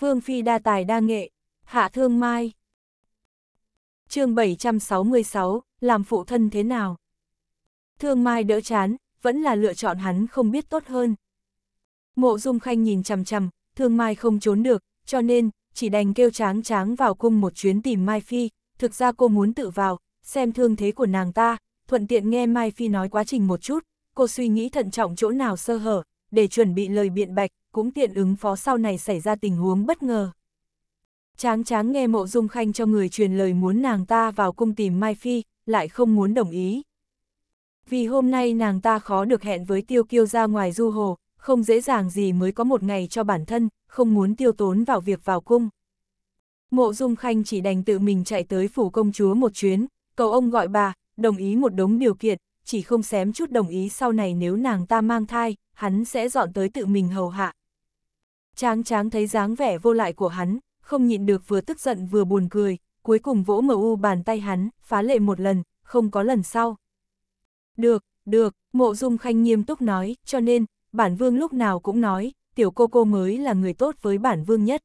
Vương Phi đa tài đa nghệ, hạ thương mai. chương 766, làm phụ thân thế nào? Thương mai đỡ chán, vẫn là lựa chọn hắn không biết tốt hơn. Mộ Dung Khanh nhìn chằm chằm, thương mai không trốn được, cho nên, chỉ đành kêu tráng tráng vào cung một chuyến tìm Mai Phi, thực ra cô muốn tự vào, xem thương thế của nàng ta, thuận tiện nghe Mai Phi nói quá trình một chút, cô suy nghĩ thận trọng chỗ nào sơ hở, để chuẩn bị lời biện bạch, cũng tiện ứng phó sau này xảy ra tình huống bất ngờ. Tráng tráng nghe mộ dung khanh cho người truyền lời muốn nàng ta vào cung tìm Mai Phi, lại không muốn đồng ý. Vì hôm nay nàng ta khó được hẹn với tiêu kiêu ra ngoài du hồ, không dễ dàng gì mới có một ngày cho bản thân, không muốn tiêu tốn vào việc vào cung. Mộ dung khanh chỉ đành tự mình chạy tới phủ công chúa một chuyến, cầu ông gọi bà, đồng ý một đống điều kiện, chỉ không xém chút đồng ý sau này nếu nàng ta mang thai, hắn sẽ dọn tới tự mình hầu hạ. Tráng tráng thấy dáng vẻ vô lại của hắn, không nhịn được vừa tức giận vừa buồn cười, cuối cùng vỗ mờ u bàn tay hắn, phá lệ một lần, không có lần sau. Được, được, mộ dung khanh nghiêm túc nói, cho nên, bản vương lúc nào cũng nói, tiểu cô cô mới là người tốt với bản vương nhất.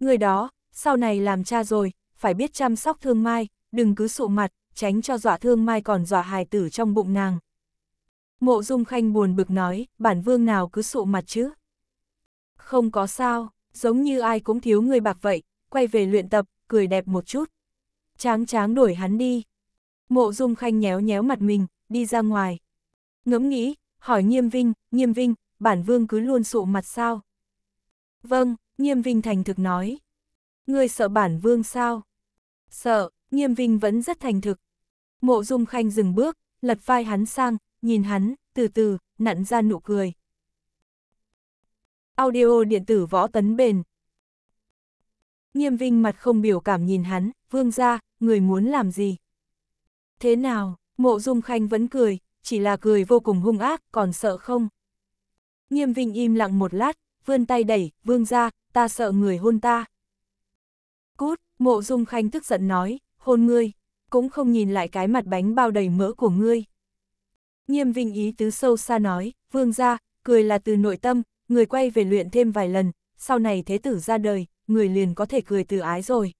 Người đó, sau này làm cha rồi, phải biết chăm sóc thương mai, đừng cứ sụ mặt, tránh cho dọa thương mai còn dọa hài tử trong bụng nàng. Mộ Dung Khanh buồn bực nói, bản vương nào cứ sụ mặt chứ. Không có sao, giống như ai cũng thiếu người bạc vậy, quay về luyện tập, cười đẹp một chút. Tráng tráng đuổi hắn đi. Mộ Dung Khanh nhéo nhéo mặt mình, đi ra ngoài. Ngẫm nghĩ, hỏi Nghiêm Vinh, Nghiêm Vinh, bản vương cứ luôn sụ mặt sao? Vâng, Nghiêm Vinh thành thực nói. Ngươi sợ bản vương sao? Sợ, Nghiêm Vinh vẫn rất thành thực, Mộ Dung Khanh dừng bước, lật vai hắn sang, nhìn hắn, từ từ, nặn ra nụ cười. Audio điện tử võ tấn bền. Nghiêm Vinh mặt không biểu cảm nhìn hắn, vương ra, người muốn làm gì? Thế nào, mộ Dung Khanh vẫn cười, chỉ là cười vô cùng hung ác, còn sợ không? Nghiêm Vinh im lặng một lát, vươn tay đẩy, vương ra, ta sợ người hôn ta. Cút, mộ Dung Khanh tức giận nói, hôn ngươi, cũng không nhìn lại cái mặt bánh bao đầy mỡ của ngươi. Nghiêm Vinh ý tứ sâu xa nói, vương ra, cười là từ nội tâm, người quay về luyện thêm vài lần, sau này thế tử ra đời, người liền có thể cười từ ái rồi.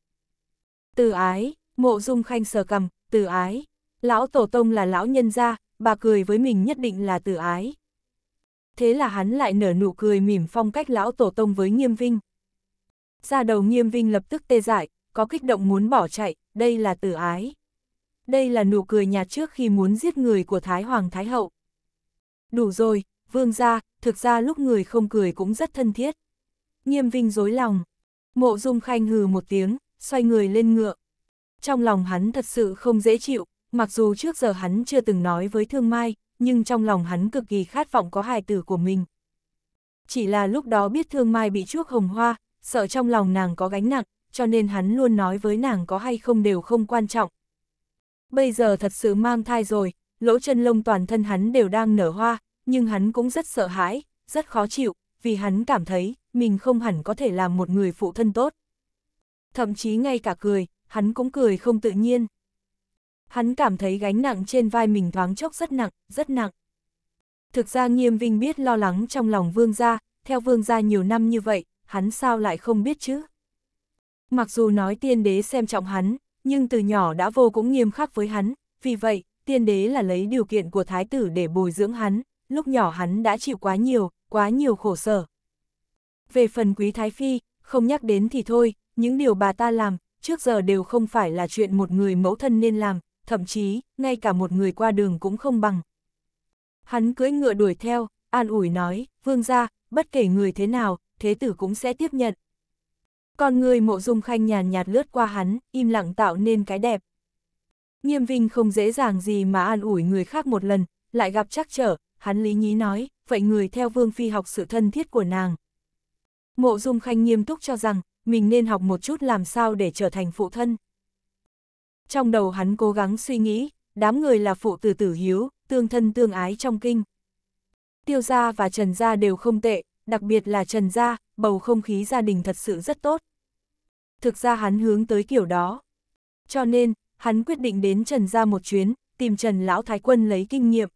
Từ ái, mộ dung khanh sờ cầm, từ ái, lão tổ tông là lão nhân gia, bà cười với mình nhất định là từ ái. Thế là hắn lại nở nụ cười mỉm phong cách lão tổ tông với nghiêm vinh. Ra đầu nghiêm vinh lập tức tê dại, có kích động muốn bỏ chạy, đây là từ ái đây là nụ cười nhạt trước khi muốn giết người của Thái Hoàng Thái Hậu. Đủ rồi, vương gia, thực ra lúc người không cười cũng rất thân thiết. Nghiêm Vinh dối lòng. Mộ Dung Khanh hừ một tiếng, xoay người lên ngựa. Trong lòng hắn thật sự không dễ chịu, mặc dù trước giờ hắn chưa từng nói với Thương Mai, nhưng trong lòng hắn cực kỳ khát vọng có hài tử của mình. Chỉ là lúc đó biết Thương Mai bị chuốc hồng hoa, sợ trong lòng nàng có gánh nặng, cho nên hắn luôn nói với nàng có hay không đều không quan trọng, Bây giờ thật sự mang thai rồi, lỗ chân lông toàn thân hắn đều đang nở hoa, nhưng hắn cũng rất sợ hãi, rất khó chịu, vì hắn cảm thấy mình không hẳn có thể làm một người phụ thân tốt. Thậm chí ngay cả cười, hắn cũng cười không tự nhiên. Hắn cảm thấy gánh nặng trên vai mình thoáng chốc rất nặng, rất nặng. Thực ra Nghiêm Vinh biết lo lắng trong lòng vương gia, theo vương gia nhiều năm như vậy, hắn sao lại không biết chứ? Mặc dù nói tiên đế xem trọng hắn, nhưng từ nhỏ đã vô cũng nghiêm khắc với hắn, vì vậy, tiên đế là lấy điều kiện của thái tử để bồi dưỡng hắn, lúc nhỏ hắn đã chịu quá nhiều, quá nhiều khổ sở. Về phần quý thái phi, không nhắc đến thì thôi, những điều bà ta làm, trước giờ đều không phải là chuyện một người mẫu thân nên làm, thậm chí, ngay cả một người qua đường cũng không bằng. Hắn cưỡi ngựa đuổi theo, an ủi nói, vương gia, bất kể người thế nào, thế tử cũng sẽ tiếp nhận, con người mộ dung khanh nhàn nhạt lướt qua hắn, im lặng tạo nên cái đẹp. Nghiêm Vinh không dễ dàng gì mà an ủi người khác một lần, lại gặp trắc trở, hắn lý nhí nói, vậy người theo Vương Phi học sự thân thiết của nàng. Mộ dung khanh nghiêm túc cho rằng, mình nên học một chút làm sao để trở thành phụ thân. Trong đầu hắn cố gắng suy nghĩ, đám người là phụ tử tử hiếu, tương thân tương ái trong kinh. Tiêu gia và Trần gia đều không tệ, đặc biệt là Trần gia, bầu không khí gia đình thật sự rất tốt. Thực ra hắn hướng tới kiểu đó. Cho nên, hắn quyết định đến Trần ra một chuyến, tìm Trần Lão Thái Quân lấy kinh nghiệm.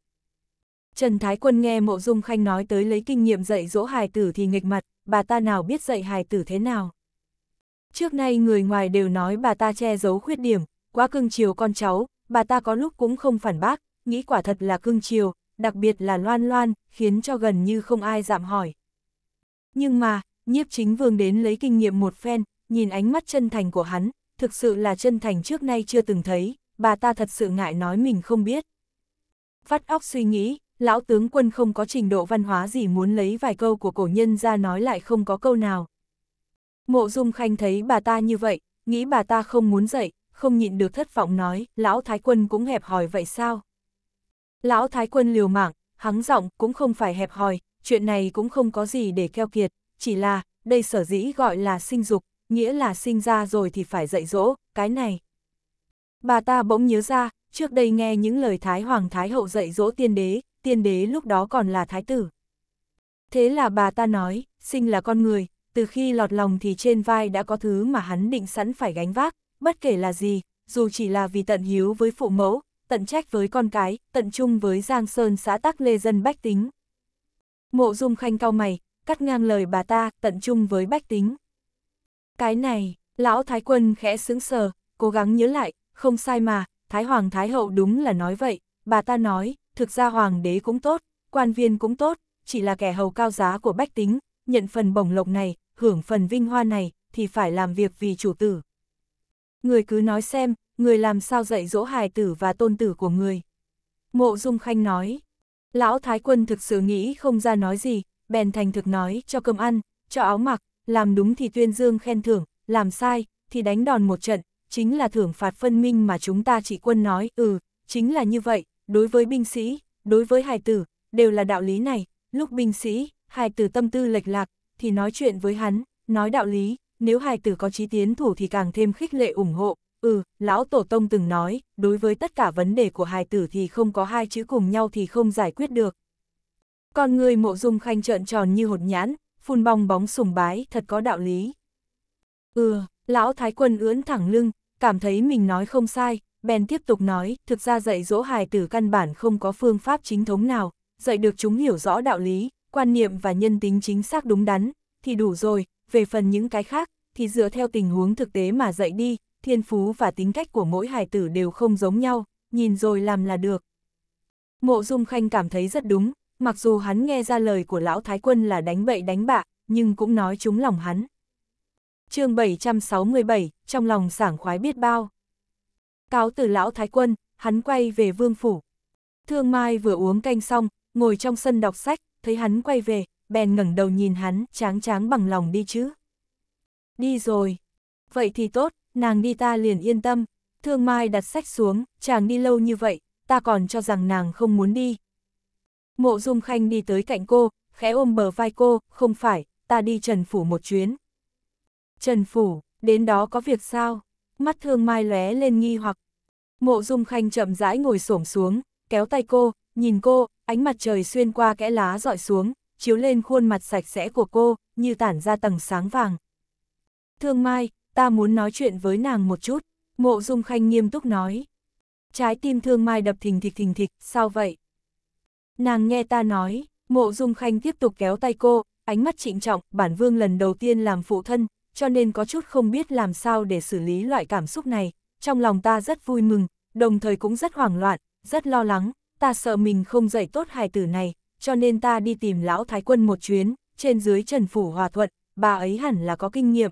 Trần Thái Quân nghe Mộ Dung Khanh nói tới lấy kinh nghiệm dạy dỗ hài tử thì nghịch mặt, bà ta nào biết dạy hài tử thế nào. Trước nay người ngoài đều nói bà ta che giấu khuyết điểm, quá cưng chiều con cháu, bà ta có lúc cũng không phản bác, nghĩ quả thật là cưng chiều, đặc biệt là loan loan, khiến cho gần như không ai dạm hỏi. Nhưng mà, nhiếp chính vương đến lấy kinh nghiệm một phen, nhìn ánh mắt chân thành của hắn, thực sự là chân thành trước nay chưa từng thấy, bà ta thật sự ngại nói mình không biết. Vắt óc suy nghĩ, lão tướng quân không có trình độ văn hóa gì muốn lấy vài câu của cổ nhân ra nói lại không có câu nào. Mộ Dung Khanh thấy bà ta như vậy, nghĩ bà ta không muốn dậy, không nhịn được thất vọng nói, lão thái quân cũng hẹp hòi vậy sao? Lão thái quân liều mạng, hắng giọng cũng không phải hẹp hòi, chuyện này cũng không có gì để keo kiệt chỉ là, đây sở dĩ gọi là sinh dục, nghĩa là sinh ra rồi thì phải dạy dỗ, cái này. Bà ta bỗng nhớ ra, trước đây nghe những lời Thái Hoàng Thái Hậu dạy dỗ tiên đế, tiên đế lúc đó còn là thái tử. Thế là bà ta nói, sinh là con người, từ khi lọt lòng thì trên vai đã có thứ mà hắn định sẵn phải gánh vác, bất kể là gì, dù chỉ là vì tận hiếu với phụ mẫu, tận trách với con cái, tận chung với Giang Sơn xã tắc lê dân bách tính. Mộ dung khanh cao mày, cắt ngang lời bà ta, tận chung với bách tính. Cái này, lão Thái Quân khẽ sững sờ, cố gắng nhớ lại, không sai mà, Thái Hoàng Thái Hậu đúng là nói vậy, bà ta nói, thực ra Hoàng đế cũng tốt, quan viên cũng tốt, chỉ là kẻ hầu cao giá của bách tính, nhận phần bổng lộc này, hưởng phần vinh hoa này, thì phải làm việc vì chủ tử. Người cứ nói xem, người làm sao dạy dỗ hài tử và tôn tử của người. Mộ Dung Khanh nói, lão Thái Quân thực sự nghĩ không ra nói gì, bèn thành thực nói, cho cơm ăn, cho áo mặc, làm đúng thì tuyên dương khen thưởng, làm sai, thì đánh đòn một trận, chính là thưởng phạt phân minh mà chúng ta chỉ quân nói, ừ, chính là như vậy, đối với binh sĩ, đối với hài tử, đều là đạo lý này, lúc binh sĩ, hài tử tâm tư lệch lạc, thì nói chuyện với hắn, nói đạo lý, nếu hài tử có chí tiến thủ thì càng thêm khích lệ ủng hộ, ừ, lão tổ tông từng nói, đối với tất cả vấn đề của hài tử thì không có hai chữ cùng nhau thì không giải quyết được, con người mộ dung khanh trợn tròn như hột nhãn, phun bong bóng sùng bái, thật có đạo lý. Ừ, lão thái quân ưỡn thẳng lưng, cảm thấy mình nói không sai, bèn tiếp tục nói, thực ra dạy dỗ hài tử căn bản không có phương pháp chính thống nào, dạy được chúng hiểu rõ đạo lý, quan niệm và nhân tính chính xác đúng đắn, thì đủ rồi, về phần những cái khác, thì dựa theo tình huống thực tế mà dạy đi, thiên phú và tính cách của mỗi hài tử đều không giống nhau, nhìn rồi làm là được. Mộ Dung Khanh cảm thấy rất đúng, mặc dù hắn nghe ra lời của lão thái quân là đánh bậy đánh bạ, nhưng cũng nói trúng lòng hắn. chương 767, trong lòng sảng khoái biết bao. Cáo từ lão thái quân, hắn quay về vương phủ. Thương Mai vừa uống canh xong, ngồi trong sân đọc sách, thấy hắn quay về, bèn ngẩng đầu nhìn hắn, tráng tráng bằng lòng đi chứ. Đi rồi. Vậy thì tốt, nàng đi ta liền yên tâm. Thương Mai đặt sách xuống, chàng đi lâu như vậy, ta còn cho rằng nàng không muốn đi, Mộ Dung Khanh đi tới cạnh cô, khẽ ôm bờ vai cô, không phải, ta đi Trần Phủ một chuyến. Trần Phủ, đến đó có việc sao? Mắt thương mai lóe lên nghi hoặc. Mộ Dung Khanh chậm rãi ngồi xổm xuống, kéo tay cô, nhìn cô, ánh mặt trời xuyên qua kẽ lá dọi xuống, chiếu lên khuôn mặt sạch sẽ của cô, như tản ra tầng sáng vàng. Thương Mai, ta muốn nói chuyện với nàng một chút, mộ dung khanh nghiêm túc nói. Trái tim Thương Mai đập thình thịch thình thịch, sao vậy? Nàng nghe ta nói, mộ dung khanh tiếp tục kéo tay cô, ánh mắt trịnh trọng, bản vương lần đầu tiên làm phụ thân, cho nên có chút không biết làm sao để xử lý loại cảm xúc này. Trong lòng ta rất vui mừng, đồng thời cũng rất hoảng loạn, rất lo lắng, ta sợ mình không dạy tốt hài tử này, cho nên ta đi tìm lão thái quân một chuyến, trên dưới trần phủ hòa thuận, bà ấy hẳn là có kinh nghiệm.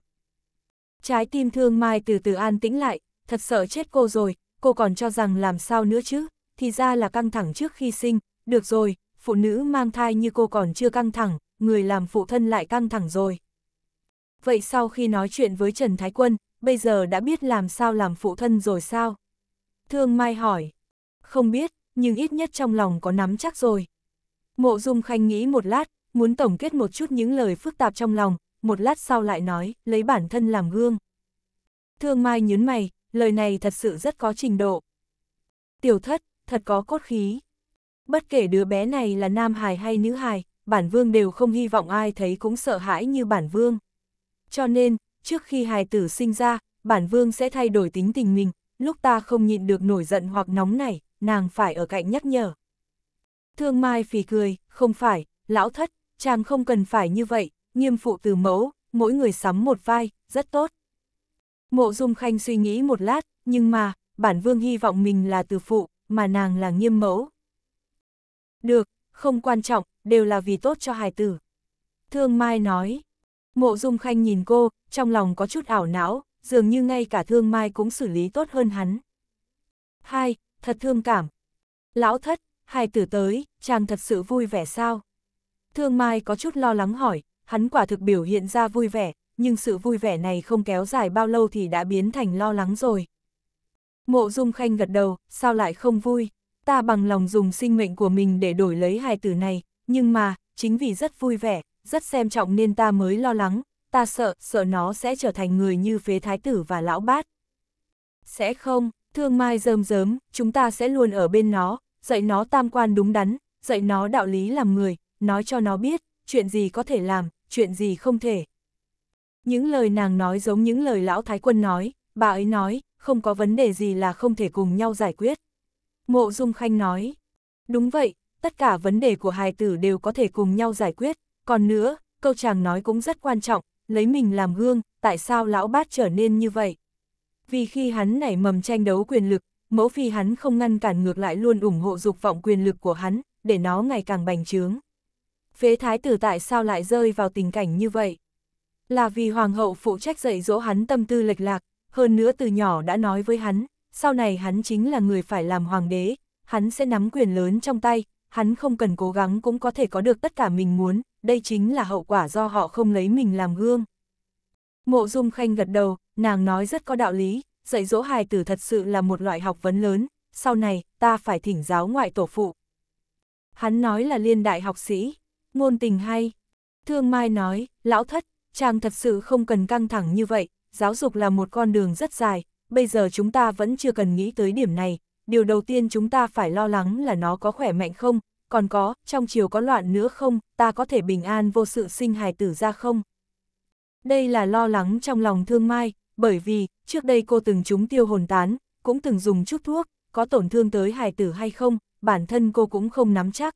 Trái tim thương mai từ từ an tĩnh lại, thật sợ chết cô rồi, cô còn cho rằng làm sao nữa chứ, thì ra là căng thẳng trước khi sinh, được rồi, phụ nữ mang thai như cô còn chưa căng thẳng, người làm phụ thân lại căng thẳng rồi. Vậy sau khi nói chuyện với Trần Thái Quân, bây giờ đã biết làm sao làm phụ thân rồi sao? Thương Mai hỏi. Không biết, nhưng ít nhất trong lòng có nắm chắc rồi. Mộ Dung Khanh nghĩ một lát, muốn tổng kết một chút những lời phức tạp trong lòng, một lát sau lại nói, lấy bản thân làm gương. Thương Mai nhớn mày, lời này thật sự rất có trình độ. Tiểu thất, thật có cốt khí bất kể đứa bé này là nam hài hay nữ hài, bản vương đều không hy vọng ai thấy cũng sợ hãi như bản vương. Cho nên, trước khi hài tử sinh ra, bản vương sẽ thay đổi tính tình mình, lúc ta không nhịn được nổi giận hoặc nóng nảy, nàng phải ở cạnh nhắc nhở. Thương Mai phì cười, không phải, lão thất, chàng không cần phải như vậy, nghiêm phụ từ mẫu, mỗi người sắm một vai, rất tốt. Mộ Dung Khanh suy nghĩ một lát, nhưng mà, bản vương hy vọng mình là từ phụ, mà nàng là nghiêm mẫu, được, không quan trọng, đều là vì tốt cho hài tử. Thương Mai nói. Mộ Dung Khanh nhìn cô, trong lòng có chút ảo não, dường như ngay cả Thương Mai cũng xử lý tốt hơn hắn. Hai, thật thương cảm. Lão thất, hài tử tới, chàng thật sự vui vẻ sao? Thương Mai có chút lo lắng hỏi, hắn quả thực biểu hiện ra vui vẻ, nhưng sự vui vẻ này không kéo dài bao lâu thì đã biến thành lo lắng rồi. Mộ Dung Khanh gật đầu, sao lại không vui? ta bằng lòng dùng sinh mệnh của mình để đổi lấy hài tử này, nhưng mà, chính vì rất vui vẻ, rất xem trọng nên ta mới lo lắng, ta sợ, sợ nó sẽ trở thành người như phế thái tử và lão bát. Sẽ không, thương mai rơm rớm, chúng ta sẽ luôn ở bên nó, dạy nó tam quan đúng đắn, dạy nó đạo lý làm người, nói cho nó biết, chuyện gì có thể làm, chuyện gì không thể. Những lời nàng nói giống những lời lão thái quân nói, bà ấy nói, không có vấn đề gì là không thể cùng nhau giải quyết. Mộ Dung Khanh nói, đúng vậy, tất cả vấn đề của hài tử đều có thể cùng nhau giải quyết, còn nữa, câu chàng nói cũng rất quan trọng, lấy mình làm gương, tại sao lão bát trở nên như vậy? Vì khi hắn nảy mầm tranh đấu quyền lực, mẫu phi hắn không ngăn cản ngược lại luôn ủng hộ dục vọng quyền lực của hắn, để nó ngày càng bành trướng. Phế thái tử tại sao lại rơi vào tình cảnh như vậy? Là vì hoàng hậu phụ trách dạy dỗ hắn tâm tư lệch lạc, hơn nữa từ nhỏ đã nói với hắn, sau này hắn chính là người phải làm hoàng đế, hắn sẽ nắm quyền lớn trong tay, hắn không cần cố gắng cũng có thể có được tất cả mình muốn, đây chính là hậu quả do họ không lấy mình làm gương. Mộ Dung Khanh gật đầu, nàng nói rất có đạo lý, dạy dỗ hài tử thật sự là một loại học vấn lớn, sau này, ta phải thỉnh giáo ngoại tổ phụ. Hắn nói là liên đại học sĩ, ngôn tình hay. Thương Mai nói, lão thất, chàng thật sự không cần căng thẳng như vậy, giáo dục là một con đường rất dài, bây giờ chúng ta vẫn chưa cần nghĩ tới điểm này, điều đầu tiên chúng ta phải lo lắng là nó có khỏe mạnh không, còn có, trong chiều có loạn nữa không, ta có thể bình an vô sự sinh hài tử ra không. Đây là lo lắng trong lòng thương mai, bởi vì, trước đây cô từng trúng tiêu hồn tán, cũng từng dùng chút thuốc, có tổn thương tới hài tử hay không, bản thân cô cũng không nắm chắc.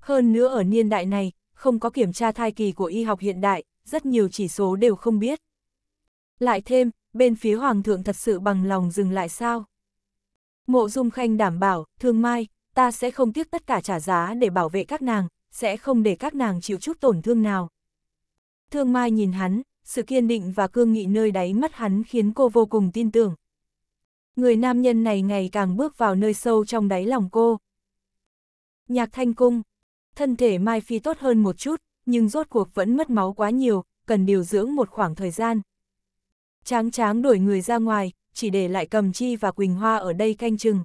Hơn nữa ở niên đại này, không có kiểm tra thai kỳ của y học hiện đại, rất nhiều chỉ số đều không biết. Lại thêm, bên phía hoàng thượng thật sự bằng lòng dừng lại sao? Mộ Dung Khanh đảm bảo, thương mai, ta sẽ không tiếc tất cả trả giá để bảo vệ các nàng, sẽ không để các nàng chịu chút tổn thương nào. Thương mai nhìn hắn, sự kiên định và cương nghị nơi đáy mắt hắn khiến cô vô cùng tin tưởng. Người nam nhân này ngày càng bước vào nơi sâu trong đáy lòng cô. Nhạc thanh cung, thân thể Mai Phi tốt hơn một chút, nhưng rốt cuộc vẫn mất máu quá nhiều, cần điều dưỡng một khoảng thời gian, Tráng tráng đuổi người ra ngoài, chỉ để lại cầm chi và Quỳnh Hoa ở đây canh chừng.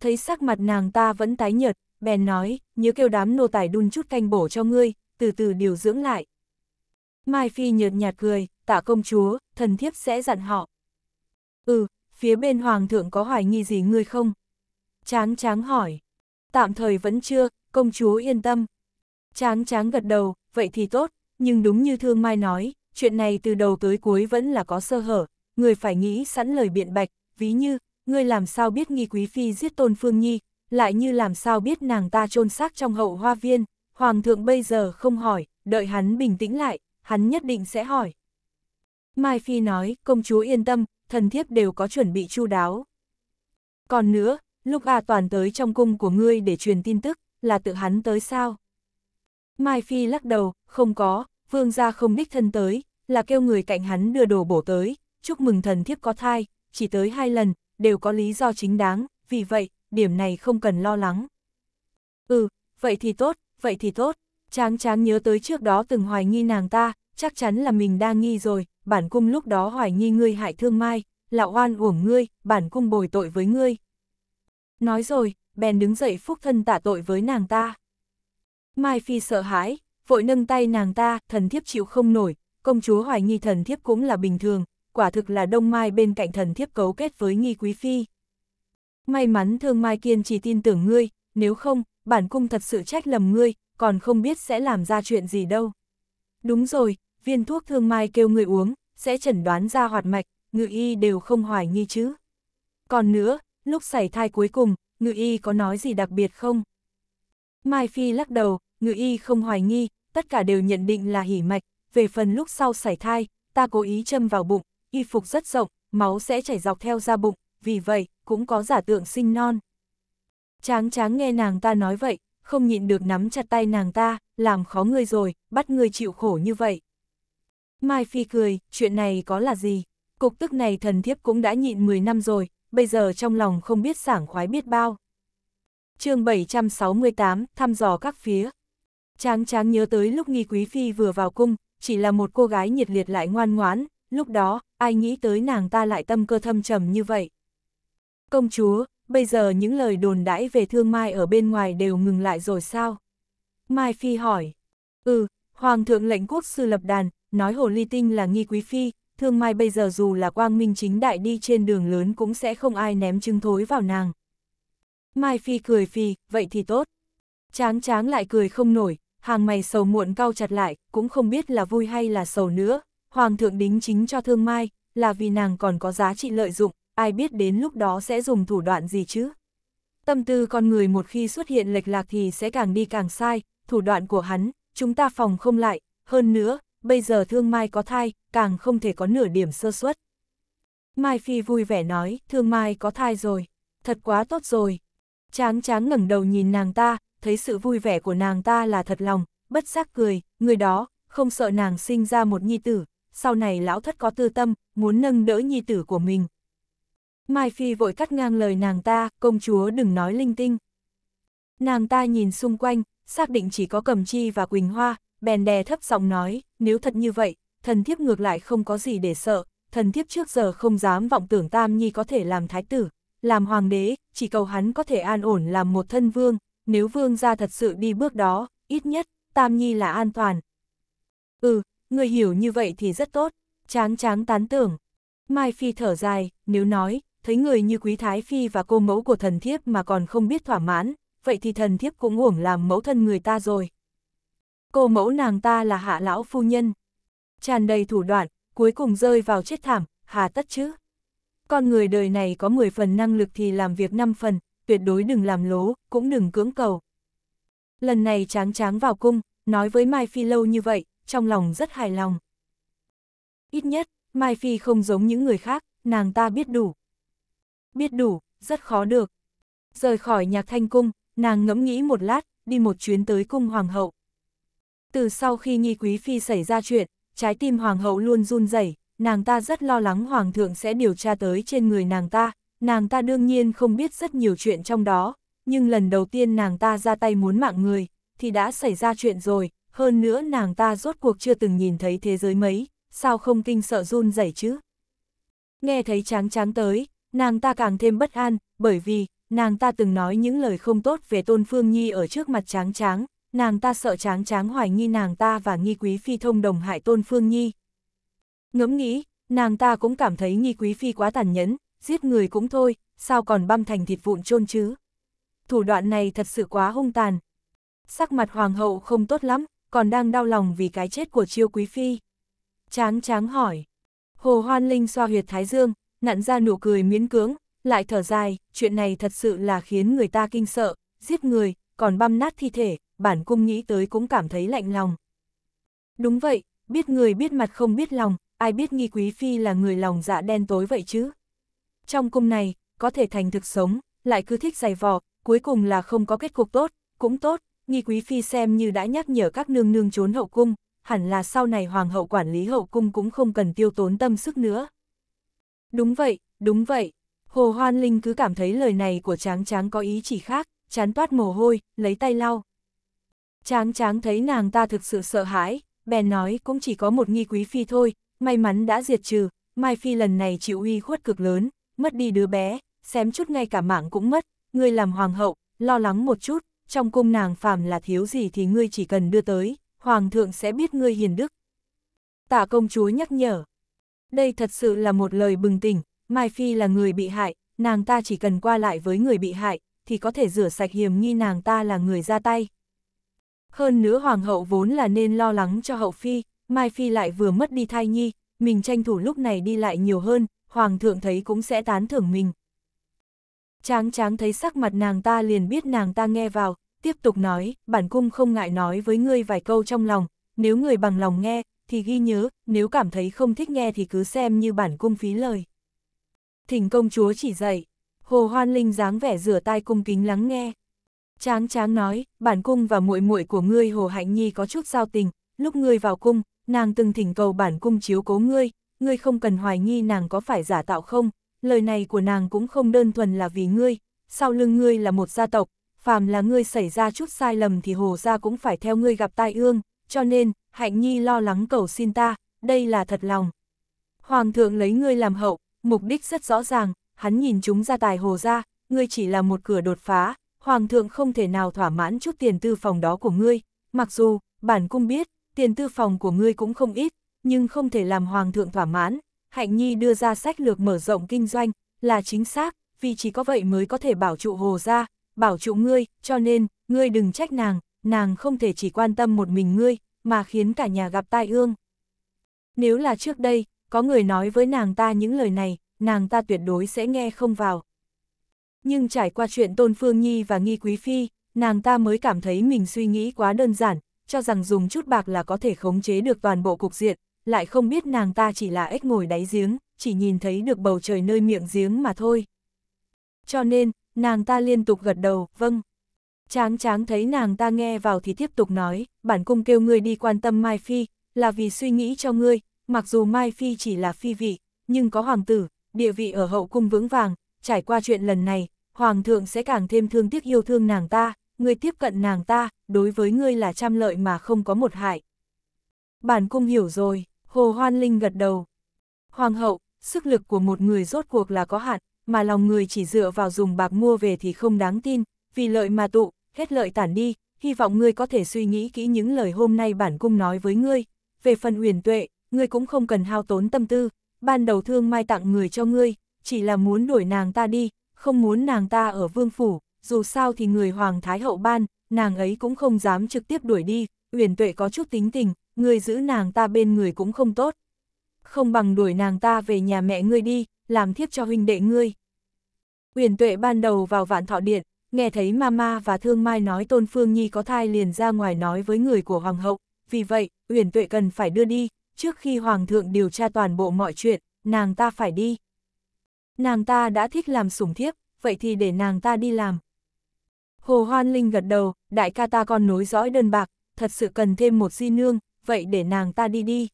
Thấy sắc mặt nàng ta vẫn tái nhợt, bèn nói, nhớ kêu đám nô tài đun chút canh bổ cho ngươi, từ từ điều dưỡng lại. Mai Phi nhợt nhạt cười, tạ công chúa, thần thiếp sẽ dặn họ. Ừ, phía bên hoàng thượng có hoài nghi gì ngươi không? Tráng tráng hỏi. Tạm thời vẫn chưa, công chúa yên tâm. Tráng tráng gật đầu, vậy thì tốt, nhưng đúng như thương mai nói, chuyện này từ đầu tới cuối vẫn là có sơ hở, người phải nghĩ sẵn lời biện bạch, ví như, ngươi làm sao biết nghi quý phi giết tôn phương nhi, lại như làm sao biết nàng ta chôn xác trong hậu hoa viên, hoàng thượng bây giờ không hỏi, đợi hắn bình tĩnh lại, hắn nhất định sẽ hỏi. Mai Phi nói, công chúa yên tâm, thần thiếp đều có chuẩn bị chu đáo. Còn nữa, lúc A Toàn tới trong cung của ngươi để truyền tin tức, là tự hắn tới sao? Mai Phi lắc đầu, không có, vương gia không đích thân tới, là kêu người cạnh hắn đưa đồ bổ tới, chúc mừng thần thiếp có thai, chỉ tới hai lần, đều có lý do chính đáng, vì vậy, điểm này không cần lo lắng. Ừ, vậy thì tốt, vậy thì tốt, tráng tráng nhớ tới trước đó từng hoài nghi nàng ta, chắc chắn là mình đang nghi rồi, bản cung lúc đó hoài nghi ngươi hại thương mai, là oan uổng ngươi, bản cung bồi tội với ngươi. Nói rồi, bèn đứng dậy phúc thân tạ tội với nàng ta. Mai Phi sợ hãi, vội nâng tay nàng ta, thần thiếp chịu không nổi, công chúa hoài nghi thần thiếp cũng là bình thường, quả thực là đông mai bên cạnh thần thiếp cấu kết với nghi quý phi. May mắn thương mai kiên chỉ tin tưởng ngươi, nếu không, bản cung thật sự trách lầm ngươi, còn không biết sẽ làm ra chuyện gì đâu. Đúng rồi, viên thuốc thương mai kêu người uống, sẽ chẩn đoán ra hoạt mạch, ngự y đều không hoài nghi chứ. Còn nữa, lúc xảy thai cuối cùng, ngự y có nói gì đặc biệt không? Mai Phi lắc đầu, ngự y không hoài nghi, tất cả đều nhận định là hỉ mạch, về phần lúc sau sảy thai, ta cố ý châm vào bụng, y phục rất rộng, máu sẽ chảy dọc theo ra bụng, vì vậy, cũng có giả tượng sinh non. Tráng tráng nghe nàng ta nói vậy, không nhịn được nắm chặt tay nàng ta, làm khó người rồi, bắt người chịu khổ như vậy. Mai Phi cười, chuyện này có là gì? Cục tức này thần thiếp cũng đã nhịn 10 năm rồi, bây giờ trong lòng không biết sảng khoái biết bao. chương 768, thăm dò các phía. Tráng tráng nhớ tới lúc nghi quý phi vừa vào cung, chỉ là một cô gái nhiệt liệt lại ngoan ngoãn, lúc đó, ai nghĩ tới nàng ta lại tâm cơ thâm trầm như vậy. Công chúa, bây giờ những lời đồn đãi về thương mai ở bên ngoài đều ngừng lại rồi sao? Mai Phi hỏi, ừ, Hoàng thượng lệnh quốc sư lập đàn, nói hồ ly tinh là nghi quý phi, thương mai bây giờ dù là quang minh chính đại đi trên đường lớn cũng sẽ không ai ném trứng thối vào nàng. Mai Phi cười phi, vậy thì tốt. Tráng tráng lại cười không nổi, hàng mày sầu muộn cau chặt lại, cũng không biết là vui hay là sầu nữa, hoàng thượng đính chính cho thương mai, là vì nàng còn có giá trị lợi dụng, ai biết đến lúc đó sẽ dùng thủ đoạn gì chứ. Tâm tư con người một khi xuất hiện lệch lạc thì sẽ càng đi càng sai, thủ đoạn của hắn, chúng ta phòng không lại, hơn nữa, bây giờ thương mai có thai, càng không thể có nửa điểm sơ suất. Mai Phi vui vẻ nói, thương mai có thai rồi, thật quá tốt rồi. Tráng tráng ngẩng đầu nhìn nàng ta, thấy sự vui vẻ của nàng ta là thật lòng, bất giác cười, người đó, không sợ nàng sinh ra một nhi tử, sau này lão thất có tư tâm, muốn nâng đỡ nhi tử của mình. Mai Phi vội cắt ngang lời nàng ta, công chúa đừng nói linh tinh. Nàng ta nhìn xung quanh, xác định chỉ có Cầm Chi và Quỳnh Hoa, bèn đè thấp giọng nói, nếu thật như vậy, thần thiếp ngược lại không có gì để sợ, thần thiếp trước giờ không dám vọng tưởng Tam Nhi có thể làm thái tử, làm hoàng đế, chỉ cầu hắn có thể an ổn làm một thân vương, nếu vương gia thật sự đi bước đó, ít nhất, Tam Nhi là an toàn. Ừ, người hiểu như vậy thì rất tốt, chán chán tán tưởng. Mai Phi thở dài, nếu nói, thấy người như Quý Thái Phi và cô mẫu của thần thiếp mà còn không biết thỏa mãn, vậy thì thần thiếp cũng uổng làm mẫu thân người ta rồi. Cô mẫu nàng ta là hạ lão phu nhân. Tràn đầy thủ đoạn, cuối cùng rơi vào chết thảm, hà tất chứ. Con người đời này có 10 phần năng lực thì làm việc 5 phần, tuyệt đối đừng làm lố, cũng đừng cưỡng cầu. Lần này tráng tráng vào cung, nói với Mai Phi lâu như vậy, trong lòng rất hài lòng. Ít nhất, Mai Phi không giống những người khác, nàng ta biết đủ. Biết đủ, rất khó được. Rời khỏi nhạc thanh cung, nàng ngẫm nghĩ một lát, đi một chuyến tới cung hoàng hậu. Từ sau khi nghi quý phi xảy ra chuyện, trái tim hoàng hậu luôn run rẩy, nàng ta rất lo lắng hoàng thượng sẽ điều tra tới trên người nàng ta, nàng ta đương nhiên không biết rất nhiều chuyện trong đó, nhưng lần đầu tiên nàng ta ra tay muốn mạng người, thì đã xảy ra chuyện rồi, hơn nữa nàng ta rốt cuộc chưa từng nhìn thấy thế giới mấy, sao không kinh sợ run rẩy chứ. Nghe thấy tráng tráng tới, nàng ta càng thêm bất an, bởi vì, nàng ta từng nói những lời không tốt về Tôn Phương Nhi ở trước mặt tráng tráng, nàng ta sợ tráng tráng hoài nghi nàng ta và nghi quý phi thông đồng hại Tôn Phương Nhi. Ngẫm nghĩ, nàng ta cũng cảm thấy nghi quý phi quá tàn nhẫn, giết người cũng thôi, sao còn băm thành thịt vụn chôn chứ? Thủ đoạn này thật sự quá hung tàn. Sắc mặt hoàng hậu không tốt lắm, còn đang đau lòng vì cái chết của chiêu quý phi. Tráng tráng hỏi. Hồ Hoan Linh xoa huyệt thái dương, nặn ra nụ cười miễn cưỡng, lại thở dài, chuyện này thật sự là khiến người ta kinh sợ, giết người, còn băm nát thi thể, bản cung nghĩ tới cũng cảm thấy lạnh lòng. Đúng vậy, biết người biết mặt không biết lòng, ai biết nghi quý phi là người lòng dạ đen tối vậy chứ? Trong cung này, có thể thành thực sống, lại cứ thích giày vò, cuối cùng là không có kết cục tốt, cũng tốt, nghi quý phi xem như đã nhắc nhở các nương nương trốn hậu cung, hẳn là sau này hoàng hậu quản lý hậu cung cũng không cần tiêu tốn tâm sức nữa. Đúng vậy, đúng vậy, Hồ Hoan Linh cứ cảm thấy lời này của Tráng Tráng có ý chỉ khác, chán toát mồ hôi, lấy tay lau. Tráng Tráng thấy nàng ta thực sự sợ hãi, bèn nói cũng chỉ có một nghi quý phi thôi, may mắn đã diệt trừ, Mai Phi lần này chịu uy khuất cực lớn, mất đi đứa bé, xém chút ngay cả mạng cũng mất, ngươi làm hoàng hậu, lo lắng một chút, trong cung nàng phàm là thiếu gì thì ngươi chỉ cần đưa tới, hoàng thượng sẽ biết ngươi hiền đức. Tạ công chúa nhắc nhở. Đây thật sự là một lời bừng tỉnh, Mai Phi là người bị hại, nàng ta chỉ cần qua lại với người bị hại, thì có thể rửa sạch hiểm nghi nàng ta là người ra tay. Hơn nữa hoàng hậu vốn là nên lo lắng cho hậu phi, Mai Phi lại vừa mất đi thai nhi, mình tranh thủ lúc này đi lại nhiều hơn, Hoàng thượng thấy cũng sẽ tán thưởng mình. Tráng tráng thấy sắc mặt nàng ta liền biết nàng ta nghe vào, tiếp tục nói, bản cung không ngại nói với ngươi vài câu trong lòng, nếu người bằng lòng nghe, thì ghi nhớ, nếu cảm thấy không thích nghe thì cứ xem như bản cung phí lời. Thỉnh công chúa chỉ dạy, hồ hoan linh dáng vẻ rửa tai cung kính lắng nghe. Tráng tráng nói, bản cung và muội muội của ngươi hồ hạnh nhi có chút giao tình, lúc ngươi vào cung, nàng từng thỉnh cầu bản cung chiếu cố ngươi, ngươi không cần hoài nghi nàng có phải giả tạo không, lời này của nàng cũng không đơn thuần là vì ngươi, sau lưng ngươi là một gia tộc, phàm là ngươi xảy ra chút sai lầm thì hồ gia cũng phải theo ngươi gặp tai ương, cho nên, hạnh nhi lo lắng cầu xin ta, đây là thật lòng. Hoàng thượng lấy ngươi làm hậu, mục đích rất rõ ràng, hắn nhìn chúng gia tài hồ gia, ngươi chỉ là một cửa đột phá, hoàng thượng không thể nào thỏa mãn chút tiền tư phòng đó của ngươi, mặc dù, bản cung biết, tiền tư phòng của ngươi cũng không ít, nhưng không thể làm Hoàng thượng thỏa mãn, Hạnh Nhi đưa ra sách lược mở rộng kinh doanh, là chính xác, vì chỉ có vậy mới có thể bảo trụ hồ ra, bảo trụ ngươi, cho nên, ngươi đừng trách nàng, nàng không thể chỉ quan tâm một mình ngươi, mà khiến cả nhà gặp tai ương. Nếu là trước đây, có người nói với nàng ta những lời này, nàng ta tuyệt đối sẽ nghe không vào. Nhưng trải qua chuyện Tôn Phương Nhi và Nghi Quý Phi, nàng ta mới cảm thấy mình suy nghĩ quá đơn giản, cho rằng dùng chút bạc là có thể khống chế được toàn bộ cục diện, lại không biết nàng ta chỉ là ếch ngồi đáy giếng, chỉ nhìn thấy được bầu trời nơi miệng giếng mà thôi. Cho nên, nàng ta liên tục gật đầu, vâng. Tráng tráng thấy nàng ta nghe vào thì tiếp tục nói, bản cung kêu ngươi đi quan tâm Mai Phi, là vì suy nghĩ cho ngươi, mặc dù Mai Phi chỉ là phi vị, nhưng có hoàng tử, địa vị ở hậu cung vững vàng, trải qua chuyện lần này, hoàng thượng sẽ càng thêm thương tiếc yêu thương nàng ta, ngươi tiếp cận nàng ta, đối với ngươi là trăm lợi mà không có một hại. Bản cung hiểu rồi. Hồ Hoan Linh gật đầu. Hoàng hậu, sức lực của một người rốt cuộc là có hạn, mà lòng người chỉ dựa vào dùng bạc mua về thì không đáng tin, vì lợi mà tụ, hết lợi tản đi, hy vọng ngươi có thể suy nghĩ kỹ những lời hôm nay bản cung nói với ngươi. Về phần Uyển tuệ, ngươi cũng không cần hao tốn tâm tư, ban đầu thương mai tặng người cho ngươi, chỉ là muốn đuổi nàng ta đi, không muốn nàng ta ở vương phủ, dù sao thì người hoàng thái hậu ban, nàng ấy cũng không dám trực tiếp đuổi đi, Uyển tuệ có chút tính tình, ngươi giữ nàng ta bên người cũng không tốt. Không bằng đuổi nàng ta về nhà mẹ ngươi đi, làm thiếp cho huynh đệ ngươi. Uyển tuệ ban đầu vào vạn thọ điện, nghe thấy Mama và Thương Mai nói Tôn Phương Nhi có thai liền ra ngoài nói với người của Hoàng hậu, vì vậy, Uyển Tuệ cần phải đưa đi, trước khi Hoàng thượng điều tra toàn bộ mọi chuyện, nàng ta phải đi. Nàng ta đã thích làm sủng thiếp, vậy thì để nàng ta đi làm. Hồ Hoan Linh gật đầu, đại ca ta còn nối dõi đơn bạc, thật sự cần thêm một di nương, vậy để nàng ta đi đi.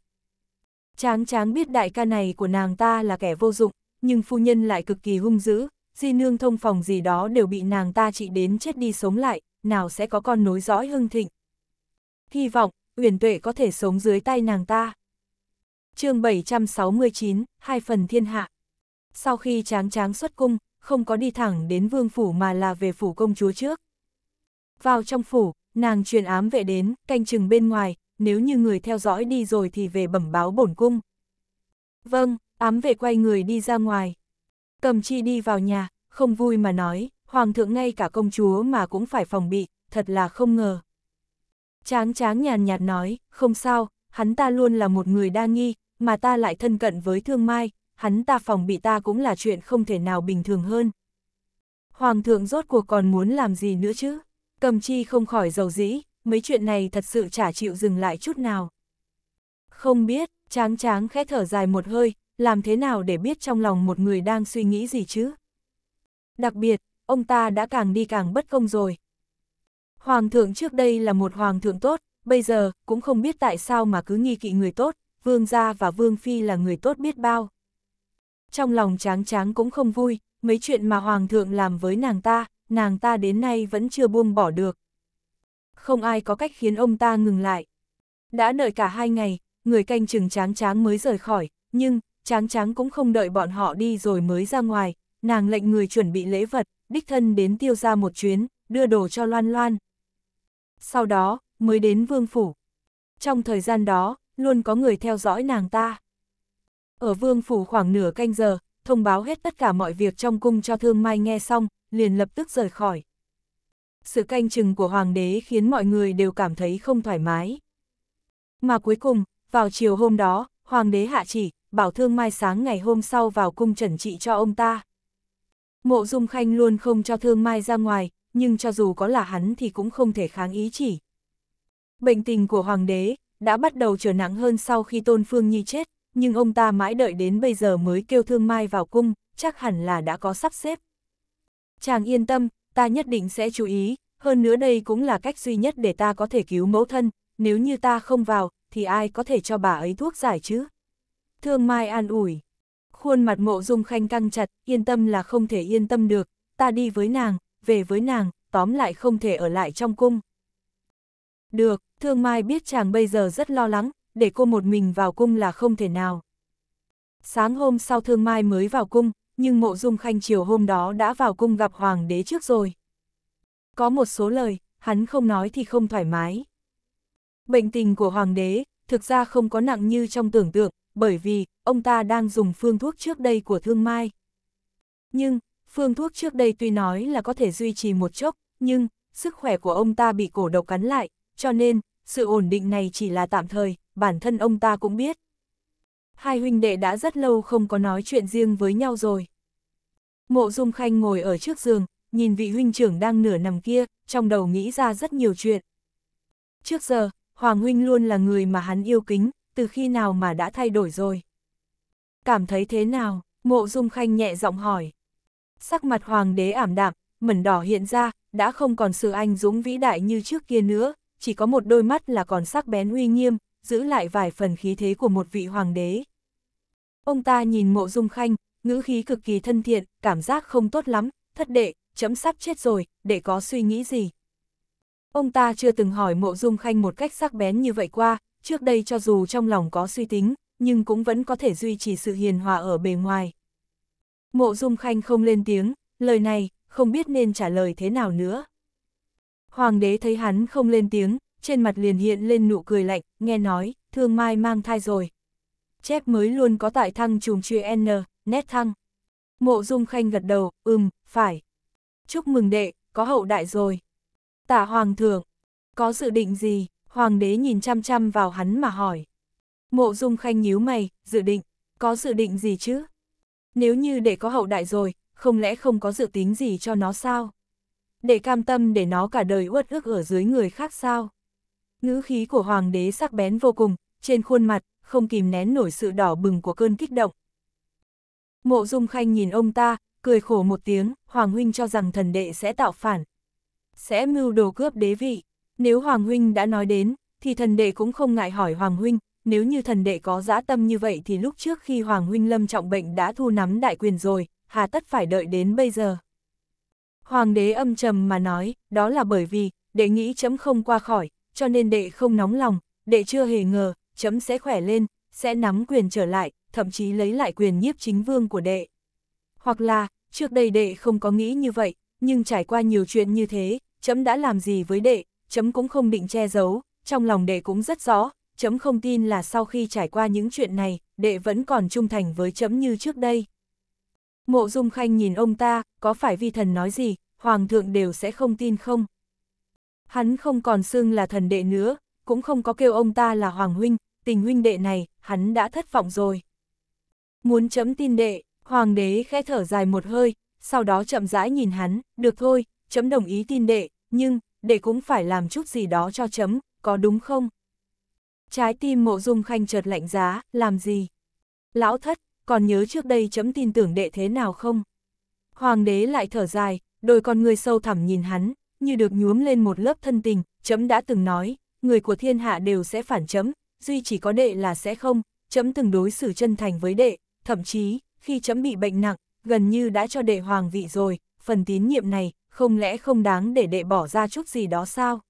Tráng tráng biết đại ca này của nàng ta là kẻ vô dụng, nhưng phu nhân lại cực kỳ hung dữ, di nương thông phòng gì đó đều bị nàng ta trị đến chết đi sống lại, nào sẽ có con nối dõi hưng thịnh. Hy vọng, Uyển Tuệ có thể sống dưới tay nàng ta. chương 769, hai phần thiên hạ. Sau khi tráng tráng xuất cung, không có đi thẳng đến vương phủ mà là về phủ công chúa trước. Vào trong phủ, nàng truyền ám vệ đến, canh chừng bên ngoài, nếu như người theo dõi đi rồi thì về bẩm báo bổn cung. Vâng, ám vệ quay người đi ra ngoài. Cầm chi đi vào nhà, không vui mà nói, hoàng thượng ngay cả công chúa mà cũng phải phòng bị, thật là không ngờ. Tráng tráng nhàn nhạt nói, không sao, hắn ta luôn là một người đa nghi, mà ta lại thân cận với thương mai, hắn ta phòng bị ta cũng là chuyện không thể nào bình thường hơn. Hoàng thượng rốt cuộc còn muốn làm gì nữa chứ? Cầm chi không khỏi dầu dĩ, mấy chuyện này thật sự chả chịu dừng lại chút nào. Không biết, tráng tráng khẽ thở dài một hơi, làm thế nào để biết trong lòng một người đang suy nghĩ gì chứ? Đặc biệt, ông ta đã càng đi càng bất công rồi. Hoàng thượng trước đây là một hoàng thượng tốt, bây giờ cũng không biết tại sao mà cứ nghi kỵ người tốt, vương gia và vương phi là người tốt biết bao. Trong lòng tráng tráng cũng không vui, mấy chuyện mà hoàng thượng làm với nàng ta, nàng ta đến nay vẫn chưa buông bỏ được không ai có cách khiến ông ta ngừng lại. Đã đợi cả hai ngày, người canh chừng tráng tráng mới rời khỏi, nhưng, tráng tráng cũng không đợi bọn họ đi rồi mới ra ngoài, nàng lệnh người chuẩn bị lễ vật, đích thân đến tiêu ra một chuyến, đưa đồ cho Loan Loan. Sau đó, mới đến vương phủ. Trong thời gian đó, luôn có người theo dõi nàng ta. Ở vương phủ khoảng nửa canh giờ, thông báo hết tất cả mọi việc trong cung cho Thương Mai nghe xong, liền lập tức rời khỏi sự canh chừng của hoàng đế khiến mọi người đều cảm thấy không thoải mái. Mà cuối cùng, vào chiều hôm đó, hoàng đế hạ chỉ, bảo thương mai sáng ngày hôm sau vào cung trần trị cho ông ta. Mộ Dung Khanh luôn không cho thương mai ra ngoài, nhưng cho dù có là hắn thì cũng không thể kháng ý chỉ. Bệnh tình của hoàng đế đã bắt đầu trở nặng hơn sau khi Tôn Phương Nhi chết, nhưng ông ta mãi đợi đến bây giờ mới kêu thương mai vào cung, chắc hẳn là đã có sắp xếp. Chàng yên tâm, ta nhất định sẽ chú ý, hơn nữa đây cũng là cách duy nhất để ta có thể cứu mẫu thân, nếu như ta không vào, thì ai có thể cho bà ấy thuốc giải chứ? Thương Mai an ủi. Khuôn mặt mộ dung khanh căng chặt, yên tâm là không thể yên tâm được, ta đi với nàng, về với nàng, tóm lại không thể ở lại trong cung. Được, thương Mai biết chàng bây giờ rất lo lắng, để cô một mình vào cung là không thể nào. Sáng hôm sau thương Mai mới vào cung, nhưng mộ dung khanh chiều hôm đó đã vào cung gặp hoàng đế trước rồi. Có một số lời, hắn không nói thì không thoải mái. Bệnh tình của hoàng đế, thực ra không có nặng như trong tưởng tượng, bởi vì, ông ta đang dùng phương thuốc trước đây của thương mai. Nhưng, phương thuốc trước đây tuy nói là có thể duy trì một chốc, nhưng, sức khỏe của ông ta bị cổ độc cắn lại, cho nên, sự ổn định này chỉ là tạm thời, bản thân ông ta cũng biết hai huynh đệ đã rất lâu không có nói chuyện riêng với nhau rồi. Mộ Dung Khanh ngồi ở trước giường, nhìn vị huynh trưởng đang nửa nằm kia, trong đầu nghĩ ra rất nhiều chuyện. Trước giờ, Hoàng huynh luôn là người mà hắn yêu kính, từ khi nào mà đã thay đổi rồi. Cảm thấy thế nào? Mộ Dung Khanh nhẹ giọng hỏi. Sắc mặt Hoàng đế ảm đạm, mẩn đỏ hiện ra, đã không còn sự anh dũng vĩ đại như trước kia nữa, chỉ có một đôi mắt là còn sắc bén uy nghiêm, giữ lại vài phần khí thế của một vị hoàng đế. Ông ta nhìn mộ dung khanh, ngữ khí cực kỳ thân thiện, cảm giác không tốt lắm, thất đệ, chấm sắp chết rồi, để có suy nghĩ gì. Ông ta chưa từng hỏi mộ dung khanh một cách sắc bén như vậy qua, trước đây cho dù trong lòng có suy tính, nhưng cũng vẫn có thể duy trì sự hiền hòa ở bề ngoài. Mộ dung khanh không lên tiếng, lời này, không biết nên trả lời thế nào nữa. Hoàng đế thấy hắn không lên tiếng, trên mặt liền hiện lên nụ cười lạnh, nghe nói, thương mai mang thai rồi. Chép mới luôn có tại thăng trùng truy N, nét thăng. Mộ dung khanh gật đầu, ừm, phải. Chúc mừng đệ, có hậu đại rồi. Tả hoàng thượng, có dự định gì? Hoàng đế nhìn chăm chăm vào hắn mà hỏi. Mộ dung khanh nhíu mày, dự định, có dự định gì chứ? Nếu như để có hậu đại rồi, không lẽ không có dự tính gì cho nó sao? Để cam tâm để nó cả đời uất ức ở dưới người khác sao? Ngữ khí của hoàng đế sắc bén vô cùng, trên khuôn mặt, không kìm nén nổi sự đỏ bừng của cơn kích động. Mộ Dung Khanh nhìn ông ta, cười khổ một tiếng, Hoàng Huynh cho rằng thần đệ sẽ tạo phản. Sẽ mưu đồ cướp đế vị. Nếu Hoàng Huynh đã nói đến, thì thần đệ cũng không ngại hỏi Hoàng Huynh, nếu như thần đệ có dã tâm như vậy thì lúc trước khi Hoàng Huynh lâm trọng bệnh đã thu nắm đại quyền rồi, hà tất phải đợi đến bây giờ. Hoàng đế âm trầm mà nói, đó là bởi vì, đệ nghĩ chấm không qua khỏi, cho nên đệ không nóng lòng, đệ chưa hề ngờ, chấm sẽ khỏe lên, sẽ nắm quyền trở lại, thậm chí lấy lại quyền nhiếp chính vương của đệ. Hoặc là, trước đây đệ không có nghĩ như vậy, nhưng trải qua nhiều chuyện như thế, chấm đã làm gì với đệ, chấm cũng không định che giấu, trong lòng đệ cũng rất rõ, chấm không tin là sau khi trải qua những chuyện này, đệ vẫn còn trung thành với chấm như trước đây. Mộ Dung Khanh nhìn ông ta, có phải vi thần nói gì, hoàng thượng đều sẽ không tin không? Hắn không còn xưng là thần đệ nữa, cũng không có kêu ông ta là Hoàng Huynh, tình huynh đệ này, hắn đã thất vọng rồi. Muốn chấm tin đệ, Hoàng đế khẽ thở dài một hơi, sau đó chậm rãi nhìn hắn, được thôi, chấm đồng ý tin đệ, nhưng, đệ cũng phải làm chút gì đó cho chấm, có đúng không? Trái tim mộ dung khanh chợt lạnh giá, làm gì? Lão thất, còn nhớ trước đây chấm tin tưởng đệ thế nào không? Hoàng đế lại thở dài, đôi con người sâu thẳm nhìn hắn, như được nhuốm lên một lớp thân tình, chấm đã từng nói, người của thiên hạ đều sẽ phản chấm, duy chỉ có đệ là sẽ không, chấm từng đối xử chân thành với đệ, thậm chí, khi chấm bị bệnh nặng, gần như đã cho đệ hoàng vị rồi, phần tín nhiệm này, không lẽ không đáng để đệ bỏ ra chút gì đó sao?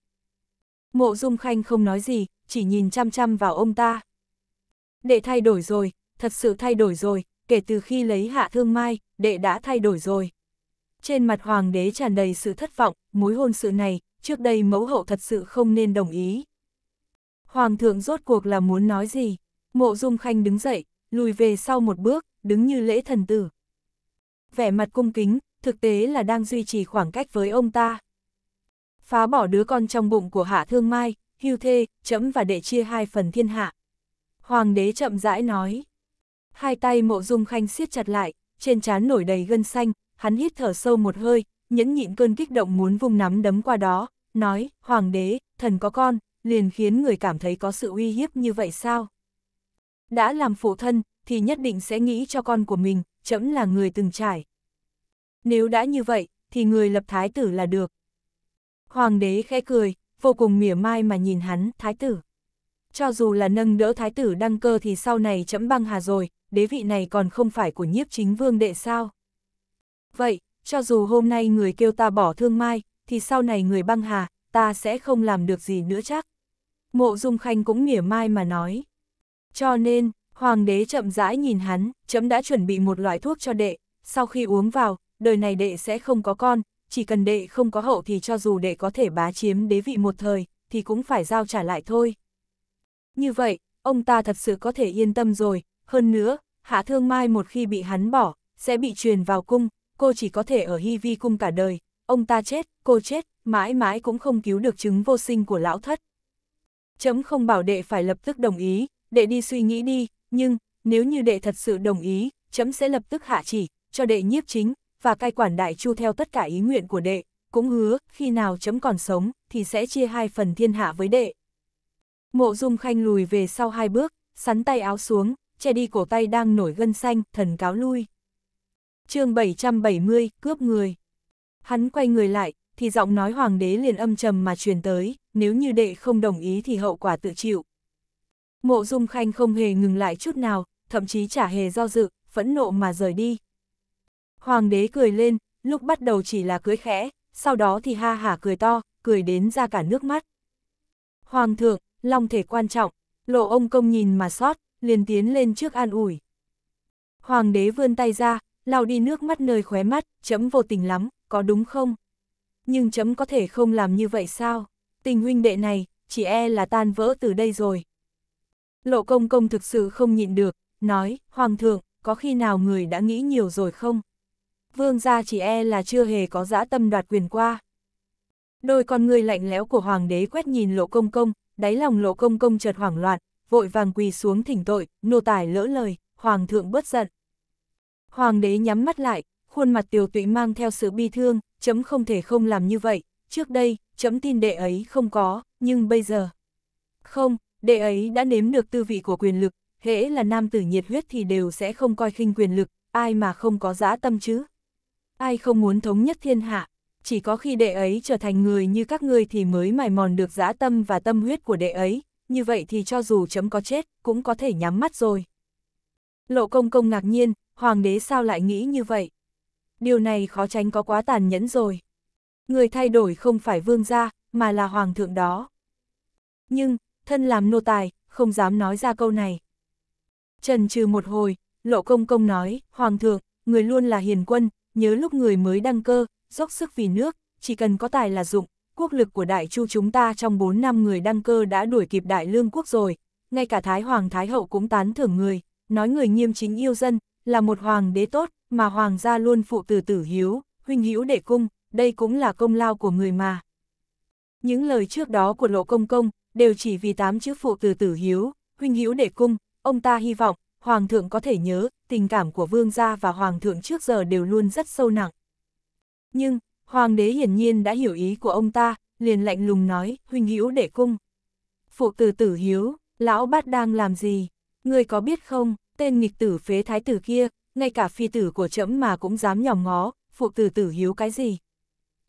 Mộ Dung Khanh không nói gì, chỉ nhìn chăm chăm vào ông ta. Đệ thay đổi rồi, thật sự thay đổi rồi, kể từ khi lấy hạ thương mai, đệ đã thay đổi rồi. Trên mặt hoàng đế tràn đầy sự thất vọng, mối hôn sự này, trước đây mẫu hậu thật sự không nên đồng ý. Hoàng thượng rốt cuộc là muốn nói gì? Mộ Dung Khanh đứng dậy, lùi về sau một bước, đứng như lễ thần tử. Vẻ mặt cung kính, thực tế là đang duy trì khoảng cách với ông ta. Phá bỏ đứa con trong bụng của Hạ Thương Mai, hưu thê, chấm và đệ chia hai phần thiên hạ. Hoàng đế chậm rãi nói. Hai tay mộ dung khanh siết chặt lại, trên trán nổi đầy gân xanh, hắn hít thở sâu một hơi, nhẫn nhịn cơn kích động muốn vung nắm đấm qua đó, nói, hoàng đế, thần có con, liền khiến người cảm thấy có sự uy hiếp như vậy sao? Đã làm phụ thân, thì nhất định sẽ nghĩ cho con của mình, chấm là người từng trải. Nếu đã như vậy, thì người lập thái tử là được. Hoàng đế khẽ cười, vô cùng mỉa mai mà nhìn hắn, thái tử. Cho dù là nâng đỡ thái tử đăng cơ thì sau này chấm băng hà rồi, đế vị này còn không phải của nhiếp chính vương đệ sao vậy, cho dù hôm nay người kêu ta bỏ thương mai, thì sau này người băng hà, ta sẽ không làm được gì nữa chắc. Mộ Dung Khanh cũng mỉa mai mà nói. Cho nên, hoàng đế chậm rãi nhìn hắn, chấm đã chuẩn bị một loại thuốc cho đệ, sau khi uống vào, đời này đệ sẽ không có con, chỉ cần đệ không có hậu thì cho dù đệ có thể bá chiếm đế vị một thời, thì cũng phải giao trả lại thôi. Như vậy, ông ta thật sự có thể yên tâm rồi, hơn nữa, hạ thương mai một khi bị hắn bỏ, sẽ bị truyền vào cung, cô chỉ có thể ở Hy Vi cung cả đời, ông ta chết, cô chết, mãi mãi cũng không cứu được chứng vô sinh của lão thất. Chấm không bảo đệ phải lập tức đồng ý, đệ đi suy nghĩ đi, nhưng, nếu như đệ thật sự đồng ý, chấm sẽ lập tức hạ chỉ, cho đệ nhiếp chính, và cai quản đại chu theo tất cả ý nguyện của đệ, cũng hứa, khi nào chấm còn sống, thì sẽ chia hai phần thiên hạ với đệ. Mộ dung khanh lùi về sau hai bước, sắn tay áo xuống, che đi cổ tay đang nổi gân xanh, thần cáo lui chương 770, cướp người. Hắn quay người lại, thì giọng nói hoàng đế liền âm trầm mà truyền tới, nếu như đệ không đồng ý thì hậu quả tự chịu. Mộ Dung Khanh không hề ngừng lại chút nào, thậm chí chả hề do dự, phẫn nộ mà rời đi. Hoàng đế cười lên, lúc bắt đầu chỉ là cưới khẽ, sau đó thì ha hả cười to, cười đến ra cả nước mắt. Hoàng thượng, long thể quan trọng, lộ ông công nhìn mà sót, liền tiến lên trước an ủi. Hoàng đế vươn tay ra, lau đi nước mắt nơi khóe mắt, chấm vô tình lắm, có đúng không? Nhưng chấm có thể không làm như vậy sao? Tình huynh đệ này, chỉ e là tan vỡ từ đây rồi. Lộ công công thực sự không nhịn được, nói, Hoàng thượng, có khi nào người đã nghĩ nhiều rồi không? Vương gia chỉ e là chưa hề có dã tâm đoạt quyền qua. Đôi con người lạnh lẽo của Hoàng đế quét nhìn lộ công công, đáy lòng lộ công công chợt hoảng loạn, vội vàng quỳ xuống thỉnh tội, nô tài lỡ lời, Hoàng thượng bớt giận. Hoàng đế nhắm mắt lại, khuôn mặt tiều tụy mang theo sự bi thương, chấm không thể không làm như vậy, trước đây, chấm tin đệ ấy không có, nhưng bây giờ... Không, đệ ấy đã nếm được tư vị của quyền lực, hễ là nam tử nhiệt huyết thì đều sẽ không coi khinh quyền lực, ai mà không có dã tâm chứ. Ai không muốn thống nhất thiên hạ, chỉ có khi đệ ấy trở thành người như các ngươi thì mới mài mòn được dã tâm và tâm huyết của đệ ấy, như vậy thì cho dù chấm có chết, cũng có thể nhắm mắt rồi. Lộ công công ngạc nhiên, hoàng đế sao lại nghĩ như vậy? Điều này khó tránh có quá tàn nhẫn rồi. Người thay đổi không phải vương gia, mà là hoàng thượng đó. Nhưng, thân làm nô tài, không dám nói ra câu này. Trần trừ một hồi, lộ công công nói, hoàng thượng, người luôn là hiền quân, nhớ lúc người mới đăng cơ, dốc sức vì nước, chỉ cần có tài là dụng, quốc lực của đại chu chúng ta trong 4 năm người đăng cơ đã đuổi kịp đại lương quốc rồi, ngay cả Thái Hoàng Thái Hậu cũng tán thưởng người, nói người nghiêm chính yêu dân, là một hoàng đế tốt, mà hoàng gia luôn phụ từ tử hiếu, huynh hiếu đệ cung, đây cũng là công lao của người mà. Những lời trước đó của Lộ Công Công đều chỉ vì tám chữ phụ từ tử hiếu, huynh hiếu đệ cung, ông ta hy vọng hoàng thượng có thể nhớ, tình cảm của vương gia và hoàng thượng trước giờ đều luôn rất sâu nặng. Nhưng, hoàng đế hiển nhiên đã hiểu ý của ông ta, liền lạnh lùng nói, huynh hiếu đệ cung. Phụ từ tử hiếu, lão bát đang làm gì? ngươi có biết không, tên nghịch tử phế thái tử kia, ngay cả phi tử của trẫm mà cũng dám nhòm ngó, phụ tử tử hiếu cái gì.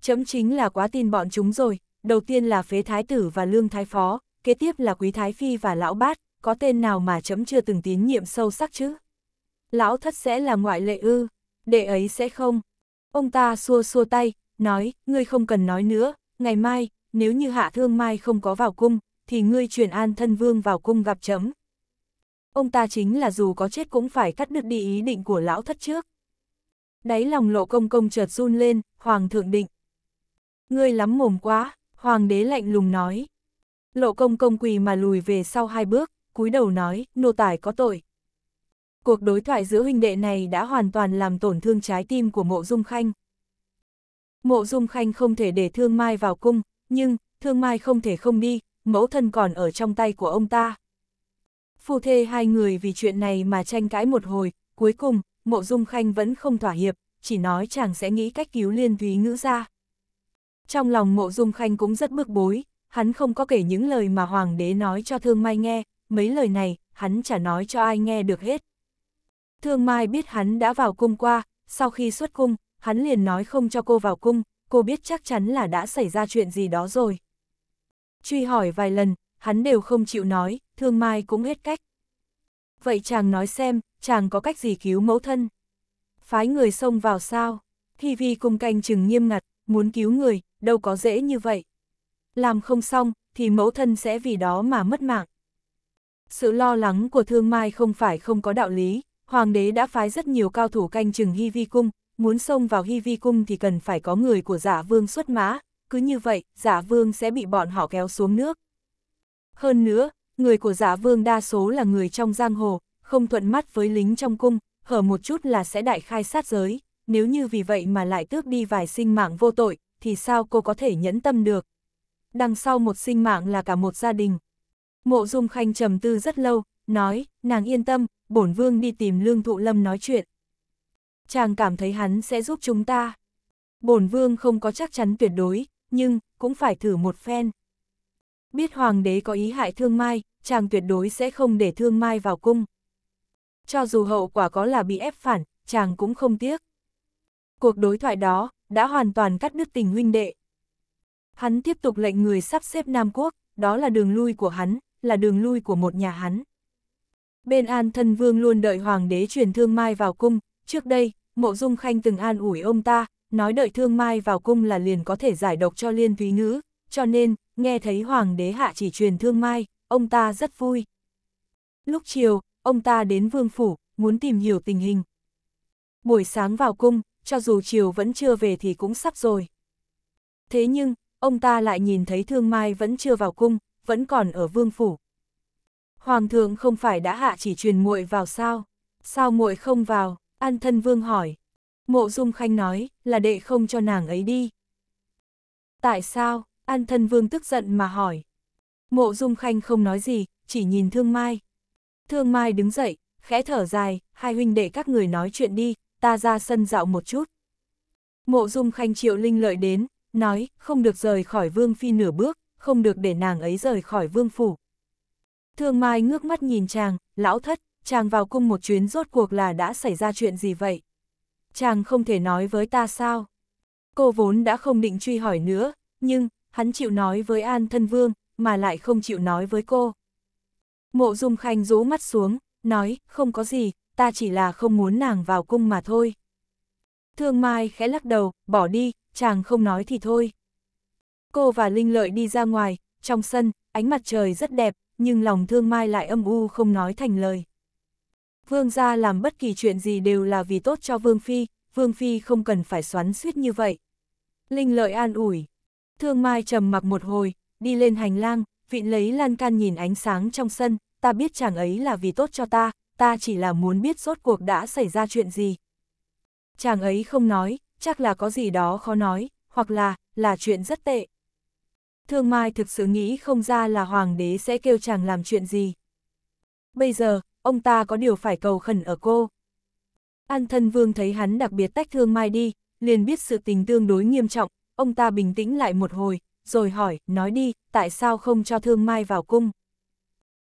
Trẫm chính là quá tin bọn chúng rồi, đầu tiên là phế thái tử và lương thái phó, kế tiếp là quý thái phi và lão bát, có tên nào mà trẫm chưa từng tín nhiệm sâu sắc chứ. Lão thất sẽ là ngoại lệ ư, đệ ấy sẽ không. Ông ta xua xua tay, nói, ngươi không cần nói nữa, ngày mai, nếu như hạ thương mai không có vào cung, thì ngươi chuyển an thân vương vào cung gặp chấm, ông ta chính là dù có chết cũng phải cắt đứt đi ý định của lão thất trước. Đáy lòng lộ công công chợt run lên, hoàng thượng định. Ngươi lắm mồm quá, hoàng đế lạnh lùng nói. Lộ công công quỳ mà lùi về sau hai bước, cúi đầu nói, nô tài có tội. Cuộc đối thoại giữa huynh đệ này đã hoàn toàn làm tổn thương trái tim của mộ dung khanh. Mộ dung khanh không thể để thương mai vào cung, nhưng, thương mai không thể không đi, mẫu thân còn ở trong tay của ông ta. Phu thê hai người vì chuyện này mà tranh cãi một hồi, cuối cùng, Mộ Dung Khanh vẫn không thỏa hiệp, chỉ nói chàng sẽ nghĩ cách cứu liên thúy ngữ ra. Trong lòng Mộ Dung Khanh cũng rất bức bối, hắn không có kể những lời mà Hoàng đế nói cho Thương Mai nghe, mấy lời này, hắn chả nói cho ai nghe được hết. Thương Mai biết hắn đã vào cung qua, sau khi xuất cung, hắn liền nói không cho cô vào cung, cô biết chắc chắn là đã xảy ra chuyện gì đó rồi. Truy hỏi vài lần, hắn đều không chịu nói, thương mai cũng hết cách. Vậy chàng nói xem, chàng có cách gì cứu mẫu thân? Phái người xông vào sao? Hi Vi cùng canh chừng nghiêm ngặt, muốn cứu người, đâu có dễ như vậy. Làm không xong, thì mẫu thân sẽ vì đó mà mất mạng. Sự lo lắng của thương mai không phải không có đạo lý, hoàng đế đã phái rất nhiều cao thủ canh chừng Hi Vi cung, muốn xông vào Hi Vi cung thì cần phải có người của giả vương xuất mã, cứ như vậy, giả vương sẽ bị bọn họ kéo xuống nước. Hơn nữa, người của giả vương đa số là người trong giang hồ, không thuận mắt với lính trong cung, hở một chút là sẽ đại khai sát giới, nếu như vì vậy mà lại tước đi vài sinh mạng vô tội, thì sao cô có thể nhẫn tâm được. Đằng sau một sinh mạng là cả một gia đình. Mộ Dung Khanh trầm tư rất lâu, nói, nàng yên tâm, bổn vương đi tìm Lương Thụ Lâm nói chuyện. Chàng cảm thấy hắn sẽ giúp chúng ta. Bổn vương không có chắc chắn tuyệt đối, nhưng cũng phải thử một phen biết hoàng đế có ý hại thương mai, chàng tuyệt đối sẽ không để thương mai vào cung. Cho dù hậu quả có là bị ép phản, chàng cũng không tiếc. Cuộc đối thoại đó, đã hoàn toàn cắt đứt tình huynh đệ. Hắn tiếp tục lệnh người sắp xếp Nam Quốc, đó là đường lui của hắn, là đường lui của một nhà hắn. Bên An Thân Vương luôn đợi Hoàng đế truyền Thương Mai vào cung, trước đây, Mộ Dung Khanh từng an ủi ông ta, nói đợi Thương Mai vào cung là liền có thể giải độc cho Liên Thúy Ngữ, cho nên, nghe thấy hoàng đế hạ chỉ truyền thương mai, ông ta rất vui. Lúc chiều, ông ta đến vương phủ, muốn tìm hiểu tình hình. Buổi sáng vào cung, cho dù chiều vẫn chưa về thì cũng sắp rồi. Thế nhưng, ông ta lại nhìn thấy thương mai vẫn chưa vào cung, vẫn còn ở vương phủ. Hoàng thượng không phải đã hạ chỉ truyền muội vào sao? Sao muội không vào? An thân vương hỏi. Mộ Dung Khanh nói, là đệ không cho nàng ấy đi. Tại sao? An thân vương tức giận mà hỏi. Mộ dung khanh không nói gì, chỉ nhìn thương mai. Thương mai đứng dậy, khẽ thở dài, hai huynh đệ các người nói chuyện đi, ta ra sân dạo một chút. Mộ dung khanh triệu linh lợi đến, nói, không được rời khỏi vương phi nửa bước, không được để nàng ấy rời khỏi vương phủ. Thương mai ngước mắt nhìn chàng, lão thất, chàng vào cung một chuyến rốt cuộc là đã xảy ra chuyện gì vậy? Chàng không thể nói với ta sao? Cô vốn đã không định truy hỏi nữa, nhưng, hắn chịu nói với An Thân Vương, mà lại không chịu nói với cô. Mộ Dung Khanh rú mắt xuống, nói, không có gì, ta chỉ là không muốn nàng vào cung mà thôi. Thương Mai khẽ lắc đầu, bỏ đi, chàng không nói thì thôi. Cô và Linh Lợi đi ra ngoài, trong sân, ánh mặt trời rất đẹp, nhưng lòng Thương Mai lại âm u không nói thành lời. Vương gia làm bất kỳ chuyện gì đều là vì tốt cho Vương Phi, Vương Phi không cần phải xoắn suýt như vậy. Linh Lợi an ủi, Thương Mai trầm mặc một hồi, đi lên hành lang, vịn lấy lan can nhìn ánh sáng trong sân, ta biết chàng ấy là vì tốt cho ta, ta chỉ là muốn biết rốt cuộc đã xảy ra chuyện gì. Chàng ấy không nói, chắc là có gì đó khó nói, hoặc là, là chuyện rất tệ. Thương Mai thực sự nghĩ không ra là hoàng đế sẽ kêu chàng làm chuyện gì. Bây giờ, ông ta có điều phải cầu khẩn ở cô. An thân vương thấy hắn đặc biệt tách Thương Mai đi, liền biết sự tình tương đối nghiêm trọng, ông ta bình tĩnh lại một hồi, rồi hỏi, nói đi, tại sao không cho Thương Mai vào cung?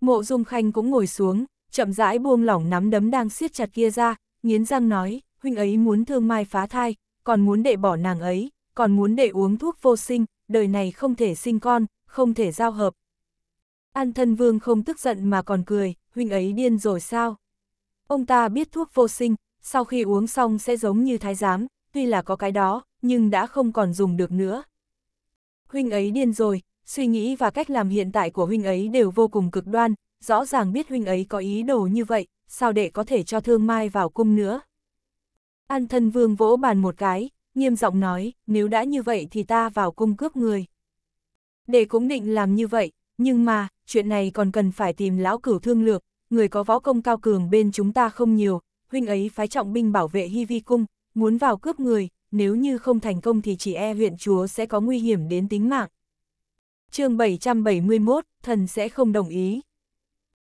Mộ Dung Khanh cũng ngồi xuống, chậm rãi buông lỏng nắm đấm đang siết chặt kia ra, nghiến răng nói, huynh ấy muốn Thương Mai phá thai, còn muốn để bỏ nàng ấy, còn muốn để uống thuốc vô sinh, đời này không thể sinh con, không thể giao hợp. An thân vương không tức giận mà còn cười, huynh ấy điên rồi sao? Ông ta biết thuốc vô sinh, sau khi uống xong sẽ giống như thái giám, tuy là có cái đó, nhưng đã không còn dùng được nữa. Huynh ấy điên rồi, suy nghĩ và cách làm hiện tại của huynh ấy đều vô cùng cực đoan, rõ ràng biết huynh ấy có ý đồ như vậy, sao đệ có thể cho thương mai vào cung nữa. An thân vương vỗ bàn một cái, nghiêm giọng nói, nếu đã như vậy thì ta vào cung cướp người. Đệ cũng định làm như vậy, nhưng mà, chuyện này còn cần phải tìm lão cửu thương lược, người có võ công cao cường bên chúng ta không nhiều, huynh ấy phái trọng binh bảo vệ Hy Vi Cung, muốn vào cướp người, nếu như không thành công thì chỉ e huyện chúa sẽ có nguy hiểm đến tính mạng. chương 771, thần sẽ không đồng ý.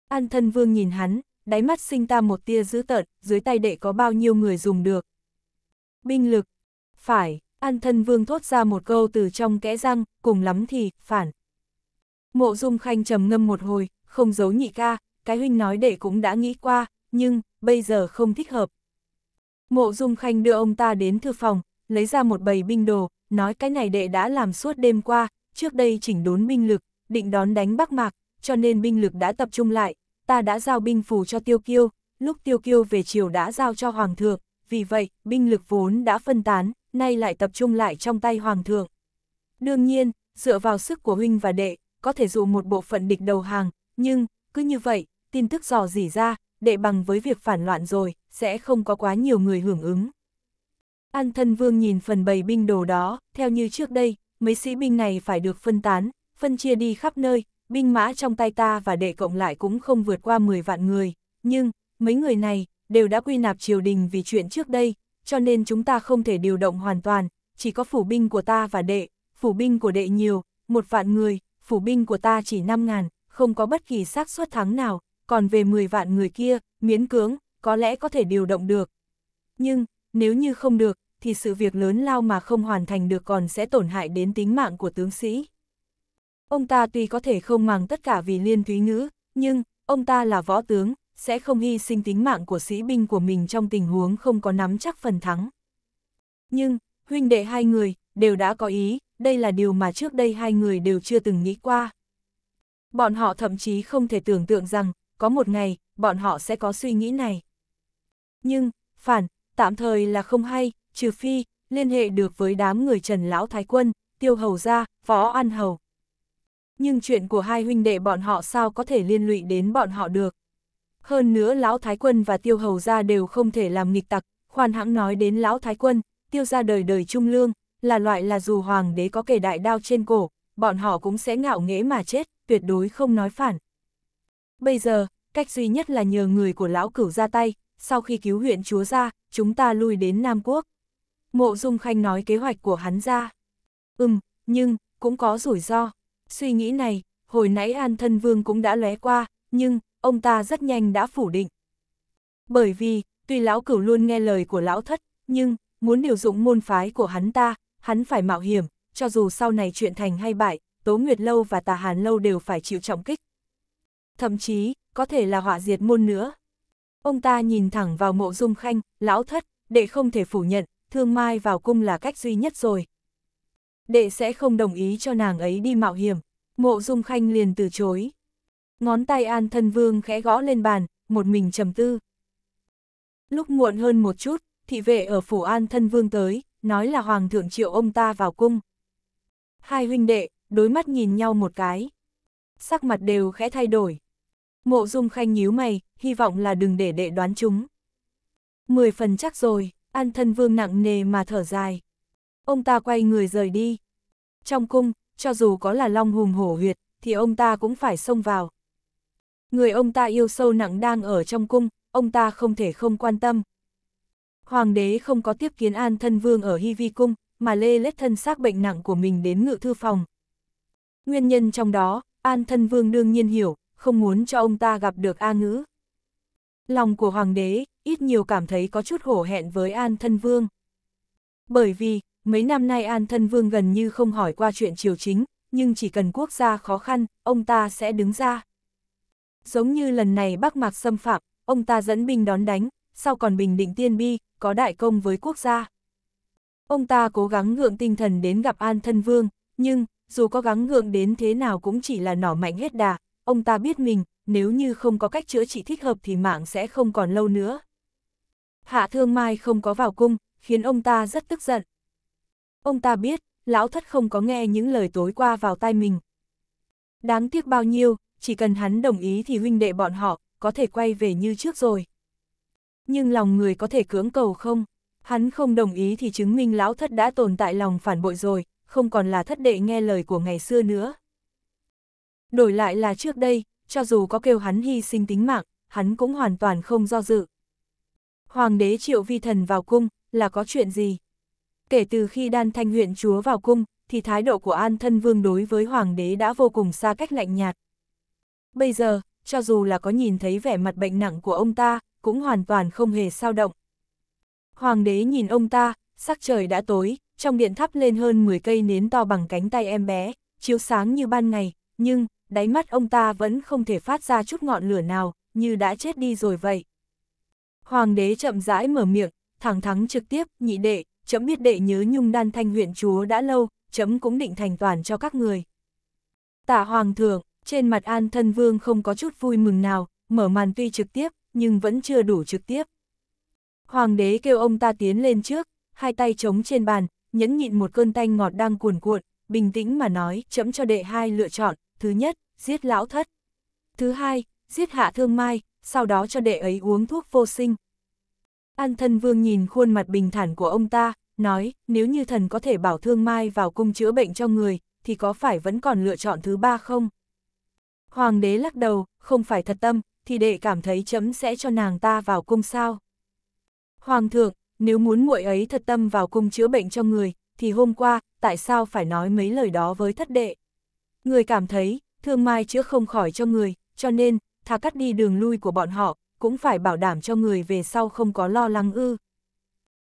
An thân vương nhìn hắn, đáy mắt sinh ta một tia dữ tợn, dưới tay đệ có bao nhiêu người dùng được. Binh lực, phải, an thân vương thốt ra một câu từ trong kẽ răng, cùng lắm thì, phản. Mộ dung khanh trầm ngâm một hồi, không giấu nhị ca, cái huynh nói đệ cũng đã nghĩ qua, nhưng, bây giờ không thích hợp. Mộ Dung Khanh đưa ông ta đến thư phòng, lấy ra một bầy binh đồ, nói cái này đệ đã làm suốt đêm qua, trước đây chỉnh đốn binh lực, định đón đánh Bắc Mạc, cho nên binh lực đã tập trung lại, ta đã giao binh phù cho Tiêu Kiêu, lúc Tiêu Kiêu về triều đã giao cho Hoàng thượng, vì vậy, binh lực vốn đã phân tán, nay lại tập trung lại trong tay Hoàng thượng. Đương nhiên, dựa vào sức của huynh và đệ, có thể dụ một bộ phận địch đầu hàng, nhưng, cứ như vậy, tin tức dò dỉ ra, đệ bằng với việc phản loạn rồi, sẽ không có quá nhiều người hưởng ứng. An thân vương nhìn phần bầy binh đồ đó, theo như trước đây, mấy sĩ binh này phải được phân tán, phân chia đi khắp nơi, binh mã trong tay ta và đệ cộng lại cũng không vượt qua 10 vạn người, nhưng, mấy người này, đều đã quy nạp triều đình vì chuyện trước đây, cho nên chúng ta không thể điều động hoàn toàn, chỉ có phủ binh của ta và đệ, phủ binh của đệ nhiều, một vạn người, phủ binh của ta chỉ 5 ngàn, không có bất kỳ xác suất thắng nào, còn về 10 vạn người kia, miễn cưỡng, có lẽ có thể điều động được. Nhưng, nếu như không được, thì sự việc lớn lao mà không hoàn thành được còn sẽ tổn hại đến tính mạng của tướng sĩ. Ông ta tuy có thể không màng tất cả vì liên thúy ngữ, nhưng, ông ta là võ tướng, sẽ không hy sinh tính mạng của sĩ binh của mình trong tình huống không có nắm chắc phần thắng. Nhưng, huynh đệ hai người, đều đã có ý, đây là điều mà trước đây hai người đều chưa từng nghĩ qua. Bọn họ thậm chí không thể tưởng tượng rằng, có một ngày, bọn họ sẽ có suy nghĩ này. Nhưng, phản, tạm thời là không hay, trừ phi, liên hệ được với đám người Trần Lão Thái Quân, Tiêu Hầu Gia, Phó An Hầu. Nhưng chuyện của hai huynh đệ bọn họ sao có thể liên lụy đến bọn họ được. Hơn nữa Lão Thái Quân và Tiêu Hầu Gia đều không thể làm nghịch tặc, khoan hãng nói đến Lão Thái Quân, Tiêu Gia đời đời trung lương, là loại là dù hoàng đế có kể đại đao trên cổ, bọn họ cũng sẽ ngạo nghễ mà chết, tuyệt đối không nói phản. Bây giờ, cách duy nhất là nhờ người của lão cửu ra tay, sau khi cứu huyện chúa ra, chúng ta lui đến Nam Quốc. Mộ Dung Khanh nói kế hoạch của hắn ra. Ừm, nhưng, cũng có rủi ro. Suy nghĩ này, hồi nãy An Thân Vương cũng đã lóe qua, nhưng, ông ta rất nhanh đã phủ định. Bởi vì, tuy lão cửu luôn nghe lời của lão thất, nhưng, muốn điều dụng môn phái của hắn ta, hắn phải mạo hiểm, cho dù sau này chuyện thành hay bại, Tố Nguyệt Lâu và Tà Hàn Lâu đều phải chịu trọng kích thậm chí, có thể là họa diệt môn nữa. Ông ta nhìn thẳng vào mộ dung khanh, lão thất, đệ không thể phủ nhận, thương mai vào cung là cách duy nhất rồi. Đệ sẽ không đồng ý cho nàng ấy đi mạo hiểm, mộ dung khanh liền từ chối. Ngón tay an thân vương khẽ gõ lên bàn, một mình trầm tư. Lúc muộn hơn một chút, thị vệ ở phủ an thân vương tới, nói là hoàng thượng triệu ông ta vào cung. Hai huynh đệ, đối mắt nhìn nhau một cái. Sắc mặt đều khẽ thay đổi. Mộ Dung Khanh nhíu mày, hy vọng là đừng để đệ đoán chúng. Mười phần chắc rồi, An Thân Vương nặng nề mà thở dài. Ông ta quay người rời đi. Trong cung, cho dù có là long hùng hổ huyệt, thì ông ta cũng phải xông vào. Người ông ta yêu sâu nặng đang ở trong cung, ông ta không thể không quan tâm. Hoàng đế không có tiếp kiến An Thân Vương ở Hy Vi Cung, mà lê lết thân xác bệnh nặng của mình đến ngự thư phòng. Nguyên nhân trong đó, An Thân Vương đương nhiên hiểu, không muốn cho ông ta gặp được A Ngữ. Lòng của Hoàng đế, ít nhiều cảm thấy có chút hổ hẹn với An Thân Vương. Bởi vì, mấy năm nay An Thân Vương gần như không hỏi qua chuyện triều chính, nhưng chỉ cần quốc gia khó khăn, ông ta sẽ đứng ra. Giống như lần này Bắc Mạc xâm phạm, ông ta dẫn binh đón đánh, sau còn bình định tiên bi, có đại công với quốc gia. Ông ta cố gắng ngượng tinh thần đến gặp An Thân Vương, nhưng, dù có gắng ngượng đến thế nào cũng chỉ là nỏ mạnh hết đà, ông ta biết mình, nếu như không có cách chữa trị thích hợp thì mạng sẽ không còn lâu nữa. Hạ Thương Mai không có vào cung, khiến ông ta rất tức giận. Ông ta biết, lão thất không có nghe những lời tối qua vào tai mình. Đáng tiếc bao nhiêu, chỉ cần hắn đồng ý thì huynh đệ bọn họ có thể quay về như trước rồi. Nhưng lòng người có thể cưỡng cầu không? Hắn không đồng ý thì chứng minh lão thất đã tồn tại lòng phản bội rồi, không còn là thất đệ nghe lời của ngày xưa nữa. Đổi lại là trước đây, cho dù có kêu hắn hy sinh tính mạng, hắn cũng hoàn toàn không do dự. Hoàng đế triệu vi thần vào cung, là có chuyện gì? Kể từ khi đan thanh huyện chúa vào cung, thì thái độ của an thân vương đối với hoàng đế đã vô cùng xa cách lạnh nhạt. Bây giờ, cho dù là có nhìn thấy vẻ mặt bệnh nặng của ông ta, cũng hoàn toàn không hề sao động. Hoàng đế nhìn ông ta, sắc trời đã tối, trong điện thắp lên hơn 10 cây nến to bằng cánh tay em bé, chiếu sáng như ban ngày, nhưng, đáy mắt ông ta vẫn không thể phát ra chút ngọn lửa nào, như đã chết đi rồi vậy. Hoàng đế chậm rãi mở miệng, thẳng thắng trực tiếp, nhị đệ, chấm biết đệ nhớ nhung đan thanh huyện chúa đã lâu, chấm cũng định thành toàn cho các người. Tả hoàng thượng, trên mặt an thân vương không có chút vui mừng nào, mở màn tuy trực tiếp, nhưng vẫn chưa đủ trực tiếp. Hoàng đế kêu ông ta tiến lên trước, hai tay chống trên bàn, nhẫn nhịn một cơn tanh ngọt đang cuồn cuộn, bình tĩnh mà nói, chấm cho đệ hai lựa chọn, thứ nhất, giết lão thất. Thứ hai, giết hạ thương mai, sau đó cho đệ ấy uống thuốc vô sinh. An thân vương nhìn khuôn mặt bình thản của ông ta, nói, nếu như thần có thể bảo thương mai vào cung chữa bệnh cho người, thì có phải vẫn còn lựa chọn thứ ba không? Hoàng đế lắc đầu, không phải thật tâm, thì đệ cảm thấy chấm sẽ cho nàng ta vào cung sao. Hoàng thượng, nếu muốn muội ấy thật tâm vào cung chữa bệnh cho người, thì hôm qua, tại sao phải nói mấy lời đó với thất đệ? Người cảm thấy, thương mai chữa không khỏi cho người, cho nên, thà cắt đi đường lui của bọn họ, cũng phải bảo đảm cho người về sau không có lo lắng ư.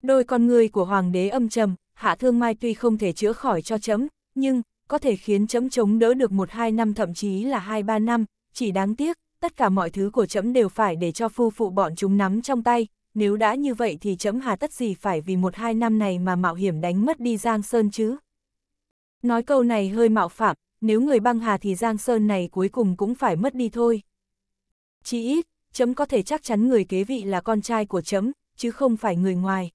Đôi con người của hoàng đế âm trầm, hạ thương mai tuy không thể chữa khỏi cho chấm, nhưng, có thể khiến chấm chống đỡ được một hai năm thậm chí là hai ba năm, chỉ đáng tiếc, tất cả mọi thứ của chấm đều phải để cho phu phụ bọn chúng nắm trong tay, nếu đã như vậy thì chấm hà tất gì phải vì một hai năm này mà mạo hiểm đánh mất đi Giang Sơn chứ. Nói câu này hơi mạo phạm, nếu người băng hà thì Giang Sơn này cuối cùng cũng phải mất đi thôi. Chỉ ít, chấm có thể chắc chắn người kế vị là con trai của chấm, chứ không phải người ngoài.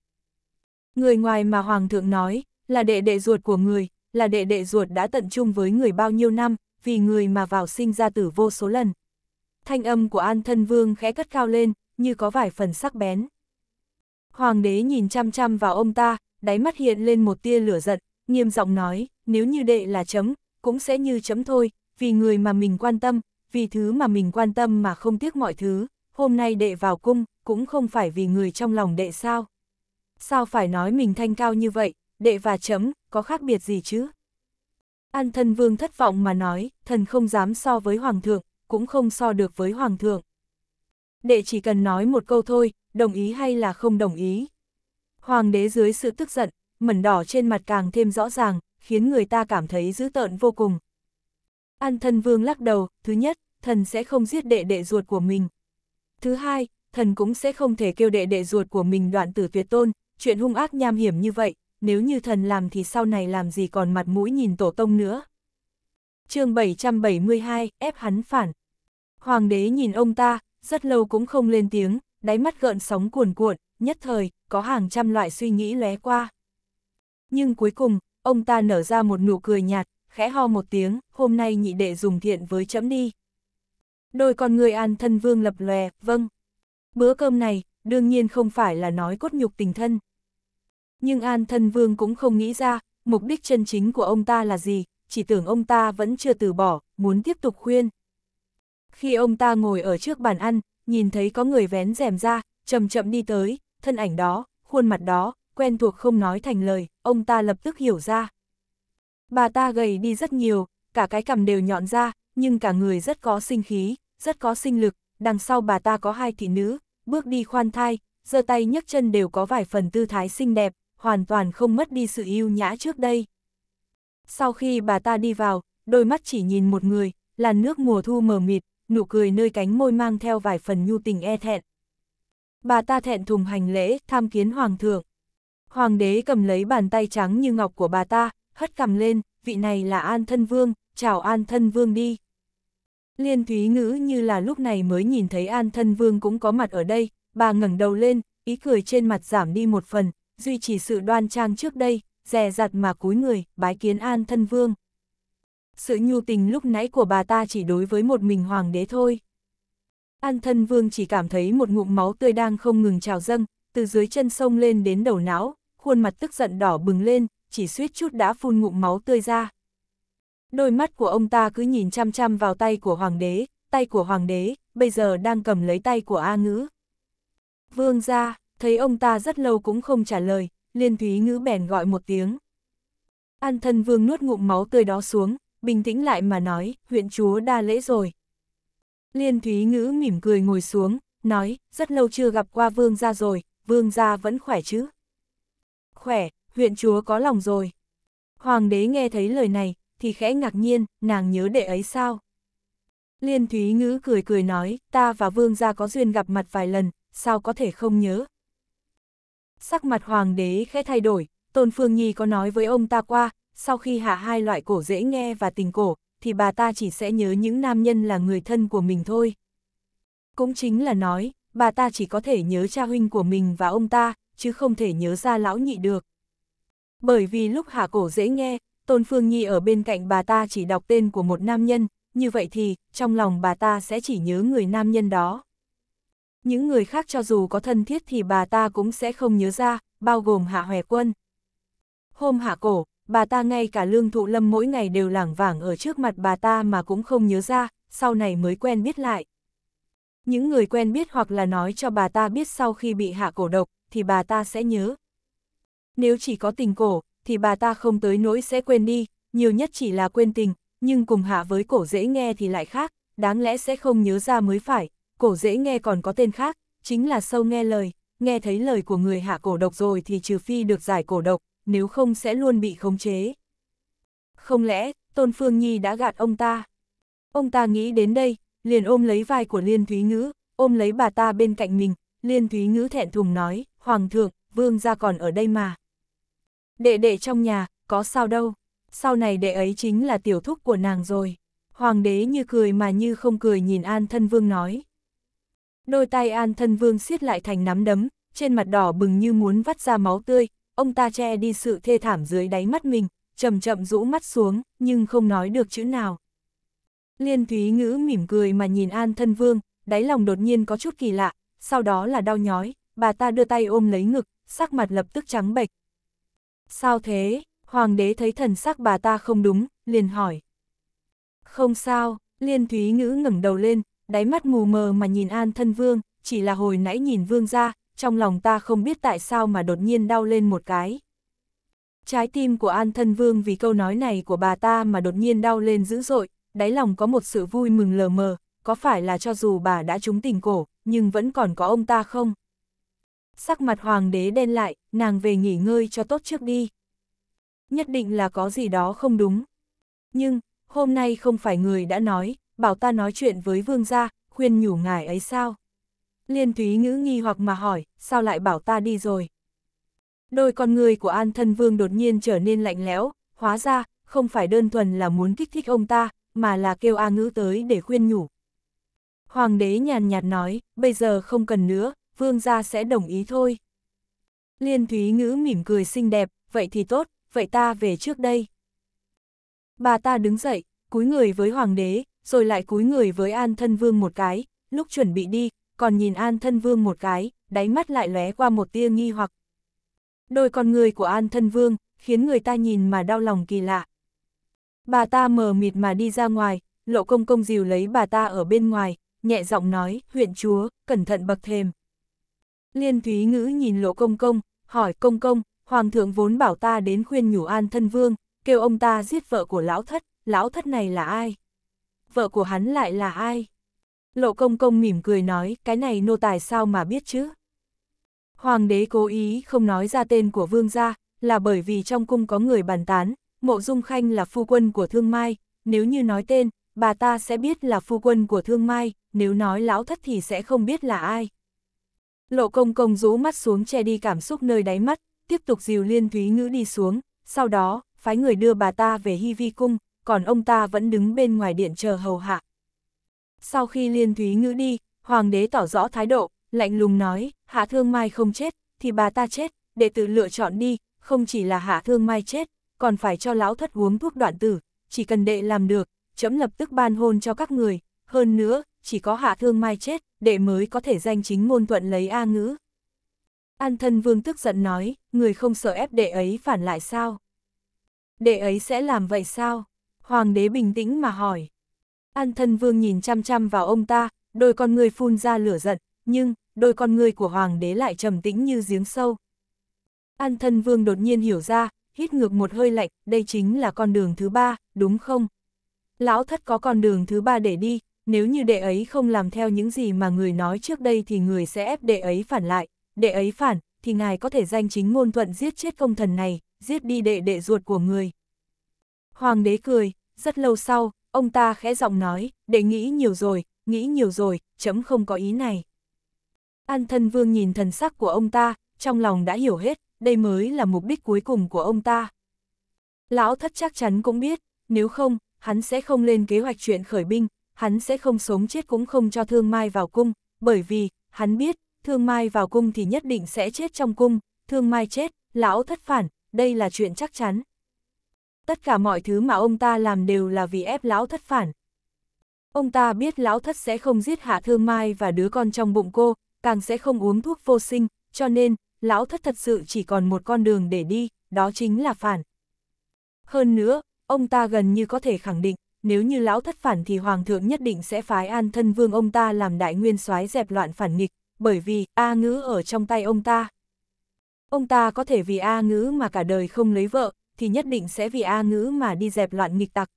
Người ngoài mà Hoàng thượng nói, là đệ đệ ruột của người, là đệ đệ ruột đã tận chung với người bao nhiêu năm, vì người mà vào sinh ra tử vô số lần. Thanh âm của An Thân Vương khẽ cất cao lên, như có vài phần sắc bén. Hoàng đế nhìn chăm chăm vào ông ta, đáy mắt hiện lên một tia lửa giận, nghiêm giọng nói, nếu như đệ là chấm, cũng sẽ như chấm thôi, vì người mà mình quan tâm, vì thứ mà mình quan tâm mà không tiếc mọi thứ, hôm nay đệ vào cung, cũng không phải vì người trong lòng đệ sao. Sao phải nói mình thanh cao như vậy, đệ và chấm, có khác biệt gì chứ? An thân vương thất vọng mà nói, thần không dám so với hoàng thượng, cũng không so được với hoàng thượng. Đệ chỉ cần nói một câu thôi, đồng ý hay là không đồng ý. Hoàng đế dưới sự tức giận, mẩn đỏ trên mặt càng thêm rõ ràng, khiến người ta cảm thấy dữ tợn vô cùng. An thân vương lắc đầu, thứ nhất, thần sẽ không giết đệ đệ ruột của mình. Thứ hai, thần cũng sẽ không thể kêu đệ đệ ruột của mình đoạn tử tuyệt tôn, chuyện hung ác nham hiểm như vậy, nếu như thần làm thì sau này làm gì còn mặt mũi nhìn tổ tông nữa. chương 772, ép hắn phản. Hoàng đế nhìn ông ta, rất lâu cũng không lên tiếng, đáy mắt gợn sóng cuồn cuộn, nhất thời, có hàng trăm loại suy nghĩ lóe qua. Nhưng cuối cùng, ông ta nở ra một nụ cười nhạt, khẽ ho một tiếng, hôm nay nhị đệ dùng thiện với chấm đi. Đôi con người an thân vương lập lòe, vâng. Bữa cơm này, đương nhiên không phải là nói cốt nhục tình thân. Nhưng an thân vương cũng không nghĩ ra, mục đích chân chính của ông ta là gì, chỉ tưởng ông ta vẫn chưa từ bỏ, muốn tiếp tục khuyên. Khi ông ta ngồi ở trước bàn ăn, nhìn thấy có người vén rèm ra, chậm chậm đi tới, thân ảnh đó, khuôn mặt đó, quen thuộc không nói thành lời, ông ta lập tức hiểu ra. Bà ta gầy đi rất nhiều, cả cái cằm đều nhọn ra, nhưng cả người rất có sinh khí, rất có sinh lực, đằng sau bà ta có hai thị nữ, bước đi khoan thai, giơ tay nhấc chân đều có vài phần tư thái xinh đẹp, hoàn toàn không mất đi sự yêu nhã trước đây. Sau khi bà ta đi vào, đôi mắt chỉ nhìn một người, làn nước mùa thu mờ mịt, nụ cười nơi cánh môi mang theo vài phần nhu tình e thẹn. Bà ta thẹn thùng hành lễ, tham kiến hoàng thượng. Hoàng đế cầm lấy bàn tay trắng như ngọc của bà ta, hất cầm lên, vị này là An Thân Vương, chào An Thân Vương đi. Liên Thúy Ngữ như là lúc này mới nhìn thấy An Thân Vương cũng có mặt ở đây, bà ngẩng đầu lên, ý cười trên mặt giảm đi một phần, duy trì sự đoan trang trước đây, dè dặt mà cúi người, bái kiến An Thân Vương. Sự nhu tình lúc nãy của bà ta chỉ đối với một mình hoàng đế thôi. An Thân Vương chỉ cảm thấy một ngụm máu tươi đang không ngừng trào dâng, từ dưới chân sông lên đến đầu não, khuôn mặt tức giận đỏ bừng lên, chỉ suýt chút đã phun ngụm máu tươi ra. Đôi mắt của ông ta cứ nhìn chăm chăm vào tay của hoàng đế, tay của hoàng đế, bây giờ đang cầm lấy tay của A ngữ. Vương ra, thấy ông ta rất lâu cũng không trả lời, liên thúy ngữ bèn gọi một tiếng. An thân vương nuốt ngụm máu tươi đó xuống, bình tĩnh lại mà nói, huyện chúa đa lễ rồi. Liên thúy ngữ mỉm cười ngồi xuống, nói, rất lâu chưa gặp qua vương ra rồi, vương gia vẫn khỏe chứ? Khỏe, huyện chúa có lòng rồi. Hoàng đế nghe thấy lời này, thì khẽ ngạc nhiên, nàng nhớ đệ ấy sao? Liên Thúy Ngữ cười cười nói, ta và vương gia có duyên gặp mặt vài lần, sao có thể không nhớ? Sắc mặt hoàng đế khẽ thay đổi, Tôn Phương Nhi có nói với ông ta qua, sau khi hạ hai loại cổ dễ nghe và tình cổ, thì bà ta chỉ sẽ nhớ những nam nhân là người thân của mình thôi. Cũng chính là nói, bà ta chỉ có thể nhớ cha huynh của mình và ông ta, chứ không thể nhớ ra lão nhị được. Bởi vì lúc hạ cổ dễ nghe, Tôn Phương Nhi ở bên cạnh bà ta chỉ đọc tên của một nam nhân, như vậy thì, trong lòng bà ta sẽ chỉ nhớ người nam nhân đó. Những người khác cho dù có thân thiết thì bà ta cũng sẽ không nhớ ra, bao gồm hạ hòe quân. Hôm hạ cổ, bà ta ngay cả lương thụ lâm mỗi ngày đều lảng vảng ở trước mặt bà ta mà cũng không nhớ ra, sau này mới quen biết lại. Những người quen biết hoặc là nói cho bà ta biết sau khi bị hạ cổ độc, thì bà ta sẽ nhớ. Nếu chỉ có tình cổ, thì bà ta không tới nỗi sẽ quên đi, nhiều nhất chỉ là quên tình, nhưng cùng hạ với cổ dễ nghe thì lại khác, đáng lẽ sẽ không nhớ ra mới phải, cổ dễ nghe còn có tên khác, chính là sâu nghe lời, nghe thấy lời của người hạ cổ độc rồi thì trừ phi được giải cổ độc, nếu không sẽ luôn bị khống chế. Không lẽ, Tôn Phương Nhi đã gạt ông ta? Ông ta nghĩ đến đây, liền ôm lấy vai của Liên Thúy Ngữ, ôm lấy bà ta bên cạnh mình, Liên Thúy Ngữ thẹn thùng nói, Hoàng thượng, vương gia còn ở đây mà. Đệ đệ trong nhà, có sao đâu, sau này đệ ấy chính là tiểu thúc của nàng rồi. Hoàng đế như cười mà như không cười nhìn An Thân Vương nói. Đôi tay An Thân Vương siết lại thành nắm đấm, trên mặt đỏ bừng như muốn vắt ra máu tươi, ông ta che đi sự thê thảm dưới đáy mắt mình, chậm chậm rũ mắt xuống, nhưng không nói được chữ nào. Liên Thúy Ngữ mỉm cười mà nhìn An Thân Vương, đáy lòng đột nhiên có chút kỳ lạ, sau đó là đau nhói, bà ta đưa tay ôm lấy ngực, sắc mặt lập tức trắng bệch. Sao thế? Hoàng đế thấy thần sắc bà ta không đúng, liền hỏi. Không sao, Liên Thúy Ngữ ngẩng đầu lên, đáy mắt mù mờ mà nhìn An Thân Vương, chỉ là hồi nãy nhìn Vương ra, trong lòng ta không biết tại sao mà đột nhiên đau lên một cái. Trái tim của An Thân Vương vì câu nói này của bà ta mà đột nhiên đau lên dữ dội, đáy lòng có một sự vui mừng lờ mờ, có phải là cho dù bà đã trúng tình cổ, nhưng vẫn còn có ông ta không? Sắc mặt hoàng đế đen lại, nàng về nghỉ ngơi cho tốt trước đi. Nhất định là có gì đó không đúng. Nhưng, hôm nay không phải người đã nói, bảo ta nói chuyện với vương gia, khuyên nhủ ngài ấy sao? Liên thúy ngữ nghi hoặc mà hỏi, sao lại bảo ta đi rồi? Đôi con người của an thân vương đột nhiên trở nên lạnh lẽo, hóa ra, không phải đơn thuần là muốn kích thích ông ta, mà là kêu A Ngữ tới để khuyên nhủ. Hoàng đế nhàn nhạt nói, bây giờ không cần nữa, vương gia sẽ đồng ý thôi. Liên Thúy Ngữ mỉm cười xinh đẹp, vậy thì tốt, vậy ta về trước đây. Bà ta đứng dậy, cúi người với hoàng đế, rồi lại cúi người với An Thân Vương một cái, lúc chuẩn bị đi, còn nhìn An Thân Vương một cái, đáy mắt lại lóe qua một tia nghi hoặc. Đôi con người của An Thân Vương, khiến người ta nhìn mà đau lòng kỳ lạ. Bà ta mờ mịt mà đi ra ngoài, lộ công công dìu lấy bà ta ở bên ngoài, nhẹ giọng nói, huyện chúa, cẩn thận bậc thềm. Liên Thúy Ngữ nhìn lộ công công, hỏi công công, hoàng thượng vốn bảo ta đến khuyên nhủ an thân vương, kêu ông ta giết vợ của lão thất, lão thất này là ai? Vợ của hắn lại là ai? Lộ công công mỉm cười nói, cái này nô tài sao mà biết chứ? Hoàng đế cố ý không nói ra tên của vương gia, là bởi vì trong cung có người bàn tán, Mộ Dung Khanh là phu quân của Thương Mai, nếu như nói tên, bà ta sẽ biết là phu quân của Thương Mai, nếu nói lão thất thì sẽ không biết là ai. Lộ công công rũ mắt xuống che đi cảm xúc nơi đáy mắt, tiếp tục dìu liên thúy ngữ đi xuống, sau đó, phái người đưa bà ta về Hy Vi Cung, còn ông ta vẫn đứng bên ngoài điện chờ hầu hạ. Sau khi liên thúy ngữ đi, hoàng đế tỏ rõ thái độ, lạnh lùng nói, hạ thương mai không chết, thì bà ta chết, đệ tử lựa chọn đi, không chỉ là hạ thương mai chết, còn phải cho lão thất uống thuốc đoạn tử, chỉ cần đệ làm được, chấm lập tức ban hôn cho các người, hơn nữa, chỉ có hạ thương mai chết, đệ mới có thể danh chính ngôn thuận lấy A ngữ. An thân vương tức giận nói, người không sợ ép đệ ấy phản lại sao? Đệ ấy sẽ làm vậy sao? Hoàng đế bình tĩnh mà hỏi. An thân vương nhìn chăm chăm vào ông ta, đôi con người phun ra lửa giận, nhưng, đôi con người của hoàng đế lại trầm tĩnh như giếng sâu. An thân vương đột nhiên hiểu ra, hít ngược một hơi lạnh, đây chính là con đường thứ ba, đúng không? Lão thất có con đường thứ ba để đi, nếu như đệ ấy không làm theo những gì mà người nói trước đây thì người sẽ ép đệ ấy phản lại, đệ ấy phản, thì ngài có thể danh chính ngôn thuận giết chết công thần này, giết đi đệ đệ ruột của người. Hoàng đế cười, rất lâu sau, ông ta khẽ giọng nói, đệ nghĩ nhiều rồi, nghĩ nhiều rồi, chấm không có ý này. An thân vương nhìn thần sắc của ông ta, trong lòng đã hiểu hết, đây mới là mục đích cuối cùng của ông ta. Lão thất chắc chắn cũng biết, nếu không, hắn sẽ không lên kế hoạch chuyện khởi binh, hắn sẽ không sống chết cũng không cho Thương Mai vào cung, bởi vì, hắn biết, Thương Mai vào cung thì nhất định sẽ chết trong cung, Thương Mai chết, lão thất phản, đây là chuyện chắc chắn. Tất cả mọi thứ mà ông ta làm đều là vì ép lão thất phản. Ông ta biết lão thất sẽ không giết hạ Thương Mai và đứa con trong bụng cô, càng sẽ không uống thuốc vô sinh, cho nên, lão thất thật sự chỉ còn một con đường để đi, đó chính là phản. Hơn nữa, ông ta gần như có thể khẳng định, nếu như lão thất phản thì hoàng thượng nhất định sẽ phái an thân vương ông ta làm đại nguyên soái dẹp loạn phản nghịch, bởi vì A ngữ ở trong tay ông ta. Ông ta có thể vì A ngữ mà cả đời không lấy vợ, thì nhất định sẽ vì A ngữ mà đi dẹp loạn nghịch tặc.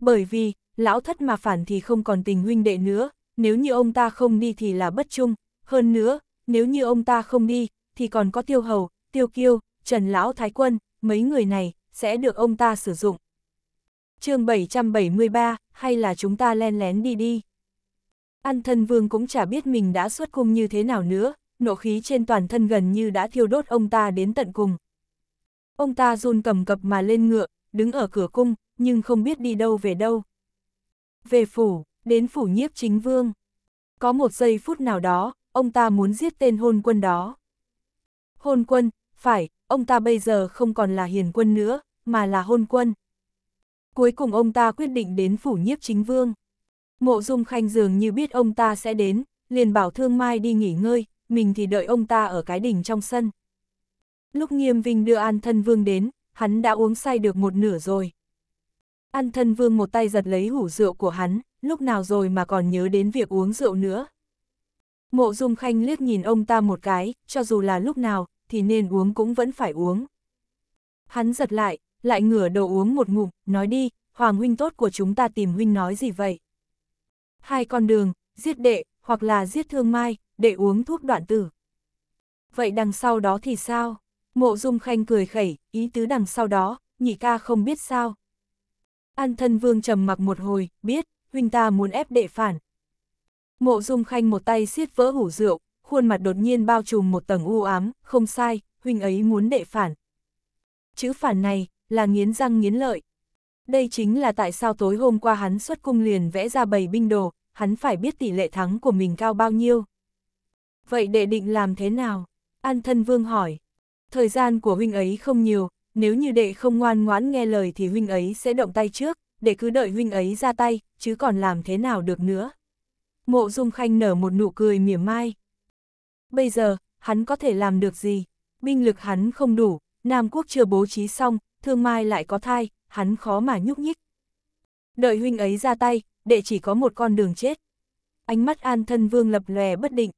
Bởi vì, lão thất mà phản thì không còn tình huynh đệ nữa, nếu như ông ta không đi thì là bất trung, hơn nữa, nếu như ông ta không đi, thì còn có tiêu hầu, tiêu kiêu, trần lão thái quân, mấy người này, sẽ được ông ta sử dụng. chương 773, hay là chúng ta len lén đi đi. An thân vương cũng chả biết mình đã xuất cung như thế nào nữa, nộ khí trên toàn thân gần như đã thiêu đốt ông ta đến tận cùng. Ông ta run cầm cập mà lên ngựa, đứng ở cửa cung, nhưng không biết đi đâu về đâu. Về phủ, đến phủ nhiếp chính vương. Có một giây phút nào đó, ông ta muốn giết tên hôn quân đó hôn quân, phải, ông ta bây giờ không còn là hiền quân nữa, mà là hôn quân. Cuối cùng ông ta quyết định đến phủ nhiếp chính vương. Mộ Dung Khanh dường như biết ông ta sẽ đến, liền bảo Thương Mai đi nghỉ ngơi, mình thì đợi ông ta ở cái đỉnh trong sân. Lúc Nghiêm Vinh đưa An Thân Vương đến, hắn đã uống say được một nửa rồi. An Thân Vương một tay giật lấy hủ rượu của hắn, lúc nào rồi mà còn nhớ đến việc uống rượu nữa. Mộ Dung Khanh liếc nhìn ông ta một cái, cho dù là lúc nào, thì nên uống cũng vẫn phải uống. Hắn giật lại, lại ngửa đầu uống một ngụm, nói đi, Hoàng huynh tốt của chúng ta tìm huynh nói gì vậy? Hai con đường, giết đệ, hoặc là giết thương mai, đệ uống thuốc đoạn tử. Vậy đằng sau đó thì sao? Mộ Dung Khanh cười khẩy, ý tứ đằng sau đó, nhị ca không biết sao. An thân vương trầm mặc một hồi, biết, huynh ta muốn ép đệ phản. Mộ Dung Khanh một tay siết vỡ hủ rượu, khuôn mặt đột nhiên bao trùm một tầng u ám, không sai, huynh ấy muốn đệ phản. Chữ phản này, là nghiến răng nghiến lợi. Đây chính là tại sao tối hôm qua hắn xuất cung liền vẽ ra bầy binh đồ, hắn phải biết tỷ lệ thắng của mình cao bao nhiêu. Vậy đệ định làm thế nào? An thân vương hỏi. Thời gian của huynh ấy không nhiều, nếu như đệ không ngoan ngoãn nghe lời thì huynh ấy sẽ động tay trước, để cứ đợi huynh ấy ra tay, chứ còn làm thế nào được nữa. Mộ Dung Khanh nở một nụ cười mỉa mai bây giờ, hắn có thể làm được gì? Binh lực hắn không đủ, Nam Quốc chưa bố trí xong, thương mai lại có thai, hắn khó mà nhúc nhích. Đợi huynh ấy ra tay, đệ chỉ có một con đường chết. Ánh mắt an thân vương lập lòe bất định.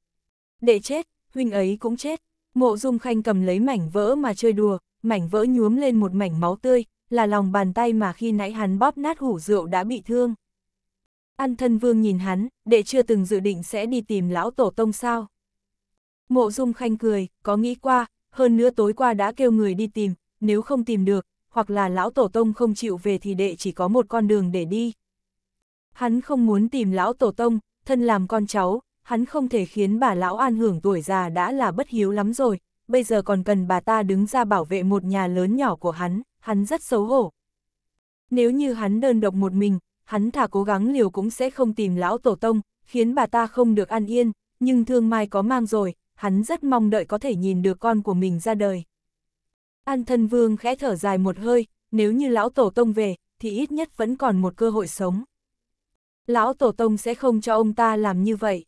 Đệ chết, huynh ấy cũng chết. Mộ dung khanh cầm lấy mảnh vỡ mà chơi đùa, mảnh vỡ nhuốm lên một mảnh máu tươi, là lòng bàn tay mà khi nãy hắn bóp nát hủ rượu đã bị thương. An thân vương nhìn hắn, đệ chưa từng dự định sẽ đi tìm lão tổ tông sao. Mộ Dung Khanh cười, có nghĩ qua, hơn nữa tối qua đã kêu người đi tìm, nếu không tìm được, hoặc là lão tổ tông không chịu về thì đệ chỉ có một con đường để đi. Hắn không muốn tìm lão tổ tông, thân làm con cháu, hắn không thể khiến bà lão an hưởng tuổi già đã là bất hiếu lắm rồi, bây giờ còn cần bà ta đứng ra bảo vệ một nhà lớn nhỏ của hắn, hắn rất xấu hổ. Nếu như hắn đơn độc một mình, hắn thà cố gắng liều cũng sẽ không tìm lão tổ tông, khiến bà ta không được an yên, nhưng thương mai có mang rồi, hắn rất mong đợi có thể nhìn được con của mình ra đời. An thân vương khẽ thở dài một hơi, nếu như lão tổ tông về, thì ít nhất vẫn còn một cơ hội sống. Lão tổ tông sẽ không cho ông ta làm như vậy.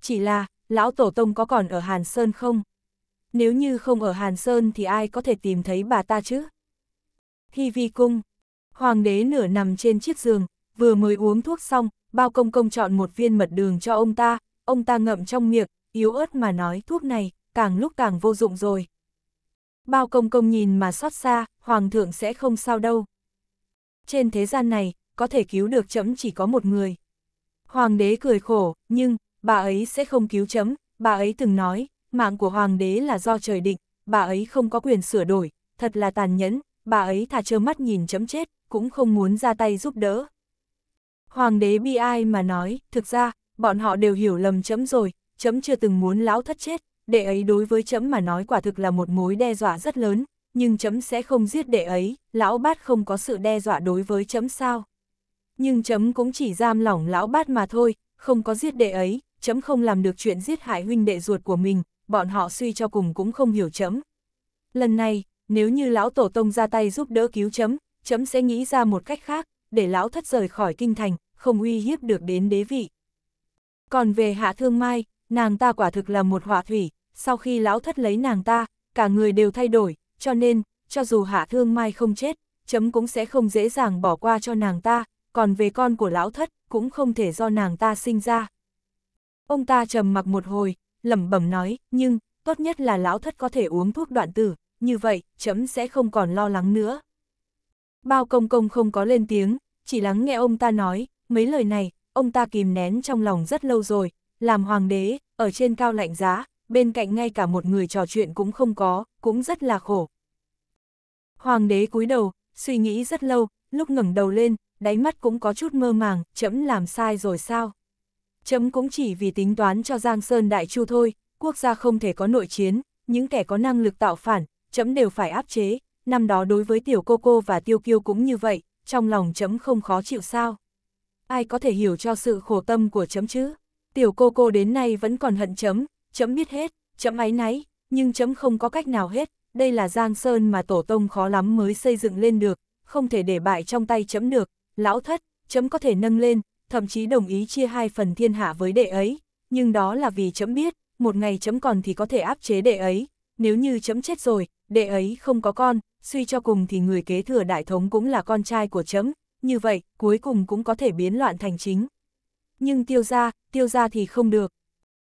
Chỉ là, lão tổ tông có còn ở Hàn Sơn không? Nếu như không ở Hàn Sơn thì ai có thể tìm thấy bà ta chứ? Hy vi cung, hoàng đế nửa nằm trên chiếc giường, vừa mới uống thuốc xong, bao công công chọn một viên mật đường cho ông ta, ông ta ngậm trong miệng, yếu ớt mà nói thuốc này, càng lúc càng vô dụng rồi. Bao công công nhìn mà xót xa, hoàng thượng sẽ không sao đâu. Trên thế gian này, có thể cứu được chấm chỉ có một người. Hoàng đế cười khổ, nhưng, bà ấy sẽ không cứu chấm, bà ấy từng nói, mạng của hoàng đế là do trời định, bà ấy không có quyền sửa đổi, thật là tàn nhẫn, bà ấy thà trơ mắt nhìn chấm chết, cũng không muốn ra tay giúp đỡ. Hoàng đế bi ai mà nói, thực ra, bọn họ đều hiểu lầm chấm rồi, chấm chưa từng muốn lão thất chết, đệ ấy đối với chấm mà nói quả thực là một mối đe dọa rất lớn, nhưng chấm sẽ không giết đệ ấy, lão bát không có sự đe dọa đối với chấm sao. Nhưng chấm cũng chỉ giam lỏng lão bát mà thôi, không có giết đệ ấy, chấm không làm được chuyện giết hại huynh đệ ruột của mình, bọn họ suy cho cùng cũng không hiểu chấm. Lần này, nếu như lão tổ tông ra tay giúp đỡ cứu chấm, chấm sẽ nghĩ ra một cách khác, để lão thất rời khỏi kinh thành, không uy hiếp được đến đế vị. Còn về hạ thương mai, nàng ta quả thực là một họa thủy, sau khi lão thất lấy nàng ta, cả người đều thay đổi, cho nên, cho dù hạ thương mai không chết, chấm cũng sẽ không dễ dàng bỏ qua cho nàng ta, còn về con của lão thất, cũng không thể do nàng ta sinh ra. Ông ta trầm mặc một hồi, lẩm bẩm nói, nhưng, tốt nhất là lão thất có thể uống thuốc đoạn tử, như vậy, chấm sẽ không còn lo lắng nữa. Bao công công không có lên tiếng, chỉ lắng nghe ông ta nói, mấy lời này, ông ta kìm nén trong lòng rất lâu rồi, làm hoàng đế, ở trên cao lạnh giá, bên cạnh ngay cả một người trò chuyện cũng không có, cũng rất là khổ. Hoàng đế cúi đầu, suy nghĩ rất lâu, lúc ngẩng đầu lên, đáy mắt cũng có chút mơ màng, chấm làm sai rồi sao? Chấm cũng chỉ vì tính toán cho Giang Sơn Đại Chu thôi, quốc gia không thể có nội chiến, những kẻ có năng lực tạo phản, chấm đều phải áp chế, năm đó đối với tiểu cô cô và tiêu kiêu cũng như vậy, trong lòng chấm không khó chịu sao? Ai có thể hiểu cho sự khổ tâm của chấm chứ? tiểu cô cô đến nay vẫn còn hận chấm, chấm biết hết, chấm áy náy, nhưng chấm không có cách nào hết, đây là giang sơn mà tổ tông khó lắm mới xây dựng lên được, không thể để bại trong tay chấm được, lão thất, chấm có thể nâng lên, thậm chí đồng ý chia hai phần thiên hạ với đệ ấy, nhưng đó là vì chấm biết, một ngày chấm còn thì có thể áp chế đệ ấy, nếu như chấm chết rồi, đệ ấy không có con, suy cho cùng thì người kế thừa đại thống cũng là con trai của chấm, như vậy, cuối cùng cũng có thể biến loạn thành chính nhưng tiêu ra, tiêu ra thì không được.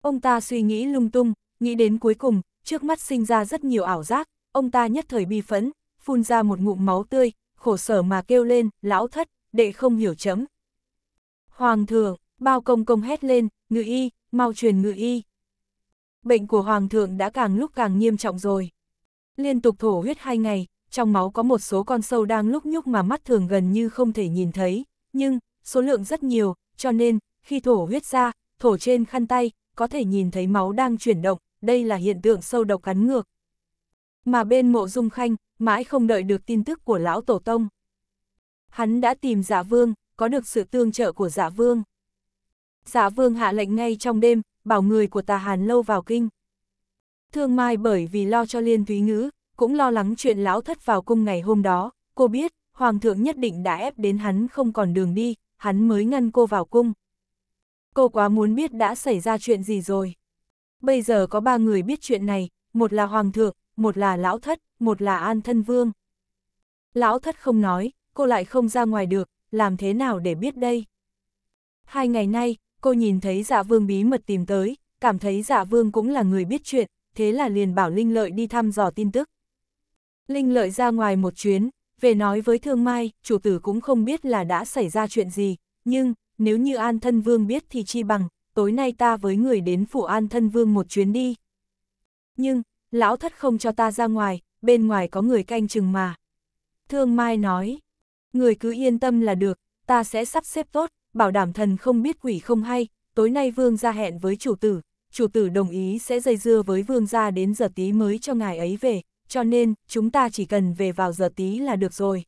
Ông ta suy nghĩ lung tung, nghĩ đến cuối cùng, trước mắt sinh ra rất nhiều ảo giác, ông ta nhất thời bi phẫn, phun ra một ngụm máu tươi, khổ sở mà kêu lên, lão thất, đệ không hiểu chấm. Hoàng thượng, bao công công hét lên, ngự y, mau truyền ngự y. Bệnh của hoàng thượng đã càng lúc càng nghiêm trọng rồi. Liên tục thổ huyết hai ngày, trong máu có một số con sâu đang lúc nhúc mà mắt thường gần như không thể nhìn thấy, nhưng số lượng rất nhiều, cho nên khi thổ huyết ra, thổ trên khăn tay, có thể nhìn thấy máu đang chuyển động, đây là hiện tượng sâu độc cắn ngược. Mà bên mộ dung khanh, mãi không đợi được tin tức của lão tổ tông. Hắn đã tìm giả vương, có được sự tương trợ của giả vương. Giả vương hạ lệnh ngay trong đêm, bảo người của tà hàn lâu vào kinh. Thương Mai bởi vì lo cho liên thúy ngữ, cũng lo lắng chuyện lão thất vào cung ngày hôm đó, cô biết, hoàng thượng nhất định đã ép đến hắn không còn đường đi, hắn mới ngăn cô vào cung cô quá muốn biết đã xảy ra chuyện gì rồi. Bây giờ có ba người biết chuyện này, một là Hoàng thượng, một là Lão Thất, một là An Thân Vương. Lão Thất không nói, cô lại không ra ngoài được, làm thế nào để biết đây? Hai ngày nay, cô nhìn thấy dạ vương bí mật tìm tới, cảm thấy dạ vương cũng là người biết chuyện, thế là liền bảo Linh Lợi đi thăm dò tin tức. Linh Lợi ra ngoài một chuyến, về nói với Thương Mai, chủ tử cũng không biết là đã xảy ra chuyện gì, nhưng, nếu như An Thân Vương biết thì chi bằng, tối nay ta với người đến phủ An Thân Vương một chuyến đi. Nhưng, lão thất không cho ta ra ngoài, bên ngoài có người canh chừng mà. Thương Mai nói, người cứ yên tâm là được, ta sẽ sắp xếp tốt, bảo đảm thần không biết quỷ không hay, tối nay vương ra hẹn với chủ tử, chủ tử đồng ý sẽ dây dưa với vương gia đến giờ tí mới cho ngài ấy về, cho nên chúng ta chỉ cần về vào giờ tí là được rồi.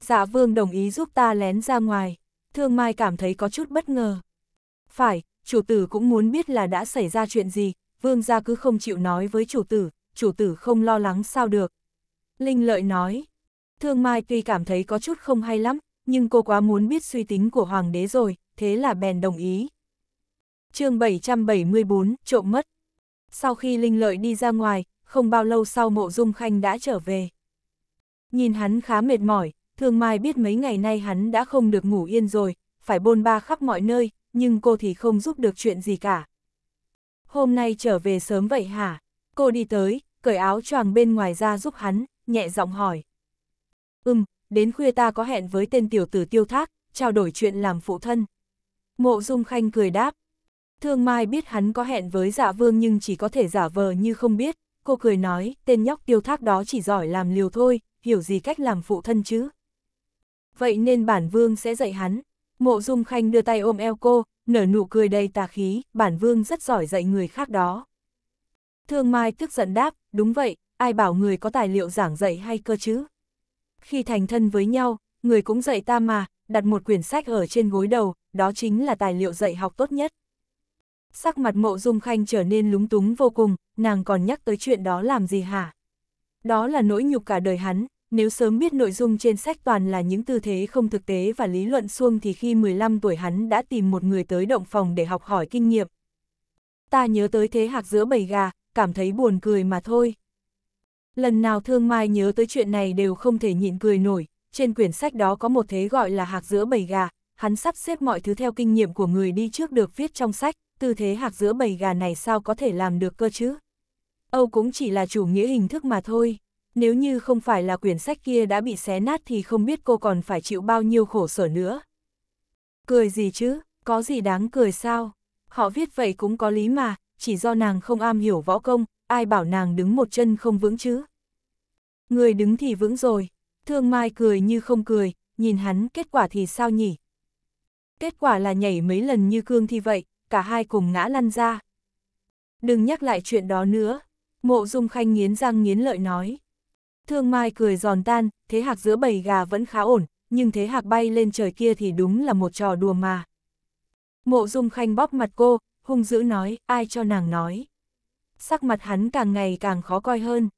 Dạ vương đồng ý giúp ta lén ra ngoài. Thương Mai cảm thấy có chút bất ngờ. Phải, chủ tử cũng muốn biết là đã xảy ra chuyện gì, vương gia cứ không chịu nói với chủ tử, chủ tử không lo lắng sao được. Linh lợi nói, Thương Mai tuy cảm thấy có chút không hay lắm, nhưng cô quá muốn biết suy tính của hoàng đế rồi, thế là bèn đồng ý. chương 774, trộm mất. Sau khi Linh lợi đi ra ngoài, không bao lâu sau mộ dung khanh đã trở về. Nhìn hắn khá mệt mỏi, Thương Mai biết mấy ngày nay hắn đã không được ngủ yên rồi, phải bôn ba khắp mọi nơi, nhưng cô thì không giúp được chuyện gì cả. Hôm nay trở về sớm vậy hả? Cô đi tới, cởi áo choàng bên ngoài ra giúp hắn, nhẹ giọng hỏi. Ừm, đến khuya ta có hẹn với tên tiểu tử tiêu thác, trao đổi chuyện làm phụ thân. Mộ Dung Khanh cười đáp. Thương Mai biết hắn có hẹn với dạ vương nhưng chỉ có thể giả vờ như không biết. Cô cười nói, tên nhóc tiêu thác đó chỉ giỏi làm liều thôi, hiểu gì cách làm phụ thân chứ vậy nên bản vương sẽ dạy hắn. Mộ Dung Khanh đưa tay ôm eo cô, nở nụ cười đầy tà khí, bản vương rất giỏi dạy người khác đó. Thương Mai tức giận đáp, đúng vậy, ai bảo người có tài liệu giảng dạy hay cơ chứ? Khi thành thân với nhau, người cũng dạy ta mà, đặt một quyển sách ở trên gối đầu, đó chính là tài liệu dạy học tốt nhất. Sắc mặt mộ dung khanh trở nên lúng túng vô cùng, nàng còn nhắc tới chuyện đó làm gì hả? Đó là nỗi nhục cả đời hắn, nếu sớm biết nội dung trên sách toàn là những tư thế không thực tế và lý luận suông thì khi 15 tuổi hắn đã tìm một người tới động phòng để học hỏi kinh nghiệm. Ta nhớ tới thế hạc giữa bầy gà, cảm thấy buồn cười mà thôi. Lần nào Thương Mai nhớ tới chuyện này đều không thể nhịn cười nổi, trên quyển sách đó có một thế gọi là hạc giữa bầy gà, hắn sắp xếp mọi thứ theo kinh nghiệm của người đi trước được viết trong sách, tư thế hạc giữa bầy gà này sao có thể làm được cơ chứ? Âu cũng chỉ là chủ nghĩa hình thức mà thôi nếu như không phải là quyển sách kia đã bị xé nát thì không biết cô còn phải chịu bao nhiêu khổ sở nữa. Cười gì chứ, có gì đáng cười sao? Họ viết vậy cũng có lý mà, chỉ do nàng không am hiểu võ công, ai bảo nàng đứng một chân không vững chứ. Người đứng thì vững rồi, thương mai cười như không cười, nhìn hắn kết quả thì sao nhỉ? Kết quả là nhảy mấy lần như cương thì vậy, cả hai cùng ngã lăn ra. Đừng nhắc lại chuyện đó nữa, mộ dung khanh nghiến răng nghiến lợi nói. Thương Mai cười giòn tan, thế hạc giữa bầy gà vẫn khá ổn, nhưng thế hạc bay lên trời kia thì đúng là một trò đùa mà. Mộ Dung Khanh bóp mặt cô, hung dữ nói, ai cho nàng nói. Sắc mặt hắn càng ngày càng khó coi hơn.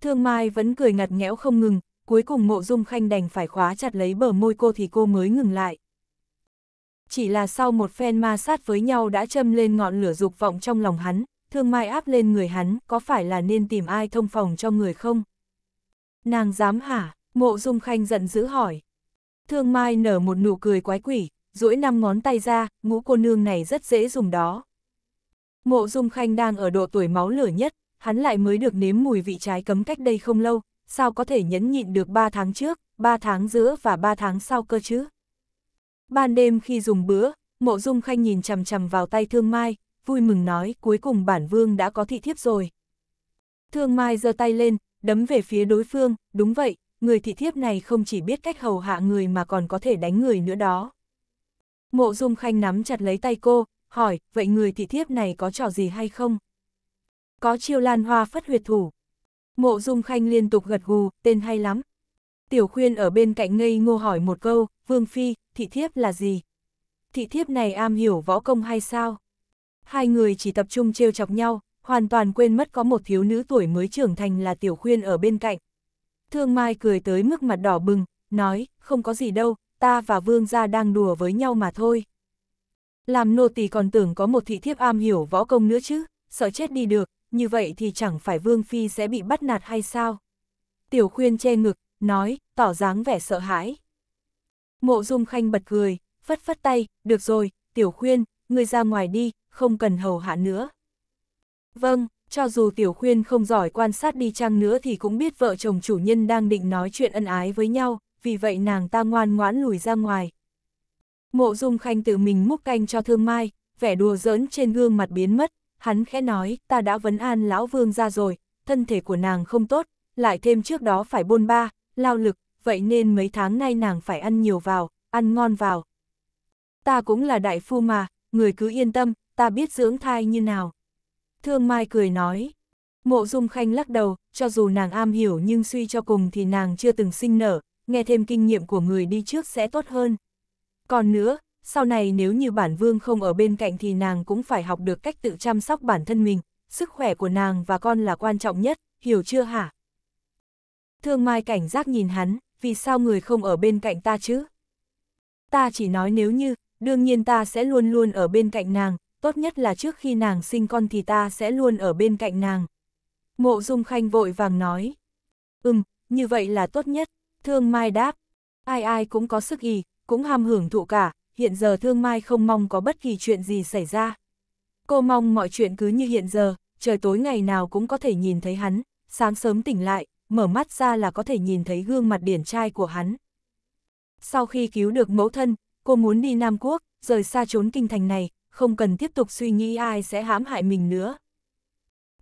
Thương Mai vẫn cười ngặt nghẽo không ngừng, cuối cùng Mộ Dung Khanh đành phải khóa chặt lấy bờ môi cô thì cô mới ngừng lại. Chỉ là sau một phen ma sát với nhau đã châm lên ngọn lửa dục vọng trong lòng hắn, Thương Mai áp lên người hắn, có phải là nên tìm ai thông phòng cho người không? Nàng dám hả? Mộ Dung Khanh giận dữ hỏi. Thương Mai nở một nụ cười quái quỷ, duỗi năm ngón tay ra, ngũ cô nương này rất dễ dùng đó. Mộ Dung Khanh đang ở độ tuổi máu lửa nhất, hắn lại mới được nếm mùi vị trái cấm cách đây không lâu, sao có thể nhẫn nhịn được 3 tháng trước, 3 tháng giữa và 3 tháng sau cơ chứ? Ban đêm khi dùng bữa, Mộ Dung Khanh nhìn chằm chằm vào tay Thương Mai, vui mừng nói cuối cùng bản vương đã có thị thiếp rồi. Thương Mai giơ tay lên, đấm về phía đối phương, đúng vậy, người thị thiếp này không chỉ biết cách hầu hạ người mà còn có thể đánh người nữa đó. Mộ Dung Khanh nắm chặt lấy tay cô, hỏi, vậy người thị thiếp này có trò gì hay không? Có chiêu lan hoa phất huyệt thủ. Mộ Dung Khanh liên tục gật gù, tên hay lắm. Tiểu khuyên ở bên cạnh ngây ngô hỏi một câu, Vương Phi, thị thiếp là gì? Thị thiếp này am hiểu võ công hay sao? Hai người chỉ tập trung trêu chọc nhau, hoàn toàn quên mất có một thiếu nữ tuổi mới trưởng thành là Tiểu Khuyên ở bên cạnh. Thương Mai cười tới mức mặt đỏ bừng, nói, không có gì đâu, ta và Vương gia đang đùa với nhau mà thôi. Làm nô tỳ còn tưởng có một thị thiếp am hiểu võ công nữa chứ, sợ chết đi được, như vậy thì chẳng phải Vương Phi sẽ bị bắt nạt hay sao? Tiểu Khuyên che ngực, nói, tỏ dáng vẻ sợ hãi. Mộ Dung Khanh bật cười, phất phất tay, được rồi, Tiểu Khuyên, ngươi ra ngoài đi, không cần hầu hạ nữa. Vâng, cho dù Tiểu Khuyên không giỏi quan sát đi chăng nữa thì cũng biết vợ chồng chủ nhân đang định nói chuyện ân ái với nhau, vì vậy nàng ta ngoan ngoãn lùi ra ngoài. Mộ Dung Khanh tự mình múc canh cho Thương Mai, vẻ đùa giỡn trên gương mặt biến mất, hắn khẽ nói, ta đã vấn an lão vương ra rồi, thân thể của nàng không tốt, lại thêm trước đó phải bôn ba, lao lực, vậy nên mấy tháng nay nàng phải ăn nhiều vào, ăn ngon vào. Ta cũng là đại phu mà, người cứ yên tâm, ta biết dưỡng thai như nào. Thương Mai cười nói. Mộ Dung Khanh lắc đầu, cho dù nàng am hiểu nhưng suy cho cùng thì nàng chưa từng sinh nở, nghe thêm kinh nghiệm của người đi trước sẽ tốt hơn. Còn nữa, sau này nếu như bản vương không ở bên cạnh thì nàng cũng phải học được cách tự chăm sóc bản thân mình, sức khỏe của nàng và con là quan trọng nhất, hiểu chưa hả? Thương Mai cảnh giác nhìn hắn, vì sao người không ở bên cạnh ta chứ? Ta chỉ nói nếu như, đương nhiên ta sẽ luôn luôn ở bên cạnh nàng, tốt nhất là trước khi nàng sinh con thì ta sẽ luôn ở bên cạnh nàng. Mộ Dung Khanh vội vàng nói. Ừm, như vậy là tốt nhất, Thương Mai đáp. Ai ai cũng có sức ý, cũng ham hưởng thụ cả, hiện giờ Thương Mai không mong có bất kỳ chuyện gì xảy ra. Cô mong mọi chuyện cứ như hiện giờ, trời tối ngày nào cũng có thể nhìn thấy hắn, sáng sớm tỉnh lại, mở mắt ra là có thể nhìn thấy gương mặt điển trai của hắn. Sau khi cứu được mẫu thân, cô muốn đi Nam Quốc, rời xa trốn kinh thành này, không cần tiếp tục suy nghĩ ai sẽ hãm hại mình nữa.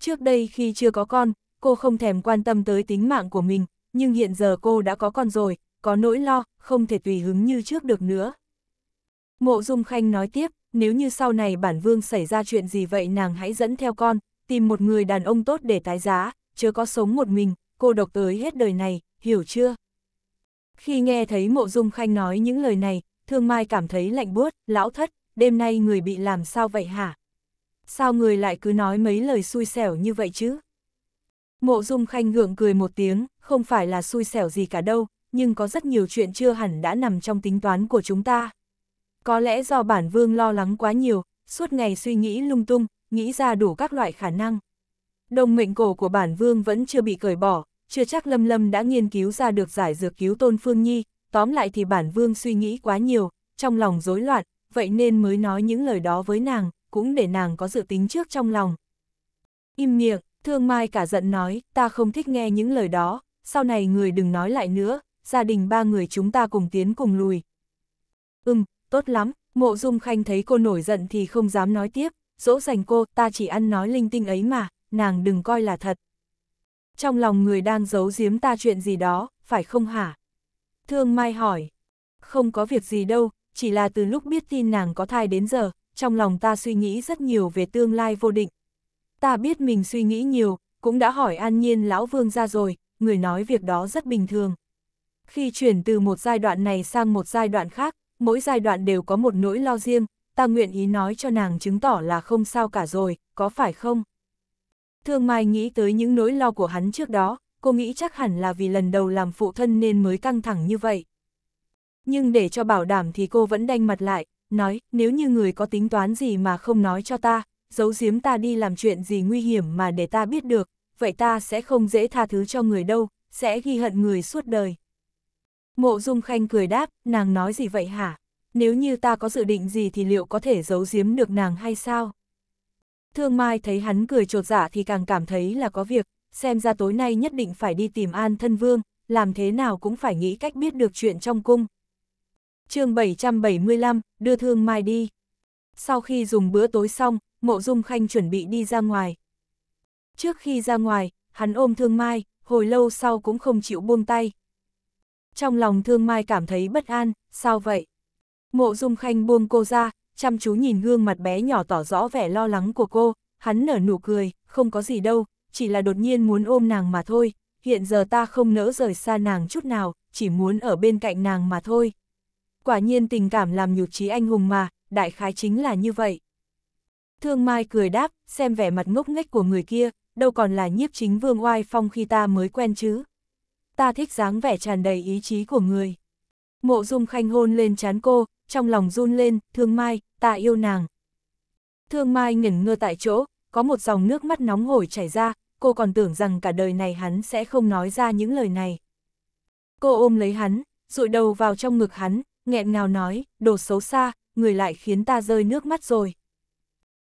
Trước đây khi chưa có con, cô không thèm quan tâm tới tính mạng của mình, nhưng hiện giờ cô đã có con rồi, có nỗi lo, không thể tùy hứng như trước được nữa. Mộ Dung Khanh nói tiếp, nếu như sau này bản vương xảy ra chuyện gì vậy nàng hãy dẫn theo con, tìm một người đàn ông tốt để tái giá, chớ có sống một mình, cô độc tới hết đời này, hiểu chưa? Khi nghe thấy Mộ Dung Khanh nói những lời này, Thương Mai cảm thấy lạnh buốt, lão thất, đêm nay người bị làm sao vậy hả? Sao người lại cứ nói mấy lời xui xẻo như vậy chứ? Mộ Dung Khanh gượng cười một tiếng, không phải là xui xẻo gì cả đâu, nhưng có rất nhiều chuyện chưa hẳn đã nằm trong tính toán của chúng ta. Có lẽ do bản vương lo lắng quá nhiều, suốt ngày suy nghĩ lung tung, nghĩ ra đủ các loại khả năng. Đồng mệnh cổ của bản vương vẫn chưa bị cởi bỏ, chưa chắc Lâm Lâm đã nghiên cứu ra được giải dược cứu tôn Phương Nhi, tóm lại thì bản vương suy nghĩ quá nhiều, trong lòng rối loạn, vậy nên mới nói những lời đó với nàng, cũng để nàng có dự tính trước trong lòng. Im miệng, thương mai cả giận nói, ta không thích nghe những lời đó, sau này người đừng nói lại nữa, gia đình ba người chúng ta cùng tiến cùng lùi. Ừm, tốt lắm, mộ dung khanh thấy cô nổi giận thì không dám nói tiếp, dỗ dành cô, ta chỉ ăn nói linh tinh ấy mà, nàng đừng coi là thật. Trong lòng người đang giấu giếm ta chuyện gì đó, phải không hả? Thương Mai hỏi, không có việc gì đâu, chỉ là từ lúc biết tin nàng có thai đến giờ, trong lòng ta suy nghĩ rất nhiều về tương lai vô định. Ta biết mình suy nghĩ nhiều, cũng đã hỏi an nhiên lão vương ra rồi, người nói việc đó rất bình thường. Khi chuyển từ một giai đoạn này sang một giai đoạn khác, mỗi giai đoạn đều có một nỗi lo riêng, ta nguyện ý nói cho nàng chứng tỏ là không sao cả rồi, có phải không? Thương Mai nghĩ tới những nỗi lo của hắn trước đó, cô nghĩ chắc hẳn là vì lần đầu làm phụ thân nên mới căng thẳng như vậy nhưng để cho bảo đảm thì cô vẫn đanh mặt lại, nói, nếu như người có tính toán gì mà không nói cho ta, giấu giếm ta đi làm chuyện gì nguy hiểm mà để ta biết được, vậy ta sẽ không dễ tha thứ cho người đâu, sẽ ghi hận người suốt đời. Mộ Dung Khanh cười đáp, nàng nói gì vậy hả? Nếu như ta có dự định gì thì liệu có thể giấu giếm được nàng hay sao? Thương Mai thấy hắn cười trột dạ thì càng cảm thấy là có việc, xem ra tối nay nhất định phải đi tìm An Thân Vương, làm thế nào cũng phải nghĩ cách biết được chuyện trong cung chương 775, đưa thương mai đi. Sau khi dùng bữa tối xong, mộ dung khanh chuẩn bị đi ra ngoài. Trước khi ra ngoài, hắn ôm thương mai, hồi lâu sau cũng không chịu buông tay. Trong lòng thương mai cảm thấy bất an, sao vậy? Mộ dung khanh buông cô ra, chăm chú nhìn gương mặt bé nhỏ tỏ rõ vẻ lo lắng của cô, hắn nở nụ cười, không có gì đâu, chỉ là đột nhiên muốn ôm nàng mà thôi, hiện giờ ta không nỡ rời xa nàng chút nào, chỉ muốn ở bên cạnh nàng mà thôi quả nhiên tình cảm làm nhục trí anh hùng mà, đại khái chính là như vậy. Thương Mai cười đáp, xem vẻ mặt ngốc nghếch của người kia, đâu còn là nhiếp chính vương oai phong khi ta mới quen chứ. Ta thích dáng vẻ tràn đầy ý chí của người. Mộ dung khanh hôn lên chán cô, trong lòng run lên, thương mai, ta yêu nàng. Thương mai ngẩn ngơ tại chỗ, có một dòng nước mắt nóng hổi chảy ra, cô còn tưởng rằng cả đời này hắn sẽ không nói ra những lời này. Cô ôm lấy hắn, rụi đầu vào trong ngực hắn, nghẹn ngào nói, đồ xấu xa, người lại khiến ta rơi nước mắt rồi.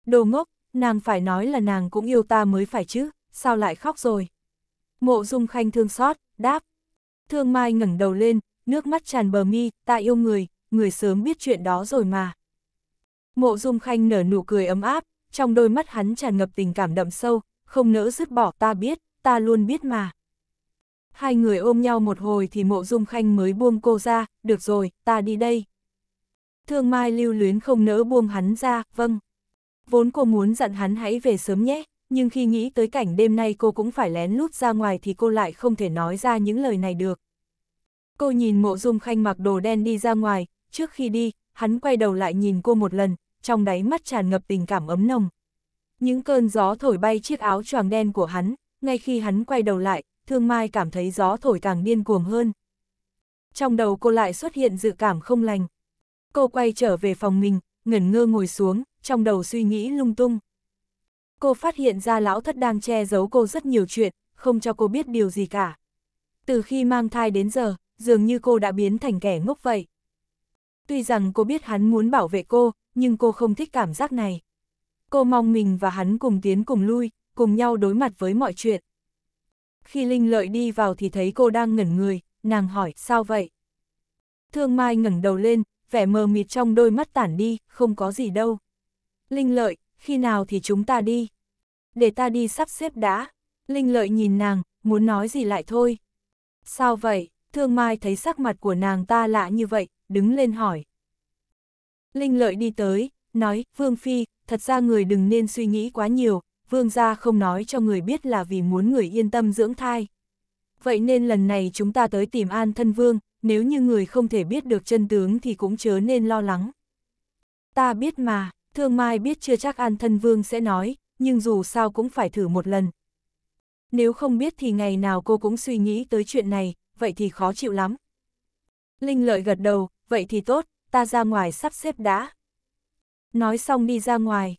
Đồ ngốc, nàng phải nói là nàng cũng yêu ta mới phải chứ, sao lại khóc rồi. Mộ dung khanh thương xót, đáp. Thương Mai ngẩng đầu lên, nước mắt tràn bờ mi, ta yêu người, người sớm biết chuyện đó rồi mà. Mộ dung khanh nở nụ cười ấm áp, trong đôi mắt hắn tràn ngập tình cảm đậm sâu, không nỡ dứt bỏ ta biết, ta luôn biết mà. Hai người ôm nhau một hồi thì mộ dung khanh mới buông cô ra, được rồi, ta đi đây. Thương Mai lưu luyến không nỡ buông hắn ra, vâng. Vốn cô muốn dặn hắn hãy về sớm nhé, nhưng khi nghĩ tới cảnh đêm nay cô cũng phải lén lút ra ngoài thì cô lại không thể nói ra những lời này được. Cô nhìn mộ dung khanh mặc đồ đen đi ra ngoài, trước khi đi, hắn quay đầu lại nhìn cô một lần, trong đáy mắt tràn ngập tình cảm ấm nồng. Những cơn gió thổi bay chiếc áo choàng đen của hắn, ngay khi hắn quay đầu lại, Thương Mai cảm thấy gió thổi càng điên cuồng hơn. Trong đầu cô lại xuất hiện dự cảm không lành. Cô quay trở về phòng mình, ngẩn ngơ ngồi xuống, trong đầu suy nghĩ lung tung. Cô phát hiện ra lão thất đang che giấu cô rất nhiều chuyện, không cho cô biết điều gì cả. Từ khi mang thai đến giờ, dường như cô đã biến thành kẻ ngốc vậy. Tuy rằng cô biết hắn muốn bảo vệ cô, nhưng cô không thích cảm giác này. Cô mong mình và hắn cùng tiến cùng lui, cùng nhau đối mặt với mọi chuyện khi Linh Lợi đi vào thì thấy cô đang ngẩn người, nàng hỏi, sao vậy? Thương Mai ngẩng đầu lên, vẻ mờ mịt trong đôi mắt tản đi, không có gì đâu. Linh Lợi, khi nào thì chúng ta đi? Để ta đi sắp xếp đã. Linh Lợi nhìn nàng, muốn nói gì lại thôi. Sao vậy? Thương Mai thấy sắc mặt của nàng ta lạ như vậy, đứng lên hỏi. Linh Lợi đi tới, nói, Vương Phi, thật ra người đừng nên suy nghĩ quá nhiều, vương gia không nói cho người biết là vì muốn người yên tâm dưỡng thai. Vậy nên lần này chúng ta tới tìm an thân vương, nếu như người không thể biết được chân tướng thì cũng chớ nên lo lắng. Ta biết mà, thương mai biết chưa chắc an thân vương sẽ nói, nhưng dù sao cũng phải thử một lần. Nếu không biết thì ngày nào cô cũng suy nghĩ tới chuyện này, vậy thì khó chịu lắm. Linh lợi gật đầu, vậy thì tốt, ta ra ngoài sắp xếp đã. Nói xong đi ra ngoài.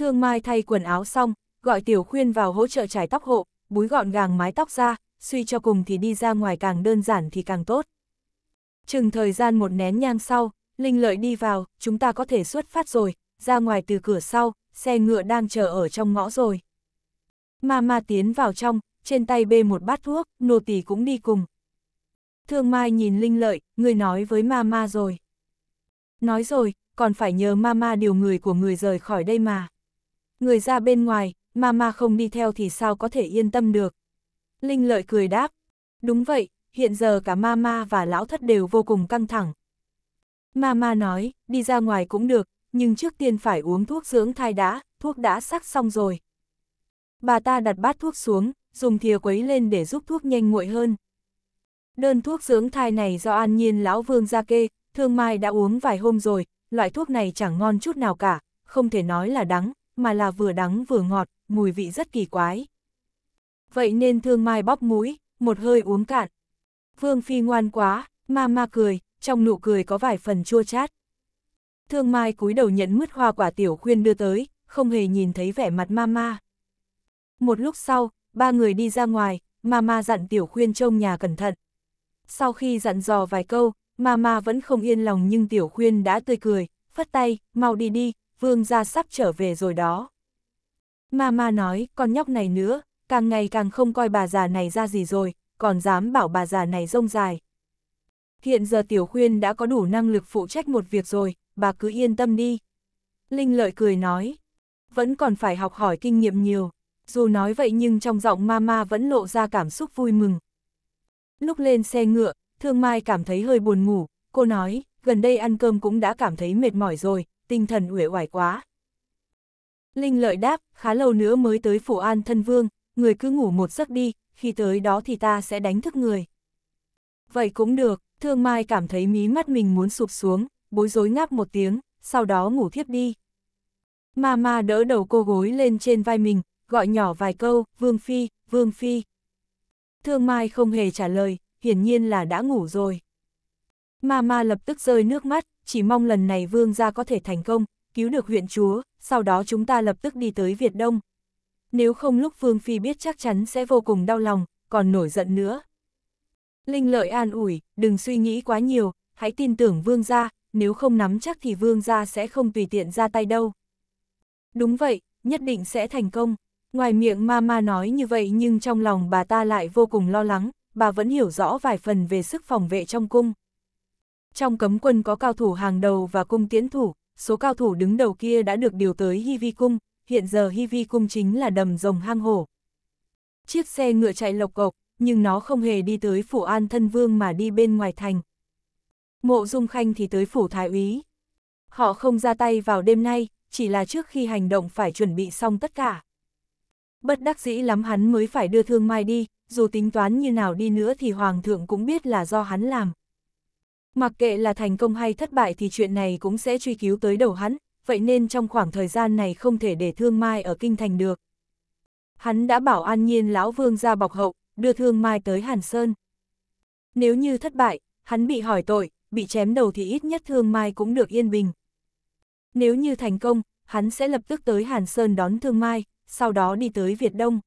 Thương Mai thay quần áo xong, gọi Tiểu Khuyên vào hỗ trợ trải tóc hộ, búi gọn gàng mái tóc ra, suy cho cùng thì đi ra ngoài càng đơn giản thì càng tốt. Chừng thời gian một nén nhang sau, Linh Lợi đi vào, chúng ta có thể xuất phát rồi, ra ngoài từ cửa sau, xe ngựa đang chờ ở trong ngõ rồi. Mama tiến vào trong, trên tay bê một bát thuốc, nô tỳ cũng đi cùng. Thương Mai nhìn Linh Lợi, người nói với Mama rồi. Nói rồi, còn phải nhờ Mama điều người của người rời khỏi đây mà. Người ra bên ngoài, mà mà không đi theo thì sao có thể yên tâm được. Linh lợi cười đáp. Đúng vậy, hiện giờ cả Mama và lão thất đều vô cùng căng thẳng. Mama nói, đi ra ngoài cũng được, nhưng trước tiên phải uống thuốc dưỡng thai đã, thuốc đã sắc xong rồi. Bà ta đặt bát thuốc xuống, dùng thìa quấy lên để giúp thuốc nhanh nguội hơn. Đơn thuốc dưỡng thai này do an nhiên lão vương ra kê, thương mai đã uống vài hôm rồi, loại thuốc này chẳng ngon chút nào cả, không thể nói là đắng, mà là vừa đắng vừa ngọt, mùi vị rất kỳ quái. Vậy nên thương mai bóp mũi, một hơi uống cạn. Vương Phi ngoan quá, ma ma cười, trong nụ cười có vài phần chua chát. Thương mai cúi đầu nhận mứt hoa quả tiểu khuyên đưa tới, không hề nhìn thấy vẻ mặt ma ma. Một lúc sau, ba người đi ra ngoài, ma ma dặn tiểu khuyên trông nhà cẩn thận. Sau khi dặn dò vài câu, ma ma vẫn không yên lòng nhưng tiểu khuyên đã tươi cười, phất tay, mau đi đi, vương gia sắp trở về rồi đó. Mama nói, con nhóc này nữa, càng ngày càng không coi bà già này ra gì rồi, còn dám bảo bà già này rông dài. Hiện giờ Tiểu Khuyên đã có đủ năng lực phụ trách một việc rồi, bà cứ yên tâm đi. Linh lợi cười nói, vẫn còn phải học hỏi kinh nghiệm nhiều, dù nói vậy nhưng trong giọng Mama vẫn lộ ra cảm xúc vui mừng. Lúc lên xe ngựa, Thương Mai cảm thấy hơi buồn ngủ, cô nói, gần đây ăn cơm cũng đã cảm thấy mệt mỏi rồi, tinh thần uể oải quá. Linh lợi đáp, khá lâu nữa mới tới phủ an thân vương, người cứ ngủ một giấc đi, khi tới đó thì ta sẽ đánh thức người. Vậy cũng được, thương mai cảm thấy mí mắt mình muốn sụp xuống, bối rối ngáp một tiếng, sau đó ngủ thiếp đi. Ma Ma đỡ đầu cô gối lên trên vai mình, gọi nhỏ vài câu, Vương Phi, Vương Phi. Thương Mai không hề trả lời, hiển nhiên là đã ngủ rồi. Ma Ma lập tức rơi nước mắt, chỉ mong lần này vương gia có thể thành công, cứu được huyện chúa, sau đó chúng ta lập tức đi tới Việt Đông. Nếu không lúc Vương Phi biết chắc chắn sẽ vô cùng đau lòng, còn nổi giận nữa. Linh lợi an ủi, đừng suy nghĩ quá nhiều, hãy tin tưởng vương gia, nếu không nắm chắc thì vương gia sẽ không tùy tiện ra tay đâu. Đúng vậy, nhất định sẽ thành công. Ngoài miệng mama nói như vậy nhưng trong lòng bà ta lại vô cùng lo lắng, bà vẫn hiểu rõ vài phần về sức phòng vệ trong cung. Trong cấm quân có cao thủ hàng đầu và cung tiễn thủ, số cao thủ đứng đầu kia đã được điều tới Hy Vi Cung, hiện giờ Hy Vi Cung chính là đầm rồng hang hổ. Chiếc xe ngựa chạy lộc cộc, nhưng nó không hề đi tới phủ an thân vương mà đi bên ngoài thành. Mộ Dung Khanh thì tới phủ thái úy. Họ không ra tay vào đêm nay, chỉ là trước khi hành động phải chuẩn bị xong tất cả. Bất đắc dĩ lắm hắn mới phải đưa thương mai đi, dù tính toán như nào đi nữa thì hoàng thượng cũng biết là do hắn làm. Mặc kệ là thành công hay thất bại thì chuyện này cũng sẽ truy cứu tới đầu hắn, vậy nên trong khoảng thời gian này không thể để Thương Mai ở Kinh Thành được. Hắn đã bảo an nhiên lão vương ra bọc hậu, đưa Thương Mai tới Hàn Sơn. Nếu như thất bại, hắn bị hỏi tội, bị chém đầu thì ít nhất Thương Mai cũng được yên bình. Nếu như thành công, hắn sẽ lập tức tới Hàn Sơn đón Thương Mai, sau đó đi tới Việt Đông.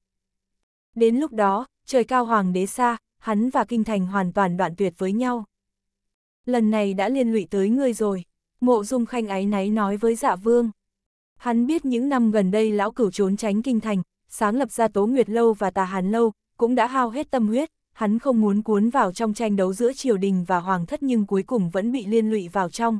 Đến lúc đó, trời cao hoàng đế xa, hắn và kinh thành hoàn toàn đoạn tuyệt với nhau lần này đã liên lụy tới ngươi rồi, mộ dung khanh ái náy nói với dạ vương. Hắn biết những năm gần đây lão cửu trốn tránh kinh thành, sáng lập ra Tố Nguyệt Lâu và Tà Hàn Lâu, cũng đã hao hết tâm huyết, hắn không muốn cuốn vào trong tranh đấu giữa triều đình và hoàng thất nhưng cuối cùng vẫn bị liên lụy vào trong.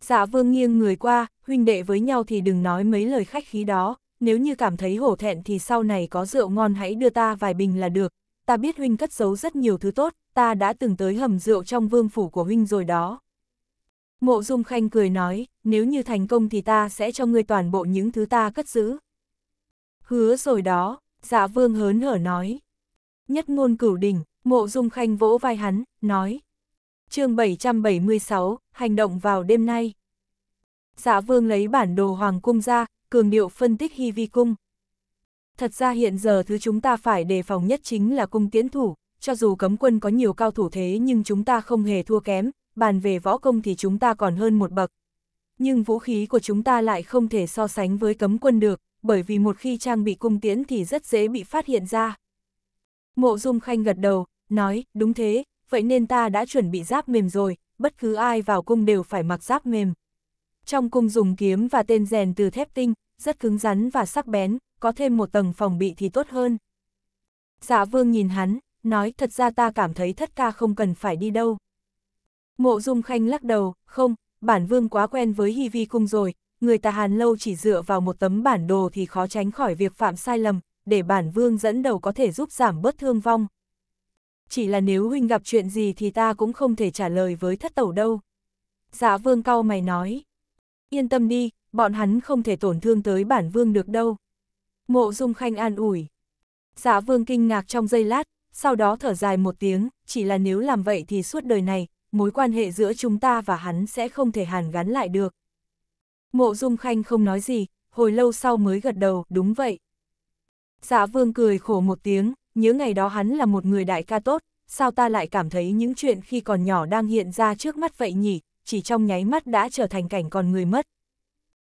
Dạ vương nghiêng người qua, huynh đệ với nhau thì đừng nói mấy lời khách khí đó, nếu như cảm thấy hổ thẹn thì sau này có rượu ngon hãy đưa ta vài bình là được, ta biết huynh cất giấu rất nhiều thứ tốt, ta đã từng tới hầm rượu trong vương phủ của huynh rồi đó. Mộ Dung Khanh cười nói, nếu như thành công thì ta sẽ cho ngươi toàn bộ những thứ ta cất giữ. Hứa rồi đó, dạ vương hớn hở nói. Nhất ngôn cửu đỉnh, mộ Dung Khanh vỗ vai hắn, nói. chương 776, hành động vào đêm nay. Dạ vương lấy bản đồ hoàng cung ra, cường điệu phân tích hy vi cung. Thật ra hiện giờ thứ chúng ta phải đề phòng nhất chính là cung tiến thủ, cho dù cấm quân có nhiều cao thủ thế nhưng chúng ta không hề thua kém, bàn về võ công thì chúng ta còn hơn một bậc. Nhưng vũ khí của chúng ta lại không thể so sánh với cấm quân được, bởi vì một khi trang bị cung tiễn thì rất dễ bị phát hiện ra. Mộ Dung Khanh gật đầu, nói, đúng thế, vậy nên ta đã chuẩn bị giáp mềm rồi, bất cứ ai vào cung đều phải mặc giáp mềm. Trong cung dùng kiếm và tên rèn từ thép tinh, rất cứng rắn và sắc bén, có thêm một tầng phòng bị thì tốt hơn. Dạ vương nhìn hắn, nói thật ra ta cảm thấy thất ca không cần phải đi đâu. Mộ dung khanh lắc đầu, không, bản vương quá quen với hy vi cung rồi, người ta hàn lâu chỉ dựa vào một tấm bản đồ thì khó tránh khỏi việc phạm sai lầm, để bản vương dẫn đầu có thể giúp giảm bớt thương vong. Chỉ là nếu huynh gặp chuyện gì thì ta cũng không thể trả lời với thất tẩu đâu. Dạ vương cao mày nói. Yên tâm đi, bọn hắn không thể tổn thương tới bản vương được đâu. Mộ dung khanh an ủi. Dạ vương kinh ngạc trong giây lát, sau đó thở dài một tiếng, chỉ là nếu làm vậy thì suốt đời này, mối quan hệ giữa chúng ta và hắn sẽ không thể hàn gắn lại được. Mộ Dung Khanh không nói gì, hồi lâu sau mới gật đầu, đúng vậy. Dạ Vương cười khổ một tiếng, nhớ ngày đó hắn là một người đại ca tốt, sao ta lại cảm thấy những chuyện khi còn nhỏ đang hiện ra trước mắt vậy nhỉ, chỉ trong nháy mắt đã trở thành cảnh con người mất.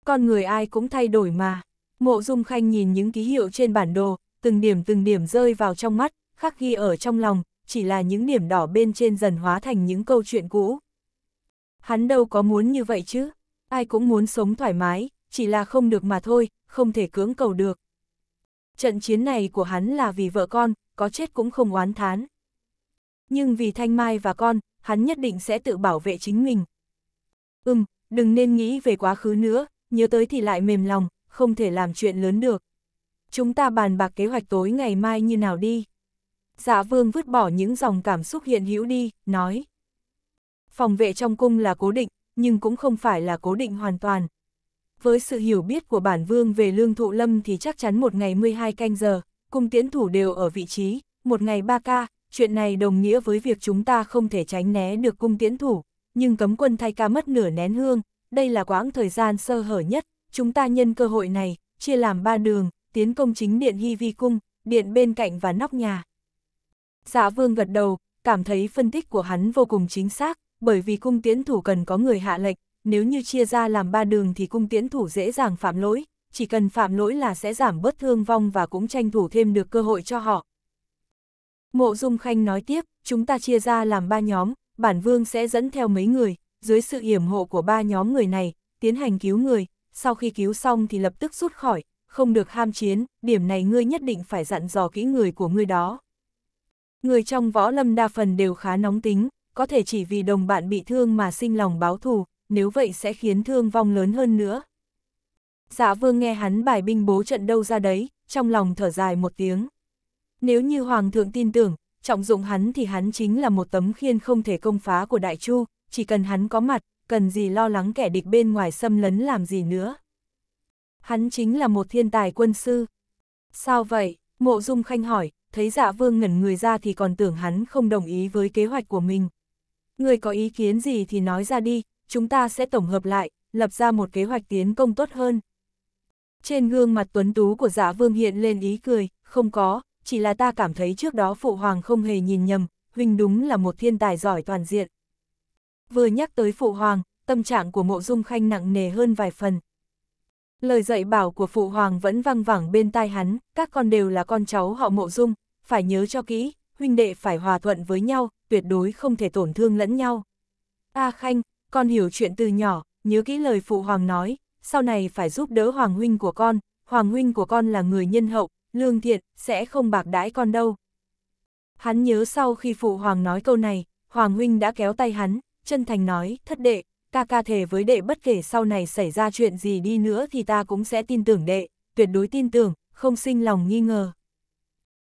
Con người ai cũng thay đổi mà. Mộ Dung Khanh nhìn những ký hiệu trên bản đồ, từng điểm từng điểm rơi vào trong mắt, khắc ghi ở trong lòng, chỉ là những điểm đỏ bên trên dần hóa thành những câu chuyện cũ. Hắn đâu có muốn như vậy chứ, ai cũng muốn sống thoải mái, chỉ là không được mà thôi, không thể cưỡng cầu được. Trận chiến này của hắn là vì vợ con, có chết cũng không oán thán. Nhưng vì Thanh Mai và con, hắn nhất định sẽ tự bảo vệ chính mình. Ừm, đừng nên nghĩ về quá khứ nữa, nhớ tới thì lại mềm lòng, không thể làm chuyện lớn được. Chúng ta bàn bạc kế hoạch tối ngày mai như nào đi. Dạ vương vứt bỏ những dòng cảm xúc hiện hữu đi, nói. Phòng vệ trong cung là cố định, nhưng cũng không phải là cố định hoàn toàn. Với sự hiểu biết của bản vương về lương thụ lâm thì chắc chắn một ngày 12 canh giờ, cung tiến thủ đều ở vị trí, một ngày 3 ca, chuyện này đồng nghĩa với việc chúng ta không thể tránh né được cung tiến thủ, nhưng cấm quân thay ca mất nửa nén hương, đây là quãng thời gian sơ hở nhất, chúng ta nhân cơ hội này, chia làm ba đường, tiến công chính điện Hy Vi Cung, điện bên cạnh và nóc nhà. Dạ vương gật đầu, cảm thấy phân tích của hắn vô cùng chính xác, bởi vì cung tiễn thủ cần có người hạ lệnh, nếu như chia ra làm ba đường thì cung tiễn thủ dễ dàng phạm lỗi, chỉ cần phạm lỗi là sẽ giảm bớt thương vong và cũng tranh thủ thêm được cơ hội cho họ. Mộ Dung Khanh nói tiếp, chúng ta chia ra làm ba nhóm, bản vương sẽ dẫn theo mấy người, dưới sự yểm hộ của ba nhóm người này, tiến hành cứu người, sau khi cứu xong thì lập tức rút khỏi, không được ham chiến, điểm này ngươi nhất định phải dặn dò kỹ người của ngươi đó người trong võ lâm đa phần đều khá nóng tính, có thể chỉ vì đồng bạn bị thương mà sinh lòng báo thù, nếu vậy sẽ khiến thương vong lớn hơn nữa. Dạ vương nghe hắn bài binh bố trận đâu ra đấy, trong lòng thở dài một tiếng. Nếu như hoàng thượng tin tưởng, trọng dụng hắn thì hắn chính là một tấm khiên không thể công phá của đại chu, chỉ cần hắn có mặt, cần gì lo lắng kẻ địch bên ngoài xâm lấn làm gì nữa. Hắn chính là một thiên tài quân sư. Sao vậy? Mộ Dung Khanh hỏi, thấy dạ vương ngẩn người ra thì còn tưởng hắn không đồng ý với kế hoạch của mình. Người có ý kiến gì thì nói ra đi, chúng ta sẽ tổng hợp lại, lập ra một kế hoạch tiến công tốt hơn. Trên gương mặt tuấn tú của dạ vương hiện lên ý cười, không có, chỉ là ta cảm thấy trước đó phụ hoàng không hề nhìn nhầm, huynh đúng là một thiên tài giỏi toàn diện. Vừa nhắc tới phụ hoàng, tâm trạng của mộ dung khanh nặng nề hơn vài phần. Lời dạy bảo của phụ hoàng vẫn vang vẳng bên tai hắn, các con đều là con cháu họ mộ dung, phải nhớ cho kỹ, huynh đệ phải hòa thuận với nhau, tuyệt đối không thể tổn thương lẫn nhau. A Khanh, con hiểu chuyện từ nhỏ, nhớ kỹ lời phụ hoàng nói, sau này phải giúp đỡ hoàng huynh của con, hoàng huynh của con là người nhân hậu, lương thiện, sẽ không bạc đãi con đâu. Hắn nhớ sau khi phụ hoàng nói câu này, hoàng huynh đã kéo tay hắn, chân thành nói, thất đệ, ca ca thề với đệ bất kể sau này xảy ra chuyện gì đi nữa thì ta cũng sẽ tin tưởng đệ, tuyệt đối tin tưởng, không sinh lòng nghi ngờ.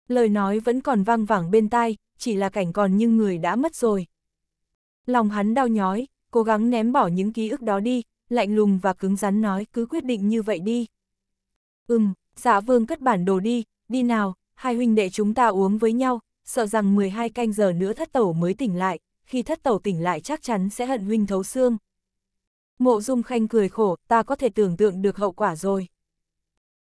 Lời nói vẫn còn vang vẳng bên tai, chỉ là cảnh còn như người đã mất rồi. Lòng hắn đau nhói, cố gắng ném bỏ những ký ức đó đi, lạnh lùng và cứng rắn nói cứ quyết định như vậy đi. Ừm, giả dạ vương cất bản đồ đi, đi nào, hai huynh đệ chúng ta uống với nhau, sợ rằng 12 canh giờ nữa thất tẩu mới tỉnh lại, khi thất tẩu tỉnh lại chắc chắn sẽ hận huynh thấu xương. Mộ Dung Khanh cười khổ, ta có thể tưởng tượng được hậu quả rồi.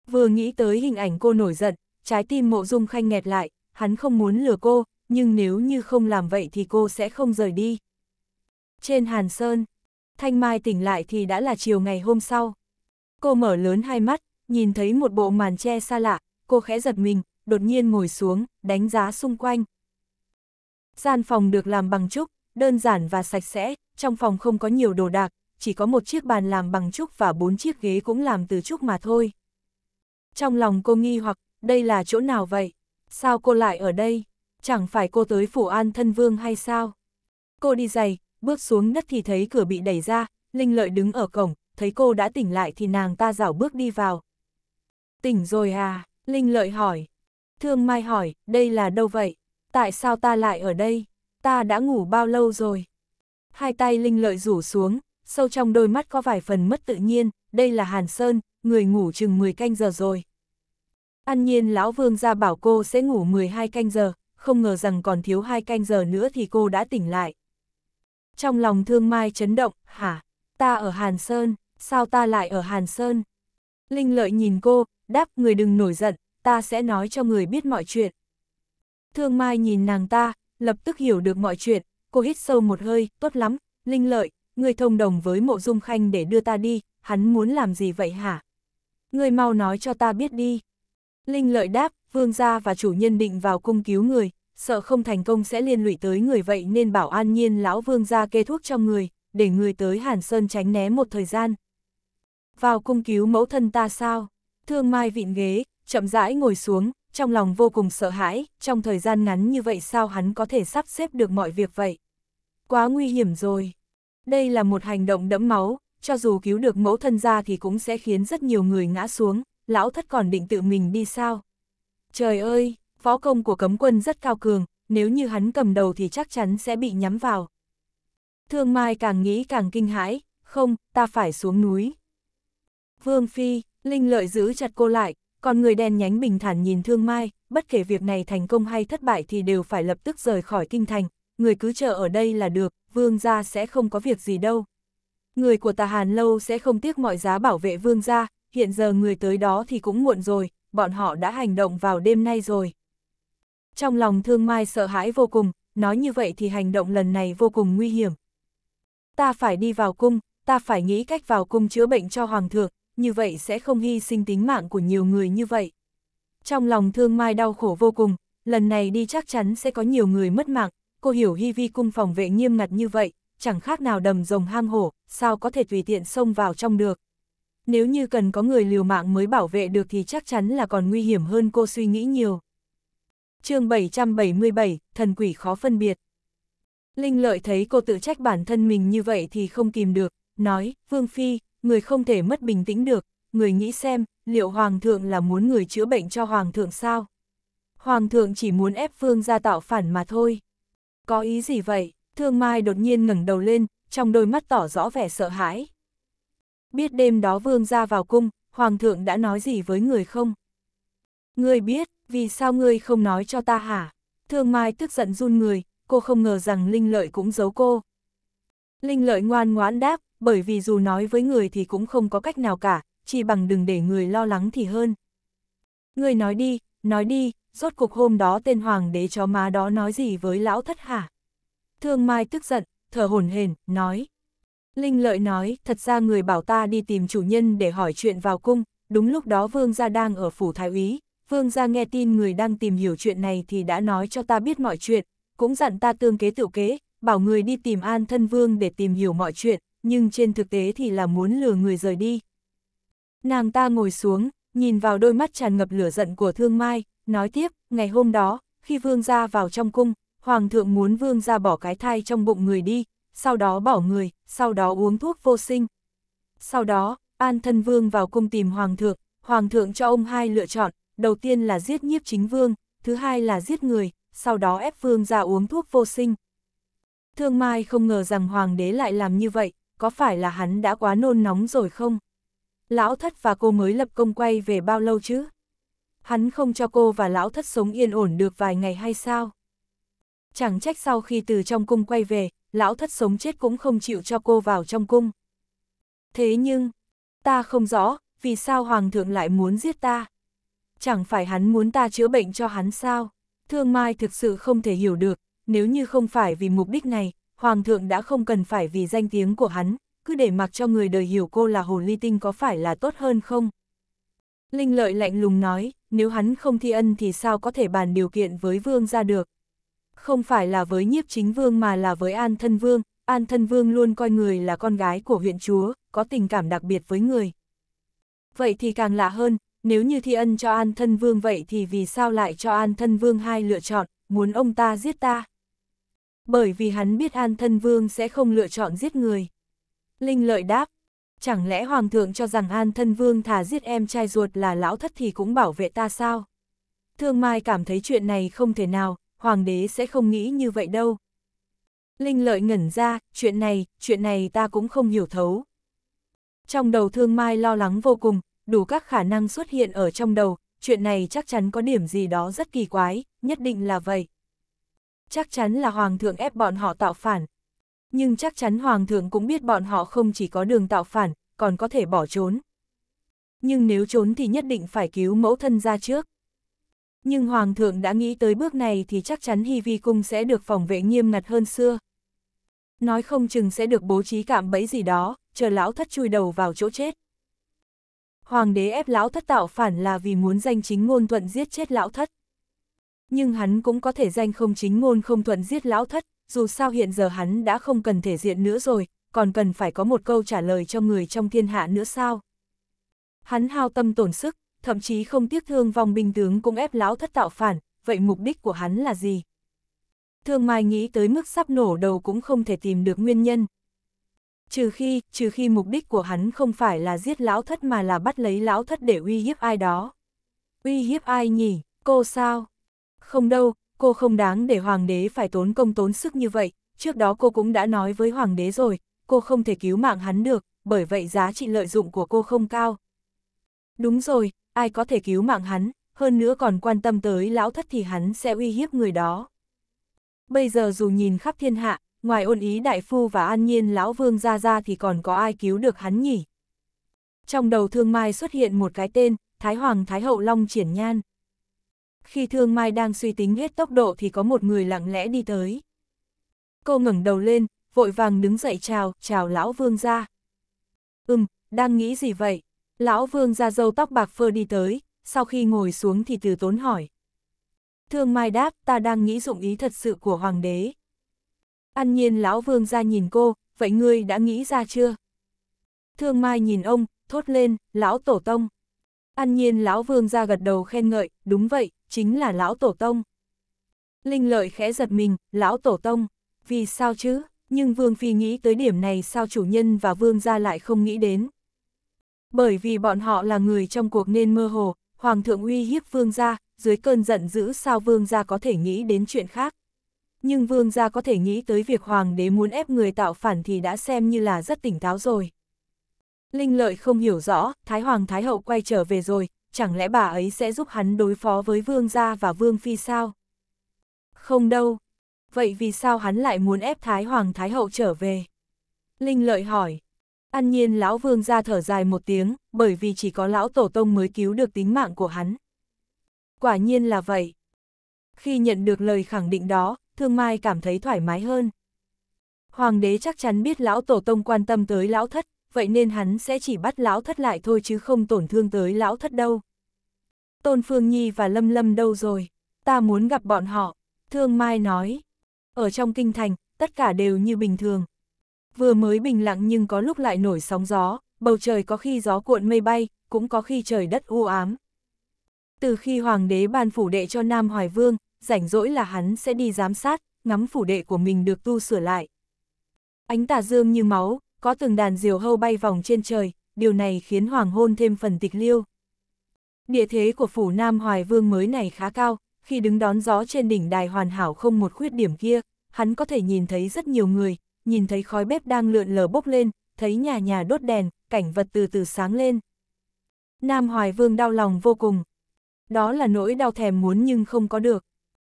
Vừa nghĩ tới hình ảnh cô nổi giận, trái tim mộ dung khanh nghẹt lại, hắn không muốn lừa cô, nhưng nếu như không làm vậy thì cô sẽ không rời đi. Trên Hàn Sơn, Thanh Mai tỉnh lại thì đã là chiều ngày hôm sau. Cô mở lớn hai mắt, nhìn thấy một bộ màn che xa lạ, cô khẽ giật mình, đột nhiên ngồi xuống, đánh giá xung quanh. Gian phòng được làm bằng trúc, đơn giản và sạch sẽ, trong phòng không có nhiều đồ đạc, chỉ có một chiếc bàn làm bằng trúc và bốn chiếc ghế cũng làm từ trúc mà thôi. Trong lòng cô nghi hoặc đây là chỗ nào vậy? Sao cô lại ở đây? Chẳng phải cô tới phủ an thân vương hay sao? Cô đi giày, bước xuống đất thì thấy cửa bị đẩy ra, Linh Lợi đứng ở cổng, thấy cô đã tỉnh lại thì nàng ta rảo bước đi vào. Tỉnh rồi à? Linh Lợi hỏi. Thương Mai hỏi, đây là đâu vậy? Tại sao ta lại ở đây? Ta đã ngủ bao lâu rồi? Hai tay Linh Lợi rủ xuống, sâu trong đôi mắt có vài phần mất tự nhiên, đây là Hàn Sơn, người ngủ chừng 10 canh giờ rồi. Ăn nhiên lão vương ra bảo cô sẽ ngủ 12 canh giờ, không ngờ rằng còn thiếu 2 canh giờ nữa thì cô đã tỉnh lại. Trong lòng thương mai chấn động, hả? Ta ở Hàn Sơn, sao ta lại ở Hàn Sơn? Linh lợi nhìn cô, đáp người đừng nổi giận, ta sẽ nói cho người biết mọi chuyện. Thương mai nhìn nàng ta, lập tức hiểu được mọi chuyện, cô hít sâu một hơi, tốt lắm, Linh lợi, người thông đồng với mộ dung khanh để đưa ta đi, hắn muốn làm gì vậy hả? Người mau nói cho ta biết đi. Linh lợi đáp, vương gia và chủ nhân định vào cung cứu người, sợ không thành công sẽ liên lụy tới người vậy nên bảo an nhiên lão vương gia kê thuốc cho người, để người tới Hàn Sơn tránh né một thời gian. Vào cung cứu mẫu thân ta sao? Thương Mai vịn ghế, chậm rãi ngồi xuống, trong lòng vô cùng sợ hãi, trong thời gian ngắn như vậy sao hắn có thể sắp xếp được mọi việc vậy? Quá nguy hiểm rồi. Đây là một hành động đẫm máu, cho dù cứu được mẫu thân ra thì cũng sẽ khiến rất nhiều người ngã xuống, lão thất còn định tự mình đi sao? Trời ơi, võ công của cấm quân rất cao cường, nếu như hắn cầm đầu thì chắc chắn sẽ bị nhắm vào. Thương Mai càng nghĩ càng kinh hãi, không, ta phải xuống núi. Vương Phi, Linh Lợi giữ chặt cô lại, còn người đen nhánh bình thản nhìn Thương Mai, bất kể việc này thành công hay thất bại thì đều phải lập tức rời khỏi kinh thành, người cứ chờ ở đây là được, vương gia sẽ không có việc gì đâu. Người của tà Hàn Lâu sẽ không tiếc mọi giá bảo vệ vương gia, hiện giờ người tới đó thì cũng muộn rồi, bọn họ đã hành động vào đêm nay rồi. Trong lòng thương mai sợ hãi vô cùng, nói như vậy thì hành động lần này vô cùng nguy hiểm. Ta phải đi vào cung, ta phải nghĩ cách vào cung chữa bệnh cho hoàng thượng, như vậy sẽ không hy sinh tính mạng của nhiều người như vậy. Trong lòng thương mai đau khổ vô cùng, lần này đi chắc chắn sẽ có nhiều người mất mạng, cô hiểu hy vi cung phòng vệ nghiêm ngặt như vậy, chẳng khác nào đầm rồng hang hổ, sao có thể tùy tiện xông vào trong được nếu như cần có người liều mạng mới bảo vệ được thì chắc chắn là còn nguy hiểm hơn cô suy nghĩ nhiều. chương 777, thần quỷ khó phân biệt. Linh lợi thấy cô tự trách bản thân mình như vậy thì không kìm được, nói, Vương Phi, người không thể mất bình tĩnh được, người nghĩ xem, liệu Hoàng thượng là muốn người chữa bệnh cho Hoàng thượng sao? Hoàng thượng chỉ muốn ép Vương ra tạo phản mà thôi. Có ý gì vậy? Thương Mai đột nhiên ngẩng đầu lên, trong đôi mắt tỏ rõ vẻ sợ hãi biết đêm đó vương ra vào cung, hoàng thượng đã nói gì với người không? Ngươi biết, vì sao ngươi không nói cho ta hả? Thương Mai tức giận run người, cô không ngờ rằng Linh Lợi cũng giấu cô. Linh Lợi ngoan ngoãn đáp, bởi vì dù nói với người thì cũng không có cách nào cả, chỉ bằng đừng để người lo lắng thì hơn. Ngươi nói đi, nói đi, rốt cuộc hôm đó tên hoàng đế chó má đó nói gì với lão thất hả? Thương Mai tức giận, thở hổn hển nói. Linh lợi nói, thật ra người bảo ta đi tìm chủ nhân để hỏi chuyện vào cung, đúng lúc đó vương gia đang ở phủ thái úy, vương gia nghe tin người đang tìm hiểu chuyện này thì đã nói cho ta biết mọi chuyện, cũng dặn ta tương kế tự kế, bảo người đi tìm an thân vương để tìm hiểu mọi chuyện, nhưng trên thực tế thì là muốn lừa người rời đi. Nàng ta ngồi xuống, nhìn vào đôi mắt tràn ngập lửa giận của thương mai, nói tiếp, ngày hôm đó, khi vương gia vào trong cung, hoàng thượng muốn vương gia bỏ cái thai trong bụng người đi, sau đó bỏ người, sau đó uống thuốc vô sinh. Sau đó, An Thân Vương vào cung tìm Hoàng thượng, Hoàng thượng cho ông hai lựa chọn, đầu tiên là giết nhiếp chính vương, thứ hai là giết người, sau đó ép vương ra uống thuốc vô sinh. Thương Mai không ngờ rằng Hoàng đế lại làm như vậy, có phải là hắn đã quá nôn nóng rồi không? Lão thất và cô mới lập công quay về bao lâu chứ? Hắn không cho cô và lão thất sống yên ổn được vài ngày hay sao? Chẳng trách sau khi từ trong cung quay về, lão thất sống chết cũng không chịu cho cô vào trong cung. Thế nhưng, ta không rõ, vì sao hoàng thượng lại muốn giết ta? Chẳng phải hắn muốn ta chữa bệnh cho hắn sao? Thương Mai thực sự không thể hiểu được, nếu như không phải vì mục đích này, hoàng thượng đã không cần phải vì danh tiếng của hắn, cứ để mặc cho người đời hiểu cô là hồ ly tinh có phải là tốt hơn không? Linh lợi lạnh lùng nói, nếu hắn không thi ân thì sao có thể bàn điều kiện với vương ra được? không phải là với nhiếp chính vương mà là với An Thân Vương, An Thân Vương luôn coi người là con gái của huyện chúa, có tình cảm đặc biệt với người. Vậy thì càng lạ hơn, nếu như thi ân cho An Thân Vương vậy thì vì sao lại cho An Thân Vương hai lựa chọn, muốn ông ta giết ta? Bởi vì hắn biết An Thân Vương sẽ không lựa chọn giết người. Linh lợi đáp, chẳng lẽ Hoàng thượng cho rằng An Thân Vương thà giết em trai ruột là lão thất thì cũng bảo vệ ta sao? Thương Mai cảm thấy chuyện này không thể nào, hoàng đế sẽ không nghĩ như vậy đâu. Linh lợi ngẩn ra, chuyện này, chuyện này ta cũng không hiểu thấu. Trong đầu thương mai lo lắng vô cùng, đủ các khả năng xuất hiện ở trong đầu, chuyện này chắc chắn có điểm gì đó rất kỳ quái, nhất định là vậy. Chắc chắn là hoàng thượng ép bọn họ tạo phản. Nhưng chắc chắn hoàng thượng cũng biết bọn họ không chỉ có đường tạo phản, còn có thể bỏ trốn. Nhưng nếu trốn thì nhất định phải cứu mẫu thân ra trước. Nhưng Hoàng thượng đã nghĩ tới bước này thì chắc chắn Hy Vi Cung sẽ được phòng vệ nghiêm ngặt hơn xưa. Nói không chừng sẽ được bố trí cạm bẫy gì đó, chờ lão thất chui đầu vào chỗ chết. Hoàng đế ép lão thất tạo phản là vì muốn danh chính ngôn thuận giết chết lão thất. Nhưng hắn cũng có thể danh không chính ngôn không thuận giết lão thất, dù sao hiện giờ hắn đã không cần thể diện nữa rồi, còn cần phải có một câu trả lời cho người trong thiên hạ nữa sao. Hắn hao tâm tổn sức, thậm chí không tiếc thương vong binh tướng cũng ép lão thất tạo phản, vậy mục đích của hắn là gì? Thương Mai nghĩ tới mức sắp nổ đầu cũng không thể tìm được nguyên nhân. Trừ khi, trừ khi mục đích của hắn không phải là giết lão thất mà là bắt lấy lão thất để uy hiếp ai đó. Uy hiếp ai nhỉ, cô sao? Không đâu, cô không đáng để hoàng đế phải tốn công tốn sức như vậy, trước đó cô cũng đã nói với hoàng đế rồi, cô không thể cứu mạng hắn được, bởi vậy giá trị lợi dụng của cô không cao. Đúng rồi, ai có thể cứu mạng hắn, hơn nữa còn quan tâm tới lão thất thì hắn sẽ uy hiếp người đó. Bây giờ dù nhìn khắp thiên hạ, ngoài ôn ý đại phu và an nhiên lão vương ra ra thì còn có ai cứu được hắn nhỉ? Trong đầu thương mai xuất hiện một cái tên, Thái Hoàng Thái Hậu Long Triển Nhan. Khi thương mai đang suy tính hết tốc độ thì có một người lặng lẽ đi tới. Cô ngẩng đầu lên, vội vàng đứng dậy chào, chào lão vương ra. Ừm, đang nghĩ gì vậy? Lão vương ra dâu tóc bạc phơ đi tới, sau khi ngồi xuống thì từ tốn hỏi. Thương Mai đáp, ta đang nghĩ dụng ý thật sự của Hoàng đế. An nhiên lão vương ra nhìn cô, vậy ngươi đã nghĩ ra chưa? Thương Mai nhìn ông, thốt lên, lão tổ tông. An nhiên lão vương ra gật đầu khen ngợi, đúng vậy, chính là lão tổ tông. Linh lợi khẽ giật mình, lão tổ tông, vì sao chứ? Nhưng vương phi nghĩ tới điểm này sao chủ nhân và vương gia lại không nghĩ đến. Bởi vì bọn họ là người trong cuộc nên mơ hồ, Hoàng thượng uy hiếp vương gia, dưới cơn giận dữ sao vương gia có thể nghĩ đến chuyện khác. Nhưng vương gia có thể nghĩ tới việc hoàng đế muốn ép người tạo phản thì đã xem như là rất tỉnh táo rồi. Linh lợi không hiểu rõ, Thái Hoàng Thái Hậu quay trở về rồi, chẳng lẽ bà ấy sẽ giúp hắn đối phó với vương gia và vương phi sao? Không đâu. Vậy vì sao hắn lại muốn ép Thái Hoàng Thái Hậu trở về? Linh lợi hỏi. An nhiên lão vương ra thở dài một tiếng, bởi vì chỉ có lão tổ tông mới cứu được tính mạng của hắn. Quả nhiên là vậy. Khi nhận được lời khẳng định đó, thương mai cảm thấy thoải mái hơn. Hoàng đế chắc chắn biết lão tổ tông quan tâm tới lão thất, vậy nên hắn sẽ chỉ bắt lão thất lại thôi chứ không tổn thương tới lão thất đâu. Tôn Phương Nhi và Lâm Lâm đâu rồi? Ta muốn gặp bọn họ. Thương Mai nói. Ở trong kinh thành, tất cả đều như bình thường. Vừa mới bình lặng nhưng có lúc lại nổi sóng gió, bầu trời có khi gió cuộn mây bay, cũng có khi trời đất u ám. Từ khi hoàng đế ban phủ đệ cho Nam Hoài Vương, rảnh rỗi là hắn sẽ đi giám sát, ngắm phủ đệ của mình được tu sửa lại. Ánh tà dương như máu, có từng đàn diều hâu bay vòng trên trời, điều này khiến hoàng hôn thêm phần tịch liêu. Địa thế của phủ Nam Hoài Vương mới này khá cao, khi đứng đón gió trên đỉnh đài hoàn hảo không một khuyết điểm kia, hắn có thể nhìn thấy rất nhiều người, nhìn thấy khói bếp đang lượn lờ bốc lên, thấy nhà nhà đốt đèn, cảnh vật từ từ sáng lên. Nam Hoài Vương đau lòng vô cùng. Đó là nỗi đau thèm muốn nhưng không có được.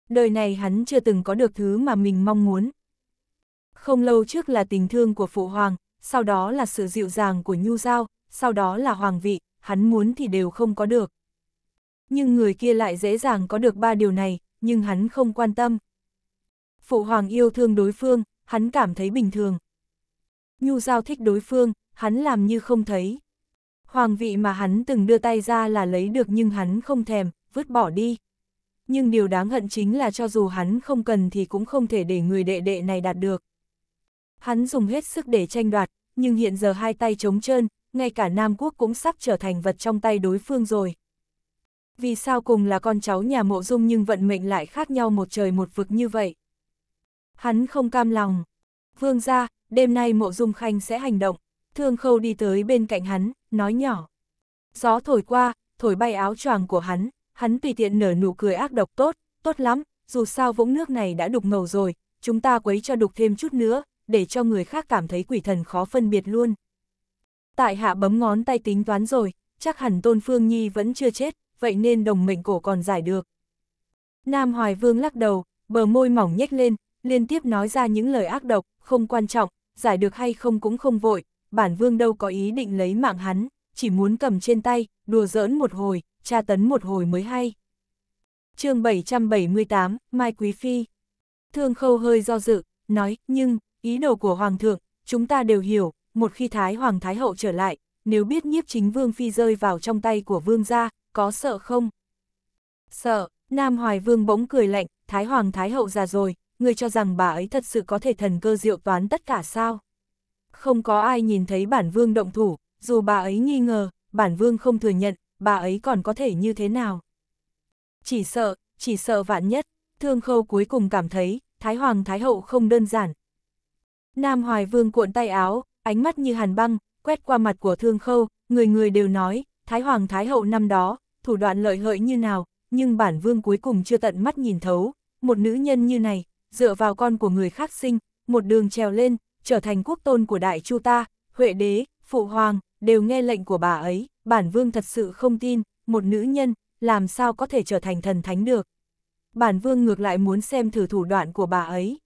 Đời này hắn chưa từng có được thứ mà mình mong muốn. Không lâu trước là tình thương của Phụ Hoàng, sau đó là sự dịu dàng của Nhu Giao, sau đó là Hoàng vị, hắn muốn thì đều không có được. Nhưng người kia lại dễ dàng có được ba điều này, nhưng hắn không quan tâm. Phụ Hoàng yêu thương đối phương, hắn cảm thấy bình thường. Nhu giao thích đối phương, hắn làm như không thấy. Hoàng vị mà hắn từng đưa tay ra là lấy được nhưng hắn không thèm, vứt bỏ đi. Nhưng điều đáng hận chính là cho dù hắn không cần thì cũng không thể để người đệ đệ này đạt được. Hắn dùng hết sức để tranh đoạt, nhưng hiện giờ hai tay trống trơn, ngay cả Nam Quốc cũng sắp trở thành vật trong tay đối phương rồi. Vì sao cùng là con cháu nhà mộ dung nhưng vận mệnh lại khác nhau một trời một vực như vậy? Hắn không cam lòng. Vương ra, đêm nay mộ dung khanh sẽ hành động. Thương khâu đi tới bên cạnh hắn, nói nhỏ. Gió thổi qua, thổi bay áo choàng của hắn, hắn tùy tiện nở nụ cười ác độc tốt, tốt lắm, dù sao vũng nước này đã đục ngầu rồi, chúng ta quấy cho đục thêm chút nữa, để cho người khác cảm thấy quỷ thần khó phân biệt luôn. Tại hạ bấm ngón tay tính toán rồi, chắc hẳn Tôn Phương Nhi vẫn chưa chết, vậy nên đồng mệnh cổ còn giải được. Nam Hoài Vương lắc đầu, bờ môi mỏng nhếch lên, liên tiếp nói ra những lời ác độc, không quan trọng, giải được hay không cũng không vội, bản vương đâu có ý định lấy mạng hắn, chỉ muốn cầm trên tay, đùa giỡn một hồi, tra tấn một hồi mới hay. chương 778, Mai Quý Phi Thương Khâu hơi do dự, nói, nhưng, ý đồ của Hoàng thượng, chúng ta đều hiểu, một khi Thái Hoàng Thái Hậu trở lại, nếu biết nhiếp chính Vương Phi rơi vào trong tay của Vương gia, có sợ không? Sợ, Nam Hoài Vương bỗng cười lạnh, Thái Hoàng Thái Hậu già rồi, ngươi cho rằng bà ấy thật sự có thể thần cơ diệu toán tất cả sao? Không có ai nhìn thấy bản vương động thủ, dù bà ấy nghi ngờ, bản vương không thừa nhận, bà ấy còn có thể như thế nào? Chỉ sợ, chỉ sợ vạn nhất, thương khâu cuối cùng cảm thấy, Thái Hoàng Thái Hậu không đơn giản. Nam Hoài Vương cuộn tay áo, ánh mắt như hàn băng, quét qua mặt của thương khâu, người người đều nói, Thái Hoàng Thái Hậu năm đó, thủ đoạn lợi hợi như nào, nhưng bản vương cuối cùng chưa tận mắt nhìn thấu, một nữ nhân như này, dựa vào con của người khác sinh, một đường trèo lên, trở thành quốc tôn của đại chu ta, huệ đế, phụ hoàng, đều nghe lệnh của bà ấy, bản vương thật sự không tin, một nữ nhân, làm sao có thể trở thành thần thánh được. Bản vương ngược lại muốn xem thử thủ đoạn của bà ấy.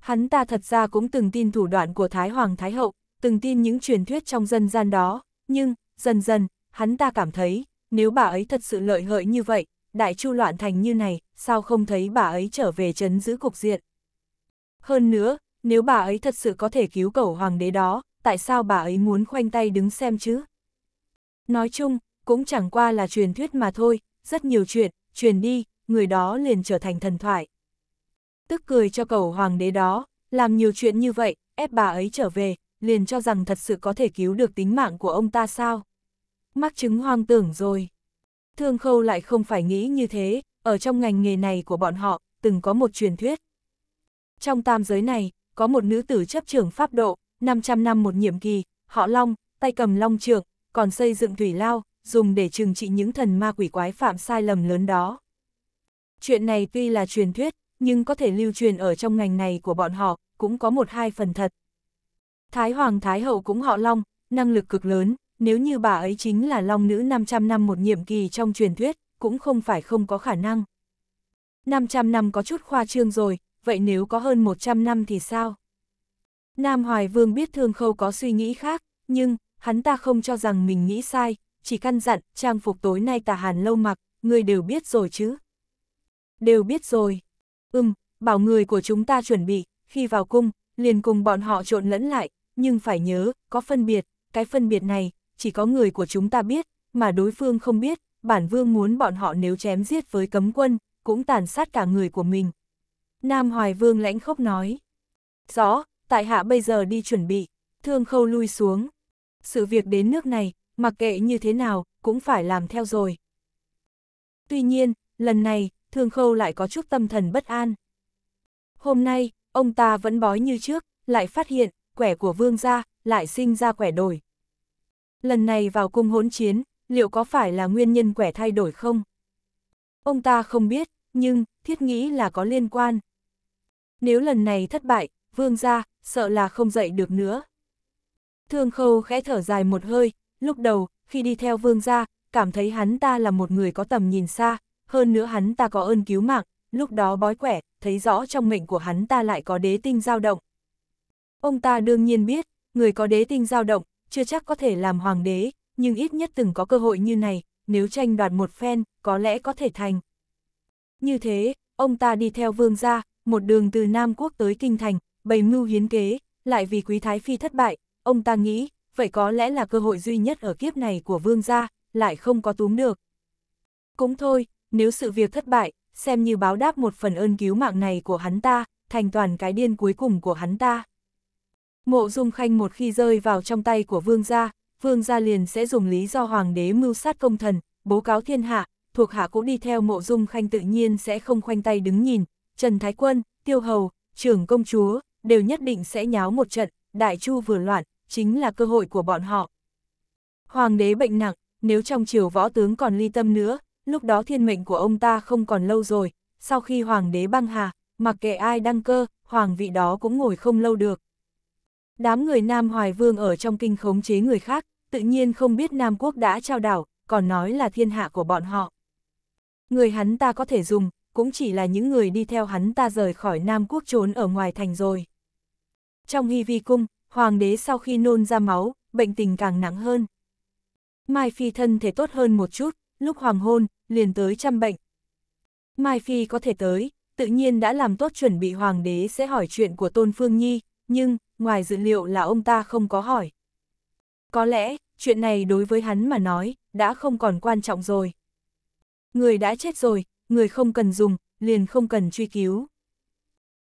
Hắn ta thật ra cũng từng tin thủ đoạn của Thái Hoàng Thái Hậu, từng tin những truyền thuyết trong dân gian đó, nhưng, dần dần, hắn ta cảm thấy, nếu bà ấy thật sự lợi hợi như vậy, đại chu loạn thành như này, sao không thấy bà ấy trở về chấn giữ cục diện. Hơn nữa, nếu bà ấy thật sự có thể cứu cầu hoàng đế đó, tại sao bà ấy muốn khoanh tay đứng xem chứ? Nói chung, cũng chẳng qua là truyền thuyết mà thôi, rất nhiều chuyện, truyền đi, người đó liền trở thành thần thoại. Tức cười cho cầu hoàng đế đó, làm nhiều chuyện như vậy, ép bà ấy trở về, liền cho rằng thật sự có thể cứu được tính mạng của ông ta sao? Mắc chứng hoang tưởng rồi. Thương khâu lại không phải nghĩ như thế, ở trong ngành nghề này của bọn họ, từng có một truyền thuyết. Trong tam giới này, có một nữ tử chấp trưởng pháp độ, 500 năm một nhiệm kỳ, họ long, tay cầm long trượng, còn xây dựng thủy lao, dùng để trừng trị những thần ma quỷ quái phạm sai lầm lớn đó. Chuyện này tuy là truyền thuyết, nhưng có thể lưu truyền ở trong ngành này của bọn họ, cũng có một hai phần thật. Thái Hoàng Thái Hậu cũng họ Long, năng lực cực lớn, nếu như bà ấy chính là long nữ 500 năm một nhiệm kỳ trong truyền thuyết, cũng không phải không có khả năng. 500 năm có chút khoa trương rồi, vậy nếu có hơn 100 năm thì sao? Nam Hoài Vương biết Thương Khâu có suy nghĩ khác, nhưng, hắn ta không cho rằng mình nghĩ sai, chỉ căn dặn, trang phục tối nay tà hàn lâu mặc, người đều biết rồi chứ. Đều biết rồi. Ừm, bảo người của chúng ta chuẩn bị, khi vào cung, liền cùng bọn họ trộn lẫn lại, nhưng phải nhớ, có phân biệt, cái phân biệt này, chỉ có người của chúng ta biết, mà đối phương không biết, bản vương muốn bọn họ nếu chém giết với cấm quân, cũng tàn sát cả người của mình. Nam Hoài Vương lãnh khốc nói. Rõ, tại hạ bây giờ đi chuẩn bị, thương khâu lui xuống. Sự việc đến nước này, mặc kệ như thế nào, cũng phải làm theo rồi. Tuy nhiên, lần này, thương khâu lại có chút tâm thần bất an. Hôm nay, ông ta vẫn bói như trước, lại phát hiện, quẻ của vương gia, lại sinh ra quẻ đổi, lần này vào cung hỗn chiến, liệu có phải là nguyên nhân quẻ thay đổi không? Ông ta không biết, nhưng, thiết nghĩ là có liên quan. Nếu lần này thất bại, vương ra, sợ là không dậy được nữa. Thương khâu khẽ thở dài một hơi, lúc đầu, khi đi theo vương ra, cảm thấy hắn ta là một người có tầm nhìn xa, hơn nữa hắn ta có ơn cứu mạng, lúc đó bói quẻ, thấy rõ trong mệnh của hắn ta lại có đế tinh dao động. Ông ta đương nhiên biết, người có đế tinh dao động, chưa chắc có thể làm hoàng đế, nhưng ít nhất từng có cơ hội như này, nếu tranh đoạt một phen, có lẽ có thể thành. Như thế, ông ta đi theo vương gia, một đường từ Nam Quốc tới Kinh Thành, bày mưu hiến kế, lại vì Quý Thái Phi thất bại, ông ta nghĩ, vậy có lẽ là cơ hội duy nhất ở kiếp này của vương gia, lại không có túm được. Cũng thôi, nếu sự việc thất bại, xem như báo đáp một phần ơn cứu mạng này của hắn ta, thành toàn cái điên cuối cùng của hắn ta. Mộ Dung Khanh một khi rơi vào trong tay của vương gia, vương gia liền sẽ dùng lý do hoàng đế mưu sát công thần, bố cáo thiên hạ, thuộc hạ cũng đi theo Mộ Dung Khanh tự nhiên sẽ không khoanh tay đứng nhìn, Trần Thái Quân, Tiêu Hầu, trưởng công chúa, đều nhất định sẽ nháo một trận, đại chu vừa loạn, chính là cơ hội của bọn họ. Hoàng đế bệnh nặng, nếu trong triều võ tướng còn ly tâm nữa, lúc đó thiên mệnh của ông ta không còn lâu rồi, sau khi hoàng đế băng hà, mặc kệ ai đăng cơ, hoàng vị đó cũng ngồi không lâu được. Đám người Nam Hoài Vương ở trong kinh khống chế người khác, tự nhiên không biết Nam Quốc đã trao đảo, còn nói là thiên hạ của bọn họ. Người hắn ta có thể dùng, cũng chỉ là những người đi theo hắn ta rời khỏi Nam Quốc trốn ở ngoài thành rồi. Trong hy vi cung, hoàng đế sau khi nôn ra máu, bệnh tình càng nặng hơn. Mai Phi thân thể tốt hơn một chút, lúc hoàng hôn, liền tới chăm bệnh. Mai Phi có thể tới, tự nhiên đã làm tốt chuẩn bị hoàng đế sẽ hỏi chuyện của Tôn Phương Nhi, nhưng, ngoài dự liệu là ông ta không có hỏi. Có lẽ, chuyện này đối với hắn mà nói, đã không còn quan trọng rồi. Người đã chết rồi, người không cần dùng, liền không cần truy cứu.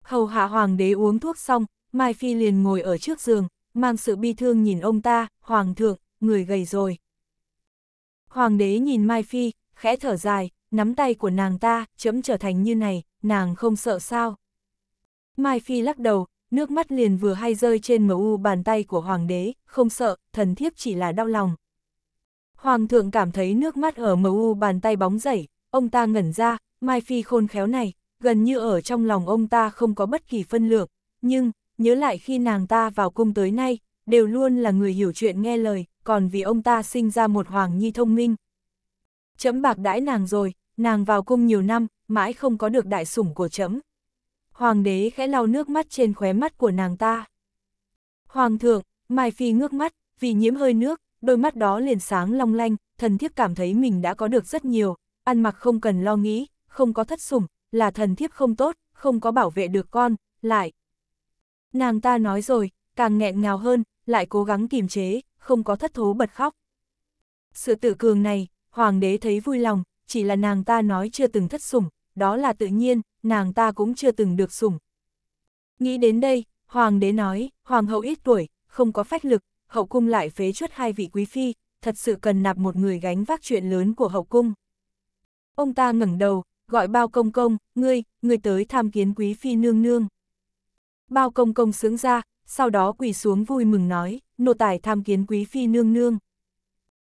Hầu hạ hoàng đế uống thuốc xong, Mai Phi liền ngồi ở trước giường, mang sự bi thương nhìn ông ta, hoàng thượng, người gầy rồi. Hoàng đế nhìn Mai Phi, khẽ thở dài, nắm tay của nàng ta, chấm trở thành như này, nàng không sợ sao. Mai Phi lắc đầu, nước mắt liền vừa hay rơi trên mu bàn tay của hoàng đế, không sợ, thần thiếp chỉ là đau lòng. Hoàng thượng cảm thấy nước mắt ở mu bàn tay bóng rẩy, ông ta ngẩn ra, Mai Phi khôn khéo này, gần như ở trong lòng ông ta không có bất kỳ phân lượng, nhưng, nhớ lại khi nàng ta vào cung tới nay, đều luôn là người hiểu chuyện nghe lời, còn vì ông ta sinh ra một hoàng nhi thông minh. Chấm bạc đãi nàng rồi, nàng vào cung nhiều năm, mãi không có được đại sủng của chấm, hoàng đế khẽ lau nước mắt trên khóe mắt của nàng ta. Hoàng thượng, Mai Phi ngước mắt, vì nhiễm hơi nước, đôi mắt đó liền sáng long lanh, thần thiếp cảm thấy mình đã có được rất nhiều, ăn mặc không cần lo nghĩ, không có thất sủng, là thần thiếp không tốt, không có bảo vệ được con, lại. Nàng ta nói rồi, càng nghẹn ngào hơn, lại cố gắng kiềm chế, không có thất thố bật khóc. Sự tự cường này, hoàng đế thấy vui lòng, chỉ là nàng ta nói chưa từng thất sủng, đó là tự nhiên, nàng ta cũng chưa từng được sủng. Nghĩ đến đây, hoàng đế nói, hoàng hậu ít tuổi, không có phách lực, hậu cung lại phế chuất hai vị quý phi, thật sự cần nạp một người gánh vác chuyện lớn của hậu cung. Ông ta ngẩng đầu, gọi bao công công, ngươi, ngươi tới tham kiến quý phi nương nương. Bao công công sướng ra, sau đó quỳ xuống vui mừng nói, nô tài tham kiến quý phi nương nương.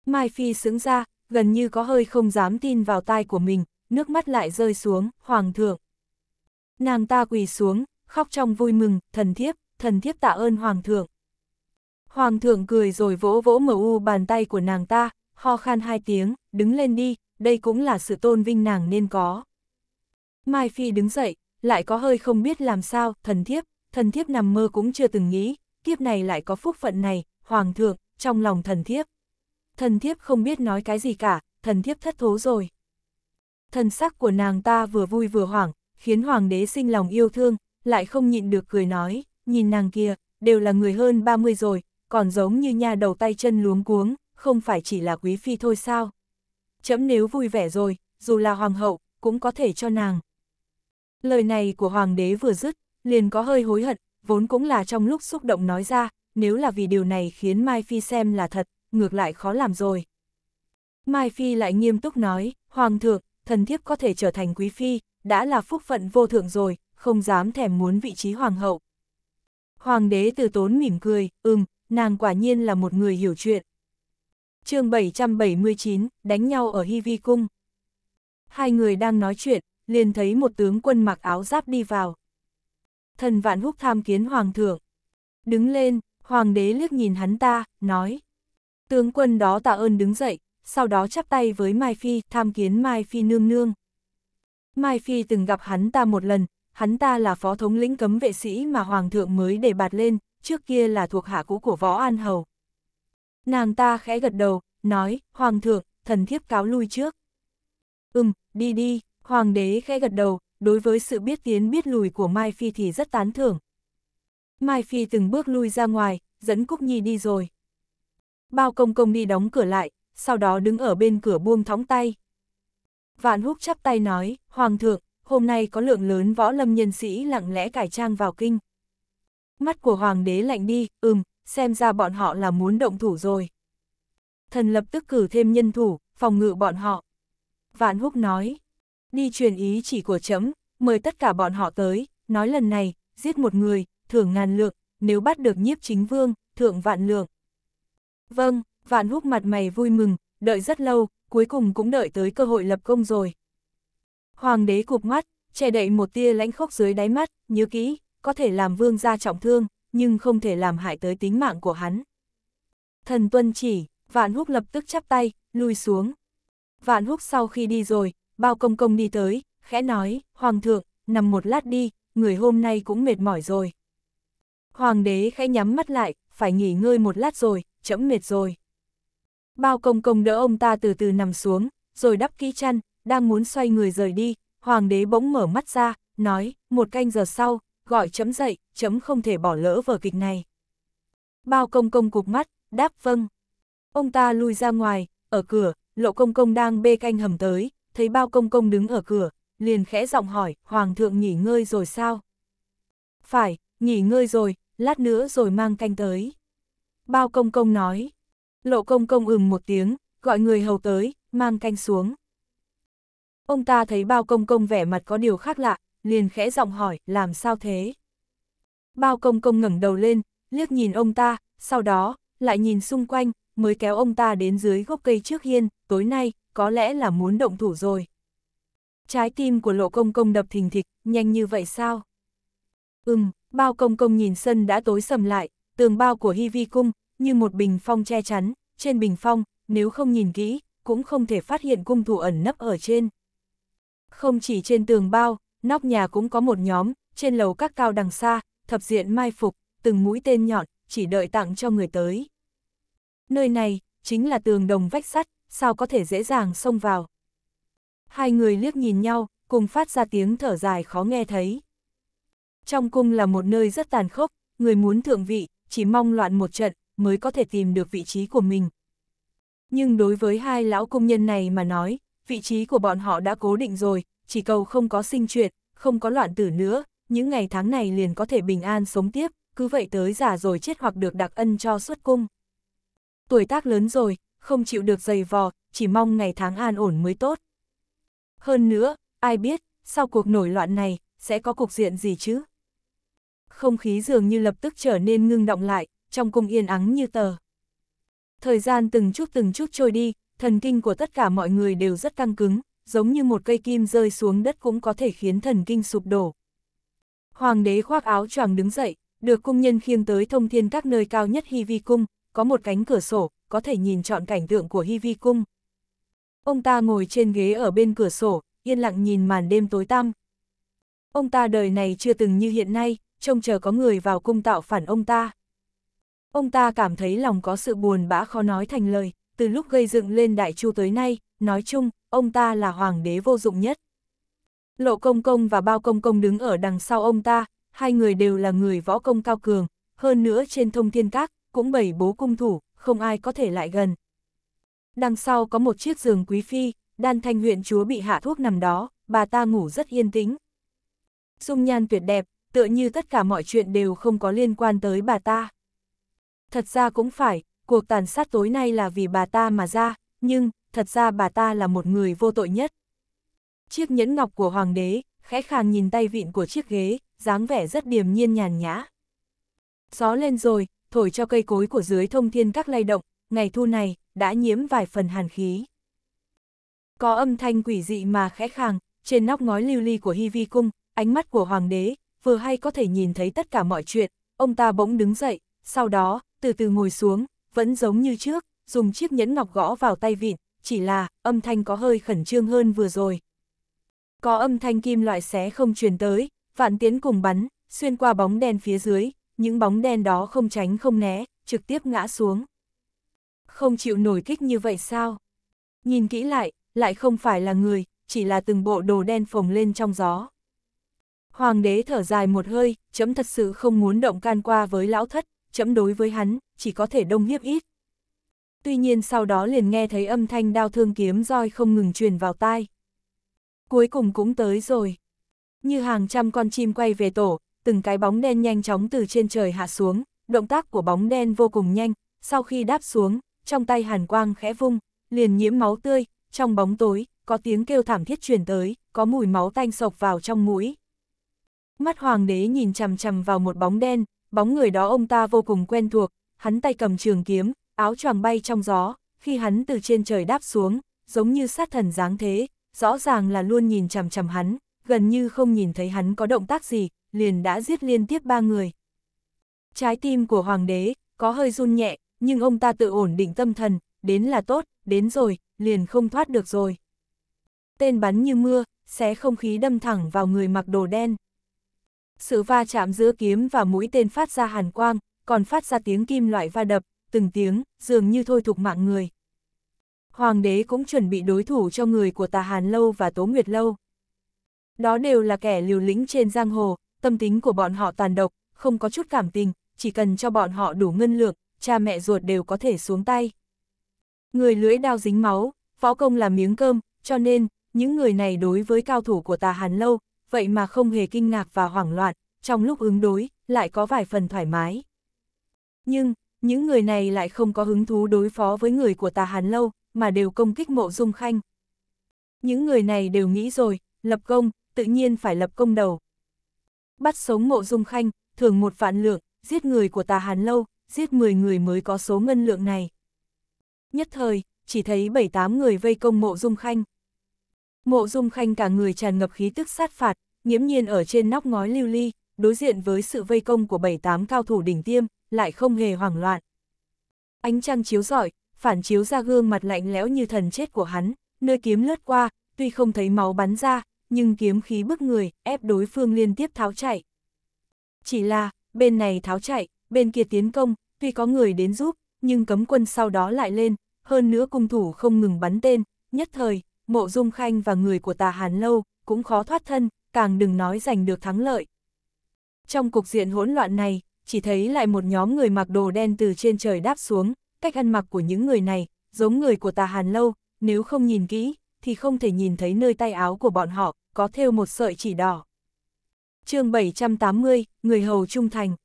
Mai phi sướng ra, gần như có hơi không dám tin vào tai của mình, nước mắt lại rơi xuống, hoàng thượng nàng ta quỳ xuống, khóc trong vui mừng, thần thiếp, thần thiếp tạ ơn hoàng thượng. Hoàng thượng cười rồi vỗ vỗ mở u bàn tay của nàng ta, ho khan hai tiếng, đứng lên đi, đây cũng là sự tôn vinh nàng nên có. Mai Phi đứng dậy, lại có hơi không biết làm sao, thần thiếp, thần thiếp nằm mơ cũng chưa từng nghĩ, kiếp này lại có phúc phận này, hoàng thượng, trong lòng thần thiếp. Thần thiếp không biết nói cái gì cả, thần thiếp thất thố rồi. Thần sắc của nàng ta vừa vui vừa hoảng, khiến hoàng đế sinh lòng yêu thương, lại không nhịn được cười nói, nhìn nàng kia, đều là người hơn 30 rồi, còn giống như nha đầu tay chân luống cuống, không phải chỉ là quý phi thôi sao. Chấm nếu vui vẻ rồi, dù là hoàng hậu, cũng có thể cho nàng. Lời này của hoàng đế vừa dứt, liền có hơi hối hận, vốn cũng là trong lúc xúc động nói ra, nếu là vì điều này khiến Mai Phi xem là thật, ngược lại khó làm rồi. Mai Phi lại nghiêm túc nói, Hoàng thượng, thần thiếp có thể trở thành quý phi, đã là phúc phận vô thượng rồi, không dám thèm muốn vị trí hoàng hậu. Hoàng đế từ tốn mỉm cười, ừm, nàng quả nhiên là một người hiểu chuyện. chương 779, đánh nhau ở Hy Vi Cung. Hai người đang nói chuyện, liền thấy một tướng quân mặc áo giáp đi vào. Thần vạn húc tham kiến hoàng thượng. Đứng lên, hoàng đế liếc nhìn hắn ta, nói. Tướng quân đó tạ ơn đứng dậy, sau đó chắp tay với Mai Phi, tham kiến Mai Phi nương nương. Mai Phi từng gặp hắn ta một lần, hắn ta là phó thống lĩnh cấm vệ sĩ mà Hoàng thượng mới để bạt lên, trước kia là thuộc hạ cũ của Võ An Hầu. Nàng ta khẽ gật đầu, nói, Hoàng thượng, thần thiếp cáo lui trước. Ừm, đi đi, Hoàng đế khẽ gật đầu, đối với sự biết tiến biết lùi của Mai Phi thì rất tán thưởng. Mai Phi từng bước lui ra ngoài, dẫn Cúc Nhi đi rồi. Bao công công đi đóng cửa lại, sau đó đứng ở bên cửa buông thóng tay. Vạn Húc chắp tay nói, Hoàng thượng, hôm nay có lượng lớn võ lâm nhân sĩ lặng lẽ cải trang vào kinh. Mắt của Hoàng đế lạnh đi, ừm, xem ra bọn họ là muốn động thủ rồi. Thần lập tức cử thêm nhân thủ, phòng ngự bọn họ. Vạn Húc nói, đi truyền ý chỉ của chấm, mời tất cả bọn họ tới, nói lần này, giết một người, thưởng ngàn lượng, nếu bắt được nhiếp chính vương, thượng vạn lượng. Vâng, Vạn Húc mặt mày vui mừng, đợi rất lâu, cuối cùng cũng đợi tới cơ hội lập công rồi. Hoàng đế cụp mắt, che đậy một tia lãnh khốc dưới đáy mắt, nhớ kỹ, có thể làm vương gia trọng thương, nhưng không thể làm hại tới tính mạng của hắn. Thần tuân chỉ, vạn húc lập tức chắp tay, lui xuống. Vạn húc sau khi đi rồi, bao công công đi tới, khẽ nói, Hoàng thượng, nằm một lát đi, người hôm nay cũng mệt mỏi rồi. Hoàng đế khẽ nhắm mắt lại, phải nghỉ ngơi một lát rồi, chẫm mệt rồi. Bao công công đỡ ông ta từ từ nằm xuống, rồi đắp kỹ chăn, đang muốn xoay người rời đi, hoàng đế bỗng mở mắt ra, nói, một canh giờ sau, gọi chấm dậy, chấm không thể bỏ lỡ vở kịch này. Bao công công cục mắt, đáp vâng. Ông ta lui ra ngoài, ở cửa, lộ công công đang bê canh hầm tới, thấy bao công công đứng ở cửa, liền khẽ giọng hỏi, hoàng thượng nghỉ ngơi rồi sao? Phải, nghỉ ngơi rồi, lát nữa rồi mang canh tới. Bao công công nói. Lộ công công ừm một tiếng, gọi người hầu tới, mang canh xuống. Ông ta thấy bao công công vẻ mặt có điều khác lạ, liền khẽ giọng hỏi, làm sao thế? Bao công công ngẩng đầu lên, liếc nhìn ông ta, sau đó, lại nhìn xung quanh, mới kéo ông ta đến dưới gốc cây trước hiên, tối nay, có lẽ là muốn động thủ rồi. Trái tim của lộ công công đập thình thịch, nhanh như vậy sao? Ừm, bao công công nhìn sân đã tối sầm lại, tường bao của Hi Vi Cung, như một bình phong che chắn, trên bình phong, nếu không nhìn kỹ, cũng không thể phát hiện cung thủ ẩn nấp ở trên. Không chỉ trên tường bao, nóc nhà cũng có một nhóm, trên lầu các cao đằng xa, thập diện mai phục, từng mũi tên nhọn, chỉ đợi tặng cho người tới. Nơi này, chính là tường đồng vách sắt, sao có thể dễ dàng xông vào. Hai người liếc nhìn nhau, cùng phát ra tiếng thở dài khó nghe thấy. Trong cung là một nơi rất tàn khốc, người muốn thượng vị, chỉ mong loạn một trận, mới có thể tìm được vị trí của mình. Nhưng đối với hai lão công nhân này mà nói, vị trí của bọn họ đã cố định rồi, chỉ cầu không có sinh chuyện, không có loạn tử nữa, những ngày tháng này liền có thể bình an sống tiếp, cứ vậy tới già rồi chết hoặc được đặc ân cho xuất cung. Tuổi tác lớn rồi, không chịu được dày vò, chỉ mong ngày tháng an ổn mới tốt. Hơn nữa, ai biết, sau cuộc nổi loạn này, sẽ có cục diện gì chứ? Không khí dường như lập tức trở nên ngưng động lại, trong cung yên ắng như tờ. Thời gian từng chút từng chút trôi đi, thần kinh của tất cả mọi người đều rất căng cứng, giống như một cây kim rơi xuống đất cũng có thể khiến thần kinh sụp đổ. Hoàng đế khoác áo choàng đứng dậy, được cung nhân khiêng tới thông thiên các nơi cao nhất Hy Vi Cung, có một cánh cửa sổ, có thể nhìn trọn cảnh tượng của Hy Vi Cung. Ông ta ngồi trên ghế ở bên cửa sổ, yên lặng nhìn màn đêm tối tăm. Ông ta đời này chưa từng như hiện nay, trông chờ có người vào cung tạo phản ông ta. Ông ta cảm thấy lòng có sự buồn bã khó nói thành lời, từ lúc gây dựng lên Đại Chu tới nay, nói chung, ông ta là hoàng đế vô dụng nhất. Lộ Công Công và Bao Công Công đứng ở đằng sau ông ta, hai người đều là người võ công cao cường, hơn nữa trên thông thiên các, cũng bảy bố cung thủ, không ai có thể lại gần. Đằng sau có một chiếc giường quý phi, đan thanh huyện chúa bị hạ thuốc nằm đó, bà ta ngủ rất yên tĩnh. Dung nhan tuyệt đẹp, tựa như tất cả mọi chuyện đều không có liên quan tới bà ta. Thật ra cũng phải, cuộc tàn sát tối nay là vì bà ta mà ra, nhưng, thật ra bà ta là một người vô tội nhất. Chiếc nhẫn ngọc của hoàng đế, khẽ khàng nhìn tay vịn của chiếc ghế, dáng vẻ rất điềm nhiên nhàn nhã. Gió lên rồi, thổi cho cây cối của dưới thông thiên các lay động, ngày thu này, đã nhiễm vài phần hàn khí. Có âm thanh quỷ dị mà khẽ khàng, trên nóc ngói lưu ly của Hy Vi Cung, ánh mắt của hoàng đế, vừa hay có thể nhìn thấy tất cả mọi chuyện, ông ta bỗng đứng dậy, sau đó, từ từ ngồi xuống, vẫn giống như trước, dùng chiếc nhẫn ngọc gõ vào tay vịn, chỉ là âm thanh có hơi khẩn trương hơn vừa rồi. Có âm thanh kim loại xé không truyền tới, vạn tiến cùng bắn, xuyên qua bóng đen phía dưới, những bóng đen đó không tránh không né, trực tiếp ngã xuống. Không chịu nổi kích như vậy sao? Nhìn kỹ lại, lại không phải là người, chỉ là từng bộ đồ đen phồng lên trong gió. Hoàng đế thở dài một hơi, chấm thật sự không muốn động can qua với lão thất, chấm đối với hắn, chỉ có thể đông hiếp ít. Tuy nhiên sau đó liền nghe thấy âm thanh đao thương kiếm roi không ngừng truyền vào tai. Cuối cùng cũng tới rồi. Như hàng trăm con chim quay về tổ, từng cái bóng đen nhanh chóng từ trên trời hạ xuống, động tác của bóng đen vô cùng nhanh, sau khi đáp xuống, trong tay hàn quang khẽ vung, liền nhiễm máu tươi, trong bóng tối, có tiếng kêu thảm thiết truyền tới, có mùi máu tanh sộc vào trong mũi. Mắt hoàng đế nhìn chằm chằm vào một bóng đen, bóng người đó ông ta vô cùng quen thuộc, hắn tay cầm trường kiếm, áo choàng bay trong gió, khi hắn từ trên trời đáp xuống, giống như sát thần dáng thế, rõ ràng là luôn nhìn chằm chằm hắn, gần như không nhìn thấy hắn có động tác gì, liền đã giết liên tiếp ba người. Trái tim của hoàng đế có hơi run nhẹ, nhưng ông ta tự ổn định tâm thần, đến là tốt, đến rồi, liền không thoát được rồi. Tên bắn như mưa, xé không khí đâm thẳng vào người mặc đồ đen. Sự va chạm giữa kiếm và mũi tên phát ra hàn quang, còn phát ra tiếng kim loại va đập, từng tiếng, dường như thôi thục mạng người. Hoàng đế cũng chuẩn bị đối thủ cho người của Tà Hàn Lâu và Tố Nguyệt Lâu. Đó đều là kẻ liều lĩnh trên giang hồ, tâm tính của bọn họ tàn độc, không có chút cảm tình, chỉ cần cho bọn họ đủ ngân lượng, cha mẹ ruột đều có thể xuống tay. Người lưỡi đao dính máu, võ công là miếng cơm, cho nên, những người này đối với cao thủ của Tà Hàn Lâu, vậy mà không hề kinh ngạc và hoảng loạn, trong lúc ứng đối, lại có vài phần thoải mái. Nhưng, những người này lại không có hứng thú đối phó với người của tà Hàn Lâu, mà đều công kích mộ dung khanh. Những người này đều nghĩ rồi, lập công, tự nhiên phải lập công đầu. Bắt sống mộ dung khanh, thường một vạn lượng, giết người của tà Hàn Lâu, giết 10 người mới có số ngân lượng này. Nhất thời, chỉ thấy 7-8 người vây công mộ dung khanh. Mộ dung khanh cả người tràn ngập khí tức sát phạt, nghiễm nhiên ở trên nóc ngói lưu ly, đối diện với sự vây công của bảy tám cao thủ đỉnh tiêm, lại không hề hoảng loạn. Ánh trăng chiếu rọi, phản chiếu ra gương mặt lạnh lẽo như thần chết của hắn, nơi kiếm lướt qua, tuy không thấy máu bắn ra, nhưng kiếm khí bức người, ép đối phương liên tiếp tháo chạy. Chỉ là, bên này tháo chạy, bên kia tiến công, tuy có người đến giúp, nhưng cấm quân sau đó lại lên, hơn nữa cung thủ không ngừng bắn tên, nhất thời, mộ dung khanh và người của tà Hàn Lâu cũng khó thoát thân, càng đừng nói giành được thắng lợi. Trong cục diện hỗn loạn này, chỉ thấy lại một nhóm người mặc đồ đen từ trên trời đáp xuống, cách ăn mặc của những người này, giống người của tà Hàn Lâu, nếu không nhìn kỹ, thì không thể nhìn thấy nơi tay áo của bọn họ, có thêu một sợi chỉ đỏ. chương 780, Người Hầu Trung Thành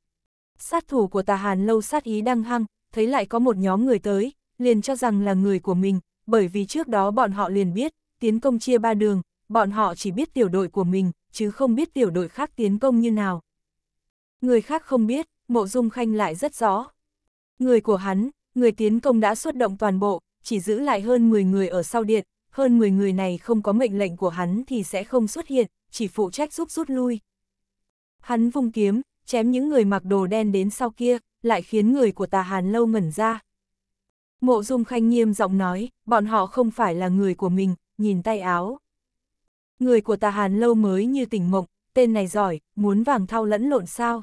Sát thủ của tà Hàn Lâu sát ý đang hăng, thấy lại có một nhóm người tới, liền cho rằng là người của mình, bởi vì trước đó bọn họ liền biết, tiến công chia ba đường, bọn họ chỉ biết tiểu đội của mình, chứ không biết tiểu đội khác tiến công như nào. Người khác không biết, mộ dung khanh lại rất rõ. Người của hắn, người tiến công đã xuất động toàn bộ, chỉ giữ lại hơn 10 người ở sau điện, hơn 10 người này không có mệnh lệnh của hắn thì sẽ không xuất hiện, chỉ phụ trách giúp rút lui. Hắn vung kiếm, chém những người mặc đồ đen đến sau kia, lại khiến người của tà hàn lâu ngẩn ra, Mộ Dung Khanh nghiêm giọng nói, bọn họ không phải là người của mình, nhìn tay áo. Người của tà Hàn lâu mới như tỉnh mộng, tên này giỏi, muốn vàng thao lẫn lộn sao.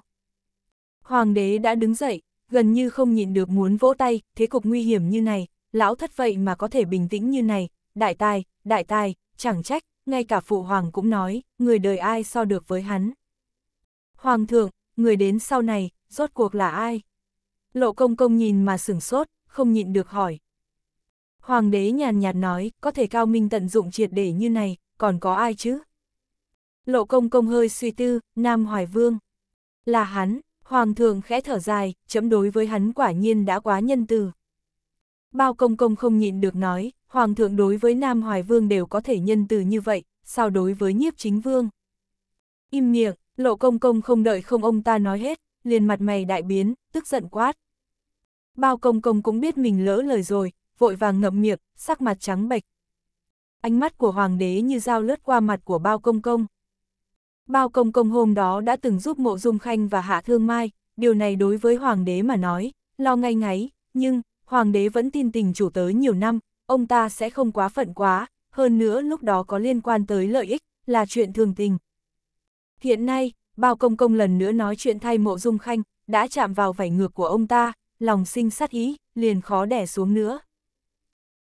Hoàng đế đã đứng dậy, gần như không nhịn được muốn vỗ tay, thế cục nguy hiểm như này, lão thất vậy mà có thể bình tĩnh như này, đại tài, đại tài, chẳng trách, ngay cả phụ hoàng cũng nói, người đời ai so được với hắn. Hoàng thượng, người đến sau này, rốt cuộc là ai? Lộ công công nhìn mà sửng sốt, không nhịn được hỏi. Hoàng đế nhàn nhạt nói, có thể cao minh tận dụng triệt để như này, còn có ai chứ? Lộ công công hơi suy tư, Nam Hoài Vương. Là hắn, Hoàng thượng khẽ thở dài, chấm đối với hắn quả nhiên đã quá nhân từ. Bao công công không nhịn được nói, Hoàng thượng đối với Nam Hoài Vương đều có thể nhân từ như vậy, sao đối với nhiếp chính vương? Im miệng, lộ công công không đợi không ông ta nói hết, liền mặt mày đại biến, tức giận quát, Bao công công cũng biết mình lỡ lời rồi, vội vàng ngậm miệng, sắc mặt trắng bệch. Ánh mắt của hoàng đế như dao lướt qua mặt của bao công công. Bao công công hôm đó đã từng giúp mộ dung khanh và hạ thương mai, điều này đối với hoàng đế mà nói, lo ngay ngáy, nhưng, hoàng đế vẫn tin tình chủ tới nhiều năm, ông ta sẽ không quá phận quá, hơn nữa lúc đó có liên quan tới lợi ích, là chuyện thường tình. Hiện nay, bao công công lần nữa nói chuyện thay mộ dung khanh, đã chạm vào vảy ngược của ông ta, lòng sinh sát ý, liền khó đẻ xuống nữa.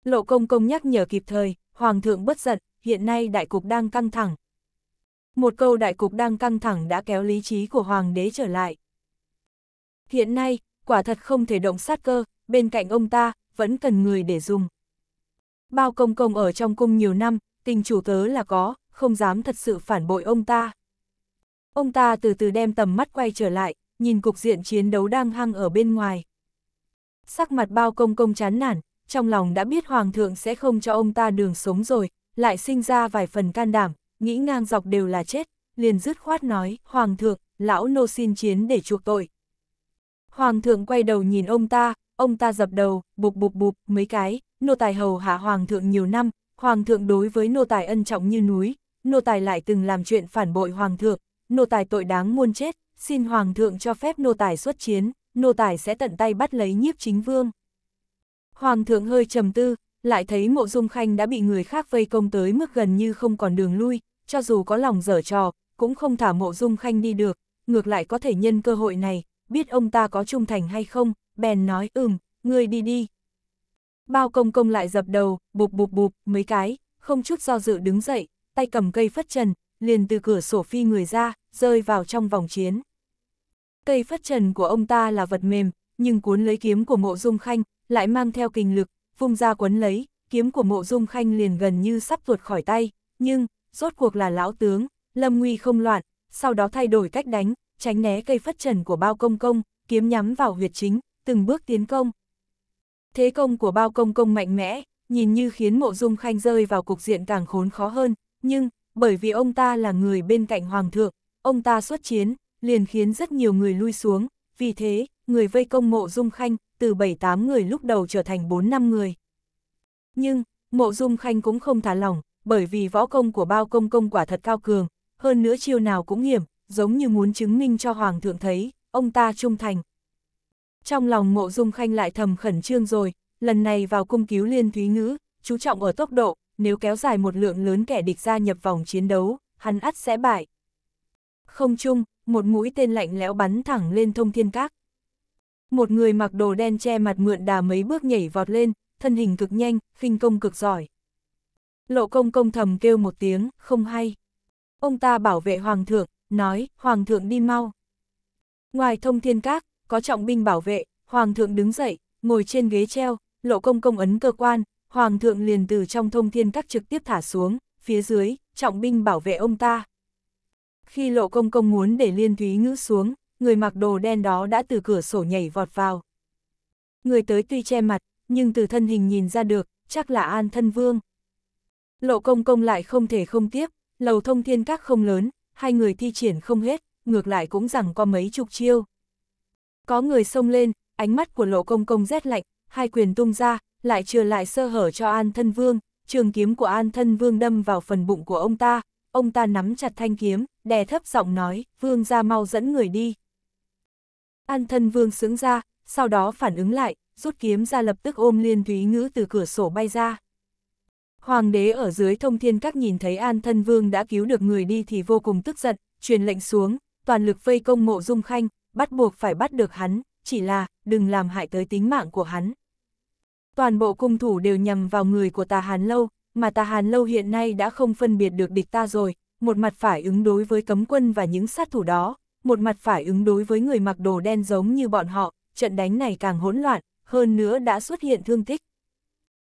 Lộ công công nhắc nhở kịp thời, Hoàng thượng bất giận, hiện nay đại cục đang căng thẳng. Một câu đại cục đang căng thẳng đã kéo lý trí của Hoàng đế trở lại. Hiện nay, quả thật không thể động sát cơ, bên cạnh ông ta, vẫn cần người để dùng. Bao công công ở trong cung nhiều năm, tình chủ tớ là có, không dám thật sự phản bội ông ta. Ông ta từ từ đem tầm mắt quay trở lại, nhìn cục diện chiến đấu đang hăng ở bên ngoài. Sắc mặt bao công công chán nản, trong lòng đã biết Hoàng thượng sẽ không cho ông ta đường sống rồi, lại sinh ra vài phần can đảm, nghĩ ngang dọc đều là chết, liền dứt khoát nói, Hoàng thượng, lão nô xin chiến để chuộc tội. Hoàng thượng quay đầu nhìn ông ta, ông ta dập đầu, bụp bụp bụp mấy cái, nô tài hầu hạ Hoàng thượng nhiều năm, Hoàng thượng đối với nô tài ân trọng như núi, nô tài lại từng làm chuyện phản bội Hoàng thượng, nô tài tội đáng muôn chết, xin Hoàng thượng cho phép nô tài xuất chiến nô tài sẽ tận tay bắt lấy nhiếp chính vương. Hoàng thượng hơi trầm tư, lại thấy mộ dung khanh đã bị người khác vây công tới mức gần như không còn đường lui, cho dù có lòng dở trò, cũng không thả mộ dung khanh đi được, ngược lại có thể nhân cơ hội này, biết ông ta có trung thành hay không, bèn nói ừm, ngươi đi đi. Bao công công lại dập đầu, bụp bụp bụp, mấy cái, không chút do dự đứng dậy, tay cầm cây phất trần, liền từ cửa sổ phi người ra, rơi vào trong vòng chiến. Cây phất trần của ông ta là vật mềm, nhưng cuốn lấy kiếm của mộ dung khanh, lại mang theo kinh lực, vung ra quấn lấy, kiếm của mộ dung khanh liền gần như sắp ruột khỏi tay, nhưng, rốt cuộc là lão tướng, lâm nguy không loạn, sau đó thay đổi cách đánh, tránh né cây phất trần của bao công công, kiếm nhắm vào huyệt chính, từng bước tiến công. Thế công của bao công công mạnh mẽ, nhìn như khiến mộ dung khanh rơi vào cục diện càng khốn khó hơn, nhưng, bởi vì ông ta là người bên cạnh hoàng thượng, ông ta xuất chiến, liền khiến rất nhiều người lui xuống, vì thế, người vây công mộ dung khanh, từ 7-8 người lúc đầu trở thành 4-5 người. Nhưng, mộ dung khanh cũng không thả lỏng, bởi vì võ công của bao công công quả thật cao cường, hơn nữa chiêu nào cũng hiểm, giống như muốn chứng minh cho Hoàng thượng thấy, ông ta trung thành. Trong lòng mộ dung khanh lại thầm khẩn trương rồi, lần này vào cung cứu liên thúy ngữ, chú trọng ở tốc độ, nếu kéo dài một lượng lớn kẻ địch ra nhập vòng chiến đấu, hắn ắt sẽ bại. Không chung, một mũi tên lạnh lẽo bắn thẳng lên thông thiên các. Một người mặc đồ đen che mặt mượn đà mấy bước nhảy vọt lên, thân hình cực nhanh, khinh công cực giỏi. Lộ công công thầm kêu một tiếng, không hay. Ông ta bảo vệ hoàng thượng, nói, hoàng thượng đi mau. Ngoài thông thiên các, có trọng binh bảo vệ, hoàng thượng đứng dậy, ngồi trên ghế treo, lộ công công ấn cơ quan, hoàng thượng liền từ trong thông thiên các trực tiếp thả xuống, phía dưới, trọng binh bảo vệ ông ta. Khi lộ công công muốn để liên thúy ngữ xuống, người mặc đồ đen đó đã từ cửa sổ nhảy vọt vào. Người tới tuy che mặt, nhưng từ thân hình nhìn ra được, chắc là An Thân Vương. Lộ công công lại không thể không tiếp, lầu thông thiên các không lớn, hai người thi triển không hết, ngược lại cũng rằng có mấy chục chiêu. Có người xông lên, ánh mắt của lộ công công rét lạnh, hai quyền tung ra, lại trừ lại sơ hở cho An Thân Vương, trường kiếm của An Thân Vương đâm vào phần bụng của ông ta, ông ta nắm chặt thanh kiếm, đè thấp giọng nói, vương ra mau dẫn người đi. An thân vương sướng ra, sau đó phản ứng lại, rút kiếm ra lập tức ôm liên thúy ngữ từ cửa sổ bay ra. Hoàng đế ở dưới thông thiên các nhìn thấy an thân vương đã cứu được người đi thì vô cùng tức giận, truyền lệnh xuống, toàn lực vây công mộ dung khanh, bắt buộc phải bắt được hắn, chỉ là, đừng làm hại tới tính mạng của hắn. Toàn bộ cung thủ đều nhằm vào người của tà hàn lâu, mà tà hàn lâu hiện nay đã không phân biệt được địch ta rồi, một mặt phải ứng đối với cấm quân và những sát thủ đó, một mặt phải ứng đối với người mặc đồ đen giống như bọn họ, trận đánh này càng hỗn loạn, hơn nữa đã xuất hiện thương tích.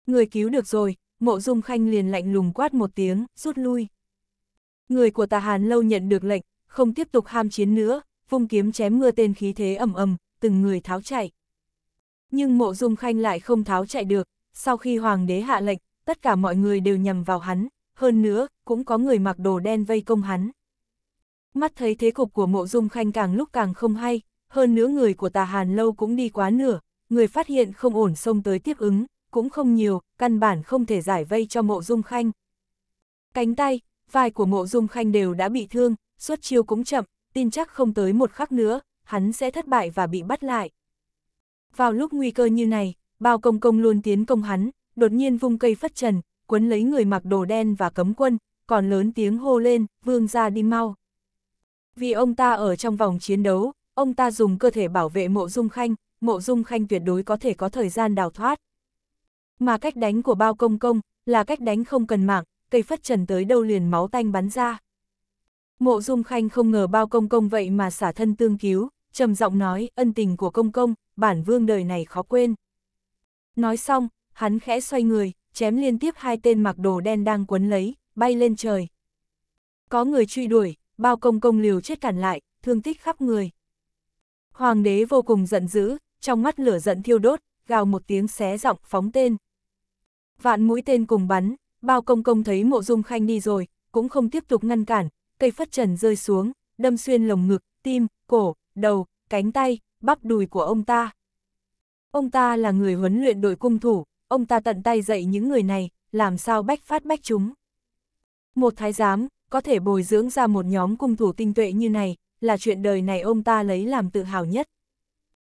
Người cứu được rồi, mộ dung khanh liền lạnh lùng quát một tiếng, rút lui. Người của tà Hàn lâu nhận được lệnh, không tiếp tục ham chiến nữa, vung kiếm chém mưa tên khí thế ầm ầm, từng người tháo chạy. Nhưng mộ dung khanh lại không tháo chạy được, sau khi hoàng đế hạ lệnh, tất cả mọi người đều nhầm vào hắn, hơn nữa, cũng có người mặc đồ đen vây công hắn. Mắt thấy thế cục của mộ dung khanh càng lúc càng không hay, hơn nữa người của tà hàn lâu cũng đi quá nửa, người phát hiện không ổn xông tới tiếp ứng, cũng không nhiều, căn bản không thể giải vây cho mộ dung khanh. Cánh tay, vai của mộ dung khanh đều đã bị thương, suốt chiêu cũng chậm, tin chắc không tới một khắc nữa, hắn sẽ thất bại và bị bắt lại. Vào lúc nguy cơ như này, bao công công luôn tiến công hắn, đột nhiên vung cây phất trần, quấn lấy người mặc đồ đen và cấm quân, còn lớn tiếng hô lên, vương ra đi mau. Vì ông ta ở trong vòng chiến đấu, ông ta dùng cơ thể bảo vệ mộ dung khanh, mộ dung khanh tuyệt đối có thể có thời gian đào thoát. Mà cách đánh của bao công công, là cách đánh không cần mạng, cây phất trần tới đâu liền máu tanh bắn ra. Mộ dung khanh không ngờ bao công công vậy mà xả thân tương cứu, trầm giọng nói ân tình của công công, bản vương đời này khó quên. Nói xong, hắn khẽ xoay người, chém liên tiếp hai tên mặc đồ đen đang quấn lấy, bay lên trời. Có người truy đuổi, bao công công liều chết cản lại, thương tích khắp người. Hoàng đế vô cùng giận dữ, trong mắt lửa giận thiêu đốt, gào một tiếng xé giọng phóng tên. Vạn mũi tên cùng bắn, bao công công thấy mộ dung khanh đi rồi, cũng không tiếp tục ngăn cản, cây phất trần rơi xuống, đâm xuyên lồng ngực, tim, cổ, đầu, cánh tay, bắp đùi của ông ta. Ông ta là người huấn luyện đội cung thủ, ông ta tận tay dạy những người này, làm sao bách phát bách chúng. Một thái giám, có thể bồi dưỡng ra một nhóm cung thủ tinh tuệ như này, là chuyện đời này ông ta lấy làm tự hào nhất.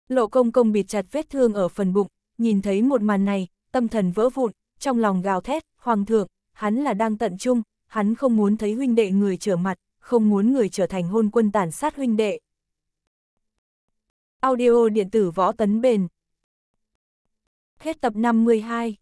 Lộ công công bịt chặt vết thương ở phần bụng, nhìn thấy một màn này, tâm thần vỡ vụn, trong lòng gào thét, hoàng thượng, hắn là đang tận trung, hắn không muốn thấy huynh đệ người trở mặt, không muốn người trở thành hôn quân tàn sát huynh đệ. Audio điện tử võ tấn bền Hết tập 52